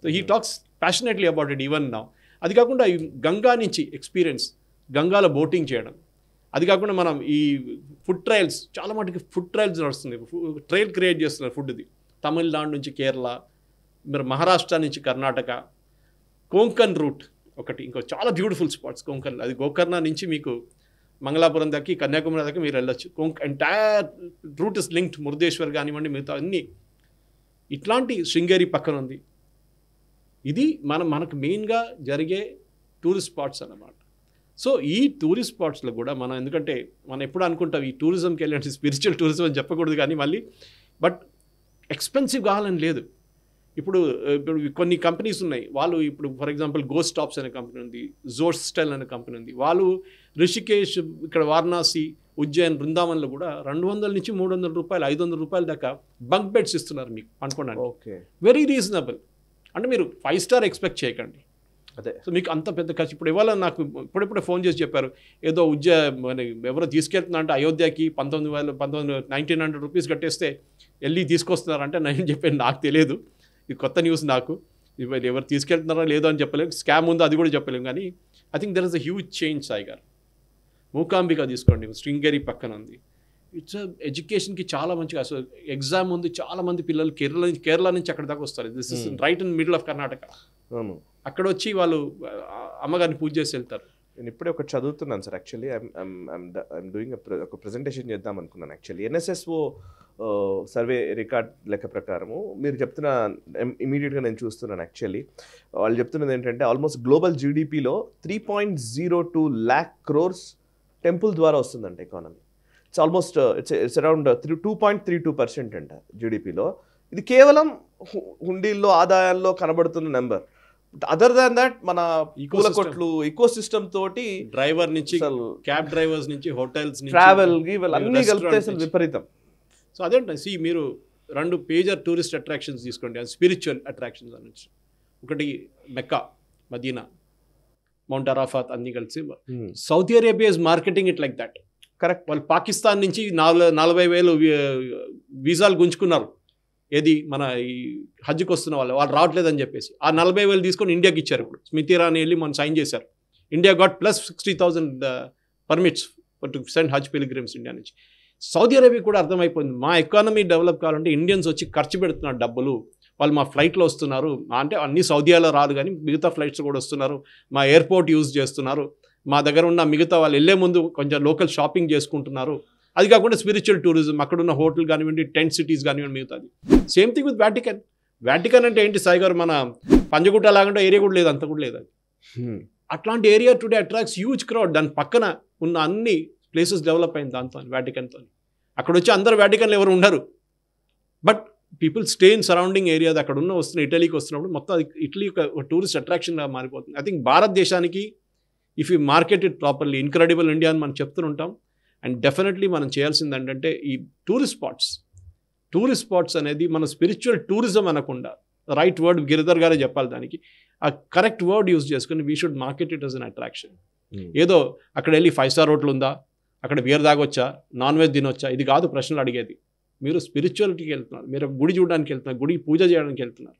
so he talks passionately about it even నా అది కాకుండా గంగా నుంచి ఎక్స్పీరియన్స్ గంగాలో బోటింగ్ చేయడం అది కాకుండా మనం ఈ ఫుడ్ ట్రయల్స్ చాలా మటుకి ఫుడ్ ట్రయల్స్ నడుస్తుంది ట్రయల్ క్రియేట్ చేస్తున్నారు ఫుడ్ది తమిళనాడు నుంచి కేరళ మీరు మహారాష్ట్ర నుంచి కర్ణాటక కోంకన్ రూట్ ఒకటి ఇంకో చాలా బ్యూటిఫుల్ స్పాట్స్ కొంకన్ అది గోకర్ణ నుంచి మీకు మంగళాపురం దాకా కన్యాకుమారి దాకా మీరు వెళ్ళొచ్చు కొంక entire route is linked Murudeshwar కానివ్వండి మిగతా అన్ని ఇట్లాంటి శృంగేరి పక్కన ఉంది ఇది మనం మనకు మెయిన్గా జరిగే టూరిస్ట్ స్పాట్స్ అన్నమాట సో ఈ టూరిస్ట్ స్పాట్స్లో కూడా మనం ఎందుకంటే మనం ఎప్పుడు అనుకుంటాం ఈ టూరిజంకి వెళ్ళండి స్పిరిచువల్ టూరిజం అని చెప్పకూడదు కానీ మళ్ళీ బట్ ఎక్స్పెన్సివ్ కావాలని లేదు ఇప్పుడు ఇప్పుడు కొన్ని కంపెనీస్ ఉన్నాయి వాళ్ళు ఇప్పుడు ఫర్ ఎగ్జాంపుల్ గో స్టాప్స్ అనే కంపెనీ ఉంది జోర్స్ స్టైల్ అనే కంపెనీ ఉంది వాళ్ళు రిషికేష్ ఇక్కడ వారణాసి ఉజ్జయిన్ బృందావన్లో కూడా రెండు వందల నుంచి మూడు వందల రూపాయలు ఐదు వందల రూపాయల దాకా బంక్ బెడ్స్ ఇస్తున్నారు మీకు అనుకోండి వెరీ రీజనబుల్ అంటే మీరు ఫైవ్ స్టార్ ఎక్స్పెక్ట్ చేయకండి అదే సో మీకు అంత పెద్ద ఖర్చు ఇప్పుడు ఇవాళ నాకు ఇప్పుడిప్పుడే ఫోన్ చేసి చెప్పారు ఏదో ఉద్య ఎవరో తీసుకెళ్తున్నారంటే అయోధ్యకి పంతొమ్మిది వేల పంతొమ్మిది నైన్టీన్ హండ్రెడ్ రూపీస్ కట్టేస్తే వెళ్ళి తీసుకొస్తున్నారంటే నేను చెప్పాను నాకు తెలియదు ఇది కొత్త న్యూస్ నాకు ఎవరు తీసుకెళ్తున్నారా లేదో అని చెప్పలేము స్కామ్ ఉందో అది కూడా చెప్పలేము కానీ I think there is a huge change Sai గారు మూకాంబిక తీసుకోండి శృంగేరి పక్కన ఉంది ఇట్స్ ఎడ్యుకేషన్కి చాలా మంచిగా అసలు ఎగ్జామ్ ఉంది చాలా మంది పిల్లలు కేరళ నుంచి కేరళ నుంచి అక్కడ దాకా వస్తారు this is right in middle of Karnataka అవును అక్కడ వచ్చి వాళ్ళు అమ్మగారిని పూజ చేసి వెళ్తారు నేను ఇప్పుడే ఒకటి చదువుతున్నాను సార్ యాక్చువల్లీ ఐఎమ్ డూయింగ్ ఒక ప్రజెంటేషన్ చేద్దాం అనుకున్నాను యాక్చువల్లీ ఎన్ఎస్ఎస్ఓ సర్వే రికార్డ్ లెక్క ప్రకారము మీరు చెప్తున్న ఇమీడియట్గా నేను చూస్తున్నాను యాక్చువల్లీ వాళ్ళు చెప్తున్నది ఏంటంటే ఆల్మోస్ట్ గ్లోబల్ జీడిపిలో three point zero two lakh crores temple ద్వారా వస్తుందంట economy it's almost it's it's around three two point three two percent అంట జీడిపిలో ఇది కేవలం హుండీల్లో ఆదాయాల్లో కనబడుతున్న నెంబర్ అదర్ దాన్ దట్ మన పూల కొట్లు ఈకో సిస్టమ్ తోటి డ్రైవర్ నుంచి క్యాబ్ డ్రైవర్స్ నుంచి హోటల్స్ ట్రావెల్ అన్ని కలిపితే అసలు విపరీతం సో అదేంట సి మీరు రెండు పేజర్ టూరిస్ట్ అట్రాక్షన్స్ తీసుకోండి అది స్పిరిచువల్ అట్రాక్షన్స్ అనొచ్చు ఒకటి మెక్కా మదీనా మౌంట్ అరాఫాత్ అన్ని కలిసి hmm. Saudi Arabia is marketing it like that correct వాళ్ళు పాకిస్తాన్ నుంచి నాలుగు నలభై వేలు వీసాలు గుంజుకున్నారు ఏది మన ఈ హజ్కి వస్తున్న వాళ్ళు వాళ్ళు రావట్లేదని చెప్పేసి ఆ నలభై వేలు తీసుకొని ఇండియాకి ఇచ్చారు ఇప్పుడు స్మితి ఇరానీ వెళ్ళి మనం సైన్ చేశారు India got plus sixty thousand permits to send Hajj pilgrims India నుంచి సౌదీ అరేబియా కూడా అర్థమైపోయింది మా ఎకానమీ డెవలప్ కావాలంటే ఇండియన్స్ వచ్చి ఖర్చు పెడుతున్నారు డబ్బులు వాళ్ళు మా ఫ్లైట్లో వస్తున్నారు అంటే అన్ని సౌదీయాలో రాదు కానీ మిగతా ఫ్లైట్స్ కూడా వస్తున్నారు మా ఎయిర్పోర్ట్ యూజ్ చేస్తున్నారు మా దగ్గర ఉన్న మిగతా వాళ్ళు వెళ్ళే ముందు కొంచెం లోకల్ షాపింగ్ చేసుకుంటున్నారు అది కాకుండా స్పిరిచువల్ టూరిజం అక్కడున్న హోటల్ కానివ్వండి టెంట్ సిటీస్ కానివ్వండి మిగతాది same thing with Vatican Vatican అంటే ఏంటి సాయి గారు మన పంజగుట్ట లాగంటే ఏరియా కూడా లేదు అంత కూడా లేదు అది hmm. అట్లాంటి area today attracts huge crowd దాని పక్కన ఉన్న అన్ని ప్లేసెస్ డెవలప్ అయింది దాంతో వ్యాటికన్తో అక్కడ వచ్చి అందరు వ్యాటికన్లు ఎవరు ఉండరు but people stay in surrounding area అక్కడ ఉన్న వస్తున్న ఇటలీకి వస్తున్నప్పుడు మొత్తం అది ఇటలీ ఒక టూరిస్ట్ అట్రాక్షన్గా మారిపోతుంది ఐ థింక్ భారతదేశానికి if you market it properly Incredible India అని మనం చెప్తుంటాం అండ్ డెఫినెట్లీ మనం చేయాల్సింది ఏంటంటే ఈ టూరిస్ట్ స్పాట్స్ టూరిస్ట్ స్పాట్స్ అనేది మన స్పిరిచువల్ టూరిజం అనకుండా రైట్ వర్డ్ గిరిధర్ గారే చెప్పాలి దానికి ఆ కరెక్ట్ వర్డ్ యూజ్ చేసుకుని we should market it is an attraction ఏదో అక్కడ వెళ్ళి ఫైవ్ స్టార్ హోటల్ ఉందా అక్కడ బీర్ తాగొచ్చా నాన్ వెజ్ తినొచ్చా ఇది కాదు ప్రశ్నలు అడిగేది మీరు స్పిరిచువాలిటీకి వెళ్తున్నారు మీరు గుడి చూడడానికి వెళ్తున్నారు గుడి పూజ చేయడానికి వెళ్తున్నారు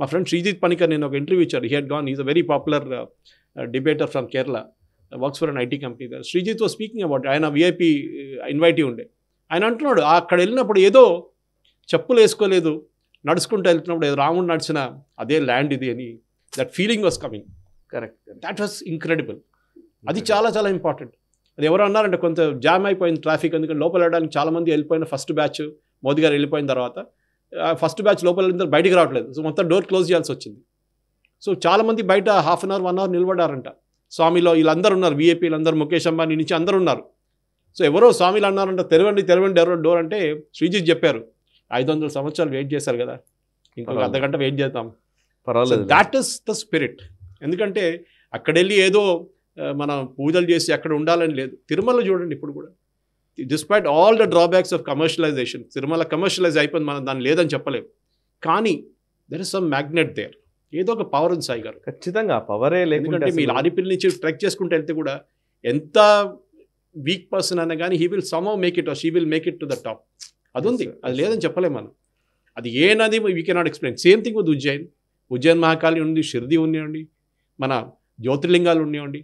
మా ఫ్రెండ్ శ్రీజిత్ పనికర్ నేను ఒక ఇంటర్వ్యూ ఇచ్చాడు he had gone is a very popular debater from Kerala works for an IT company దగ్గర శ్రీజిత్ వాజ్ స్పీకింగ్ అబౌట్ ఆయన విఐపి ఇన్వైటీ uh, ఉండే ఆయన అంటున్నాడు అక్కడ వెళ్ళినప్పుడు ఏదో చెప్పులు వేసుకోలేదు నడుచుకుంటూ వెళ్తున్నప్పుడు ఏదో రాముడు నడిచిన అదే ల్యాండ్ ఇది అని that feeling was coming correct that was incredible అది చాలా చాలా ఇంపార్టెంట్ అది ఎవరు అన్నారంటే కొంత జామ్ అయిపోయింది ట్రాఫిక్ ఎందుకంటే లోపల వెళ్ళడానికి చాలామంది వెళ్ళిపోయిన ఫస్ట్ బ్యాచ్ మోదీ గారు వెళ్ళిపోయిన తర్వాత ఫస్ట్ బ్యాచ్ లోపల వెళ్ళిన బయటికి రావట్లేదు సో మొత్తం డోర్ క్లోజ్ చేయాల్సి వచ్చింది సో చాలామంది బయట half an hour one hour నిలబడారంట స్వామిలో వీళ్ళందరూ ఉన్నారు బీఏపీలు అందరూ ముఖేష్ అంబానీ నుంచి అందరూ ఉన్నారు సో ఎవరో స్వామిలు అన్నారంటే తెరవండి తెరవండి ఎవరో డోర్ అంటే శ్రీజీ చెప్పారు ఐదు వందల సంవత్సరాలు వెయిట్ చేశారు కదా ఇంకొక అర్ధగంట వెయిట్ చేద్దాం పర్వాలేదు దాట్ ఇస్ ద స్పిరిట్ ఎందుకంటే అక్కడ వెళ్ళి ఏదో మనం పూజలు చేసి అక్కడ ఉండాలని లేదు తిరుమల చూడండి ఇప్పుడు కూడా despite all the drawbacks of commercialisation Tirumala commercialise అయిపోయింది మనం దాన్ని లేదని చెప్పలేము కానీ there is some magnet there ఏదో ఒక పవర్ ఉంది సాయి గారు ఖచ్చితంగా పవరే లేకుంటే మీ లారీపిల్ నుంచి ట్రెక్ చేసుకుంటూ వెళ్తే కూడా ఎంత వీక్ పర్సన్ అన్న కానీ he will some make it she will make it to the top అది ఉంది అది లేదని చెప్పలేం మనం అది ఏనది we cannot explain same thing with Ujjain Ujjain Mahakali ఉంది షిర్ది ఉండివ్వండి మన జ్యోతిర్లింగాలు ఉండివ్వండి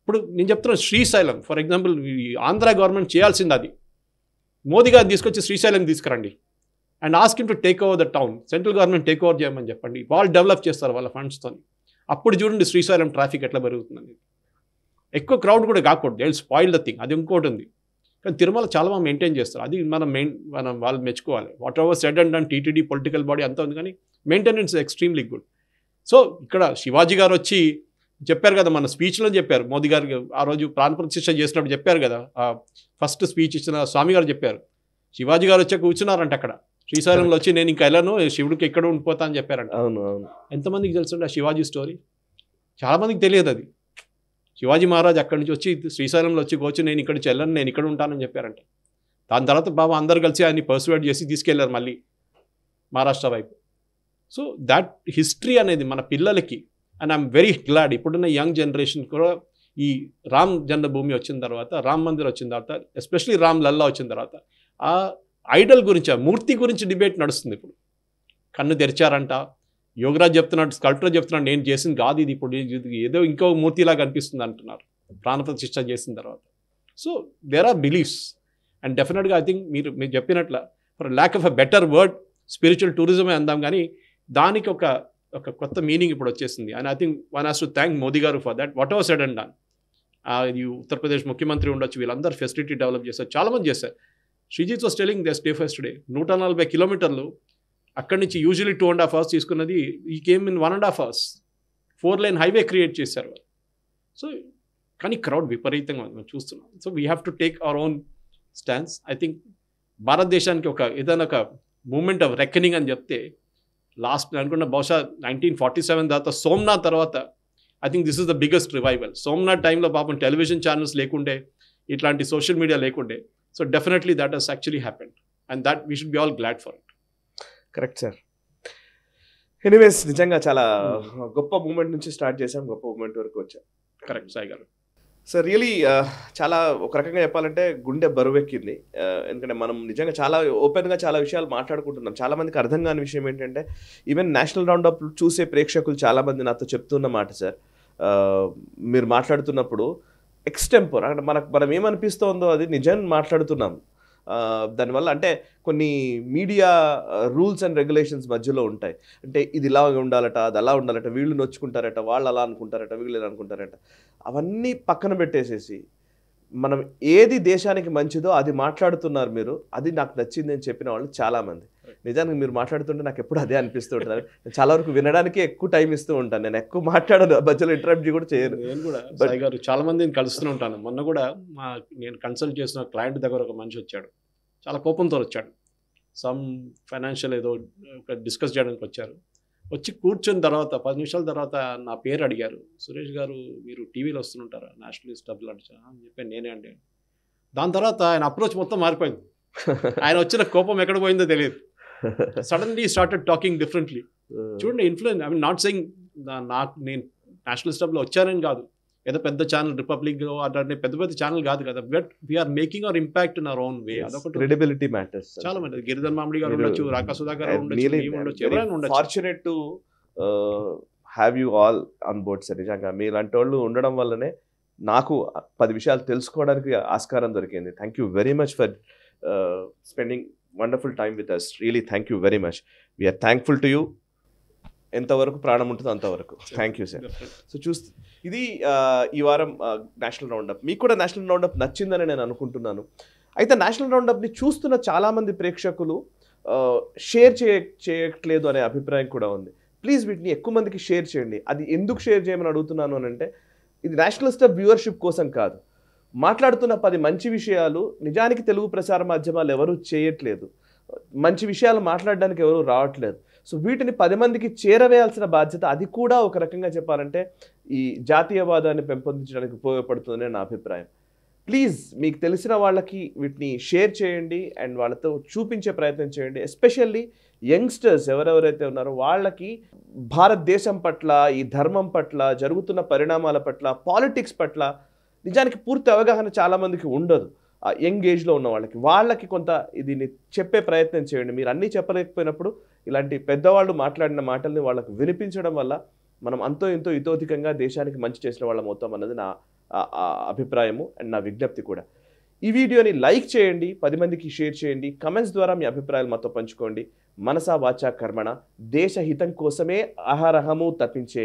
ఇప్పుడు నేను చెప్తున్నాను Srisailam for example Andhra government చేయాల్సింది అది మోదీ గారు తీసుకొచ్చి శ్రీశైలం తీసుకురండి and ask him to take over the town central government take over చేయమని చెప్పండి వాళ్ళు డెవలప్ చేస్తారు వాళ్ళ ఫండ్స్తో అప్పుడు చూడండి శ్రీశైలం ట్రాఫిక్ ఎట్లా పెరుగుతుంది ఎక్కువ క్రౌడ్ కూడా కాకూడదు ఎల్ స్పాయిల్ ద థింగ్ అది ఇంకోటి ఉంది కానీ తిరుమల చాలా బాగా మెయింటైన్ చేస్తారు అది మనం మెయిన్ మనం వాళ్ళు మెచ్చుకోవాలి whatever said and and TTD political body అంతా ఉంది కానీ మెయింటెనెన్స్ ఎక్స్ట్రీమ్లీ గుడ్ సో ఇక్కడ శివాజీ గారు వచ్చి చెప్పారు కదా మన స్పీచ్లో చెప్పారు మోదీ గారు ఆ రోజు ప్రతిష్ట చేసినప్పుడు చెప్పారు కదా ఫస్ట్ స్పీచ్ ఇచ్చిన స్వామి గారు చెప్పారు శివాజీ గారు వచ్చాక కూర్చున్నారంట అక్కడ శ్రీశైలంలో వచ్చి నేను ఇంకా వెళ్ళను శివుడికి ఎక్కడ ఉండిపోతా అని చెప్పారంట అవును అవును ఎంతమందికి తెలుసుండే ఆ శివాజీ స్టోరీ చాలామందికి తెలియదు అది శివాజీ మహారాజ్ అక్కడి నుంచి వచ్చి శ్రీశైలంలో వచ్చి కోచి నేను ఇక్కడ చెల్లను నేను ఇక్కడ ఉంటానని చెప్పారంట దాని తర్వాత బాబా అందరు కలిసి ఆయన్ని పర్సువేట్ చేసి తీసుకెళ్లారు మళ్ళీ మహారాష్ట్ర వైపు సో దాట్ హిస్టరీ అనేది మన పిల్లలకి అండ్ ఐమ్ వెరీ గ్లాడ్ ఇప్పుడున్న యంగ్ జనరేషన్ కూడా ఈ రామ్ జన్మభూమి వచ్చిన తర్వాత రామ్ మందిర్ వచ్చిన తర్వాత ఎస్పెషలీ రామ్ లల్లా వచ్చిన తర్వాత ఆ ఐడల్ గురించి మూర్తి గురించి డిబేట్ నడుస్తుంది ఇప్పుడు కన్ను తెరిచారంట యోగరాజ్ చెప్తున్నాడు స్కల్ప్టర్ చెప్తున్నాడు నేను చేసింది కాదు ఇది ఇప్పుడు ఏదో ఇంకో మూర్తిలాగా కనిపిస్తుంది అంటున్నారు ప్రాణప్రతిష్ట చేసిన తర్వాత so there are beliefs and డెఫినెట్గా ఐ థింక్ మీరు మీరు చెప్పినట్ల for lack of a better word spiritual టూరిజమే అందాం కానీ దానికి ఒక ఒక కొత్త మీనింగ్ ఇప్పుడు వచ్చేసింది and I think one has to thank Modi garu for that whatever said and done ఇది ఉత్తరప్రదేశ్ ముఖ్యమంత్రి ఉండొచ్చు వీళ్ళందరూ ఫెసిలిటీ డెవలప్ చేశారు చాలామంది చేశారు Sreejith was telling this day first day నూట నలభై కిలోమీటర్లు అక్కడి నుంచి usually two and half hours తీసుకున్నది ఈ came in one and half hours four lane highway create చేశారు సో కానీ క్రౌడ్ విపరీతంగా ఉంది మేము చూస్తున్నాం so we have to take our own stands I think భారతదేశానికి ఒక ఏదైనా ఒక మూమెంట్ ఆఫ్ రెక్కనింగ్ అని చెప్తే లాస్ట్ అనుకున్న బహుశా నైన్టీన్ ఫార్టీ సెవెన్ తర్వాత సోమ్నాథ్ తర్వాత I think this is the biggest revival Somnath టైంలో పాపం టెలివిజన్ ఛానల్స్ లేకుండే ఇట్లాంటి సోషల్ మీడియా లేకుండే so definitely that has actually happen and that we should be all glad for it correct sir anyways నిజంగా చాలా hmm. గొప్ప మూమెంట్ నుంచి start చేసాం గొప్ప మూమెంట్ వరకు వచ్చాం కరెక్ట్ సాయి గారు సార్ రియలీ uh, చాలా ఒక రకంగా చెప్పాలంటే గుండె బరువెక్కింది uh, ఎందుకంటే మనం నిజంగా చాలా ఓపెన్గా చాలా విషయాలు మాట్లాడుకుంటున్నాం చాలామందికి అర్థం కాని విషయం ఏంటంటే ఈవెన్ నేషనల్ రౌండ్ అప్ చూసే ప్రేక్షకులు చాలామంది నాతో చెప్తున్న మాట సార్ uh, మీరు మాట్లాడుతున్నప్పుడు ఎక్స్టెంపర్ అంటే మనకు మనం ఏమనిపిస్తోందో అది నిజం మాట్లాడుతున్నాం దానివల్ల అంటే కొన్ని మీడియా రూల్స్ అండ్ రెగ్యులేషన్స్ మధ్యలో ఉంటాయి అంటే ఇది ఇలా ఉండాలట అది అలా ఉండాలట వీళ్ళు నొచ్చుకుంటారట వాళ్ళు అలా అనుకుంటారట వీళ్ళు ఇలా అనుకుంటారట అవన్నీ పక్కన పెట్టేసేసి మనం ఏది దేశానికి మంచిదో అది మాట్లాడుతున్నారు మీరు అది నాకు నచ్చింది అని చెప్పిన వాళ్ళు చాలామంది నిజానికి మీరు మాట్లాడుతుంటే నాకు ఎప్పుడు అదే అనిపిస్తూ ఉంటారు చాలా వరకు వినడానికి ఎక్కువ టైం ఇస్తూ ఉంటాను నేను ఎక్కువ మాట్లాడను మధ్యలో ఇంటరాప్ట్ కూడా చేయను నేను కూడా గారు చాలా మంది నేను కలుస్తూ ఉంటాను మొన్న కూడా మా నేను కన్సల్ట్ చేసిన క్లయింట్ దగ్గర ఒక మనిషి వచ్చాడు చాలా కోపంతో వచ్చాడు సమ్ ఫైనాన్షియల్ ఏదో డిస్కస్ చేయడానికి వచ్చారు వచ్చి కూర్చున్న తర్వాత పది నిమిషాల తర్వాత నా పేరు అడిగారు సురేష్ గారు మీరు టీవీలో వస్తుంటారా నేషనలిస్ట్ డబ్బులు అడిచా అని చెప్పి నేనే అండి దాని తర్వాత ఆయన అప్రోచ్ మొత్తం మారిపోయింది ఆయన వచ్చిన కోపం ఎక్కడ పోయిందో తెలియదు సడన్లీ స్టార్టెడ్ టాకింగ్ డిఫరెంట్లీ చూడండి influence I mean not saying నాకు నేను నేషనల్ స్టబ్లో వచ్చానని కాదు ఏదో పెద్ద ఛానల్ రిపబ్లిక్ అట్లాంటి పెద్ద పెద్ద ఛానల్ కాదు కదా but we are making our impact in our own way అదొకటి క్రెడిబిలిటీ మ్యాటర్స్ చాలా మంది గిరిధర్ మామిడి గారు ఉండొచ్చు రాకా సుధాకర్ eh, ఉండొచ్చు ఎవరైనా ఉండొచ్చు fortunate to have you all on board sir నిజంగా మీలాంటి వాళ్ళు ఉండడం వల్లనే నాకు పది విషయాలు తెలుసుకోవడానికి ఆస్కారం దొరికింది thank you very much for spending wonderful time with us really thank you very much we are thankful to you ఎంతవరకు ప్రాణం ఉంటుందో అంతవరకు థ్యాంక్ యూ సార్ సో చూస్తే ఇది ఈ వారం నేషనల్ రౌండప్ మీకు కూడా నేషనల్ రౌండప్ నచ్చిందని నేను అనుకుంటున్నాను అయితే నేషనల్ రౌండప్ని చూస్తున్న చాలామంది ప్రేక్షకులు షేర్ చేయ చేయట్లేదు అనే అభిప్రాయం కూడా ఉంది ప్లీజ్ వీటిని ఎక్కువ మందికి షేర్ చేయండి అది ఎందుకు షేర్ చేయమని అడుగుతున్నాను అని అంటే ఇది నేషనల్ స్టార్ వ్యూవర్షిప్ కోసం కాదు మాట్లాడుతున్న పది మంచి విషయాలు నిజానికి తెలుగు ప్రసార మాధ్యమాలు ఎవరూ చేయట్లేదు మంచి విషయాలు మాట్లాడడానికి ఎవరు రావట్లేదు సో వీటిని పది మందికి చేరవేయాల్సిన బాధ్యత అది కూడా ఒక రకంగా చెప్పాలంటే ఈ జాతీయవాదాన్ని పెంపొందించడానికి ఉపయోగపడుతుందని నా అభిప్రాయం ప్లీజ్ మీకు తెలిసిన వాళ్ళకి వీటిని షేర్ చేయండి అండ్ వాళ్ళతో చూపించే ప్రయత్నం చేయండి ఎస్పెషల్లీ యంగ్స్టర్స్ ఎవరెవరైతే ఉన్నారో వాళ్ళకి భారతదేశం పట్ల ఈ ధర్మం పట్ల జరుగుతున్న పరిణామాల పట్ల పాలిటిక్స్ పట్ల నిజానికి పూర్తి అవగాహన చాలామందికి ఉండదు యంగ్ ఏజ్లో ఉన్న వాళ్ళకి వాళ్ళకి కొంత దీన్ని చెప్పే ప్రయత్నం చేయండి మీరు అన్నీ చెప్పలేకపోయినప్పుడు ఇలాంటి పెద్దవాళ్ళు మాట్లాడిన మాటల్ని వాళ్ళకు వినిపించడం వల్ల మనం అంతో ఎంతో ఇతోధికంగా దేశానికి మంచి చేసిన వాళ్ళం అవుతాం అన్నది నా అభిప్రాయము అండ్ నా విజ్ఞప్తి కూడా ఈ వీడియోని లైక్ చేయండి పది మందికి షేర్ చేయండి కమెంట్స్ ద్వారా మీ అభిప్రాయాలు మాతో పంచుకోండి మనసా వాచా కర్మణ దేశహితం కోసమే ఆహారహము తప్పించే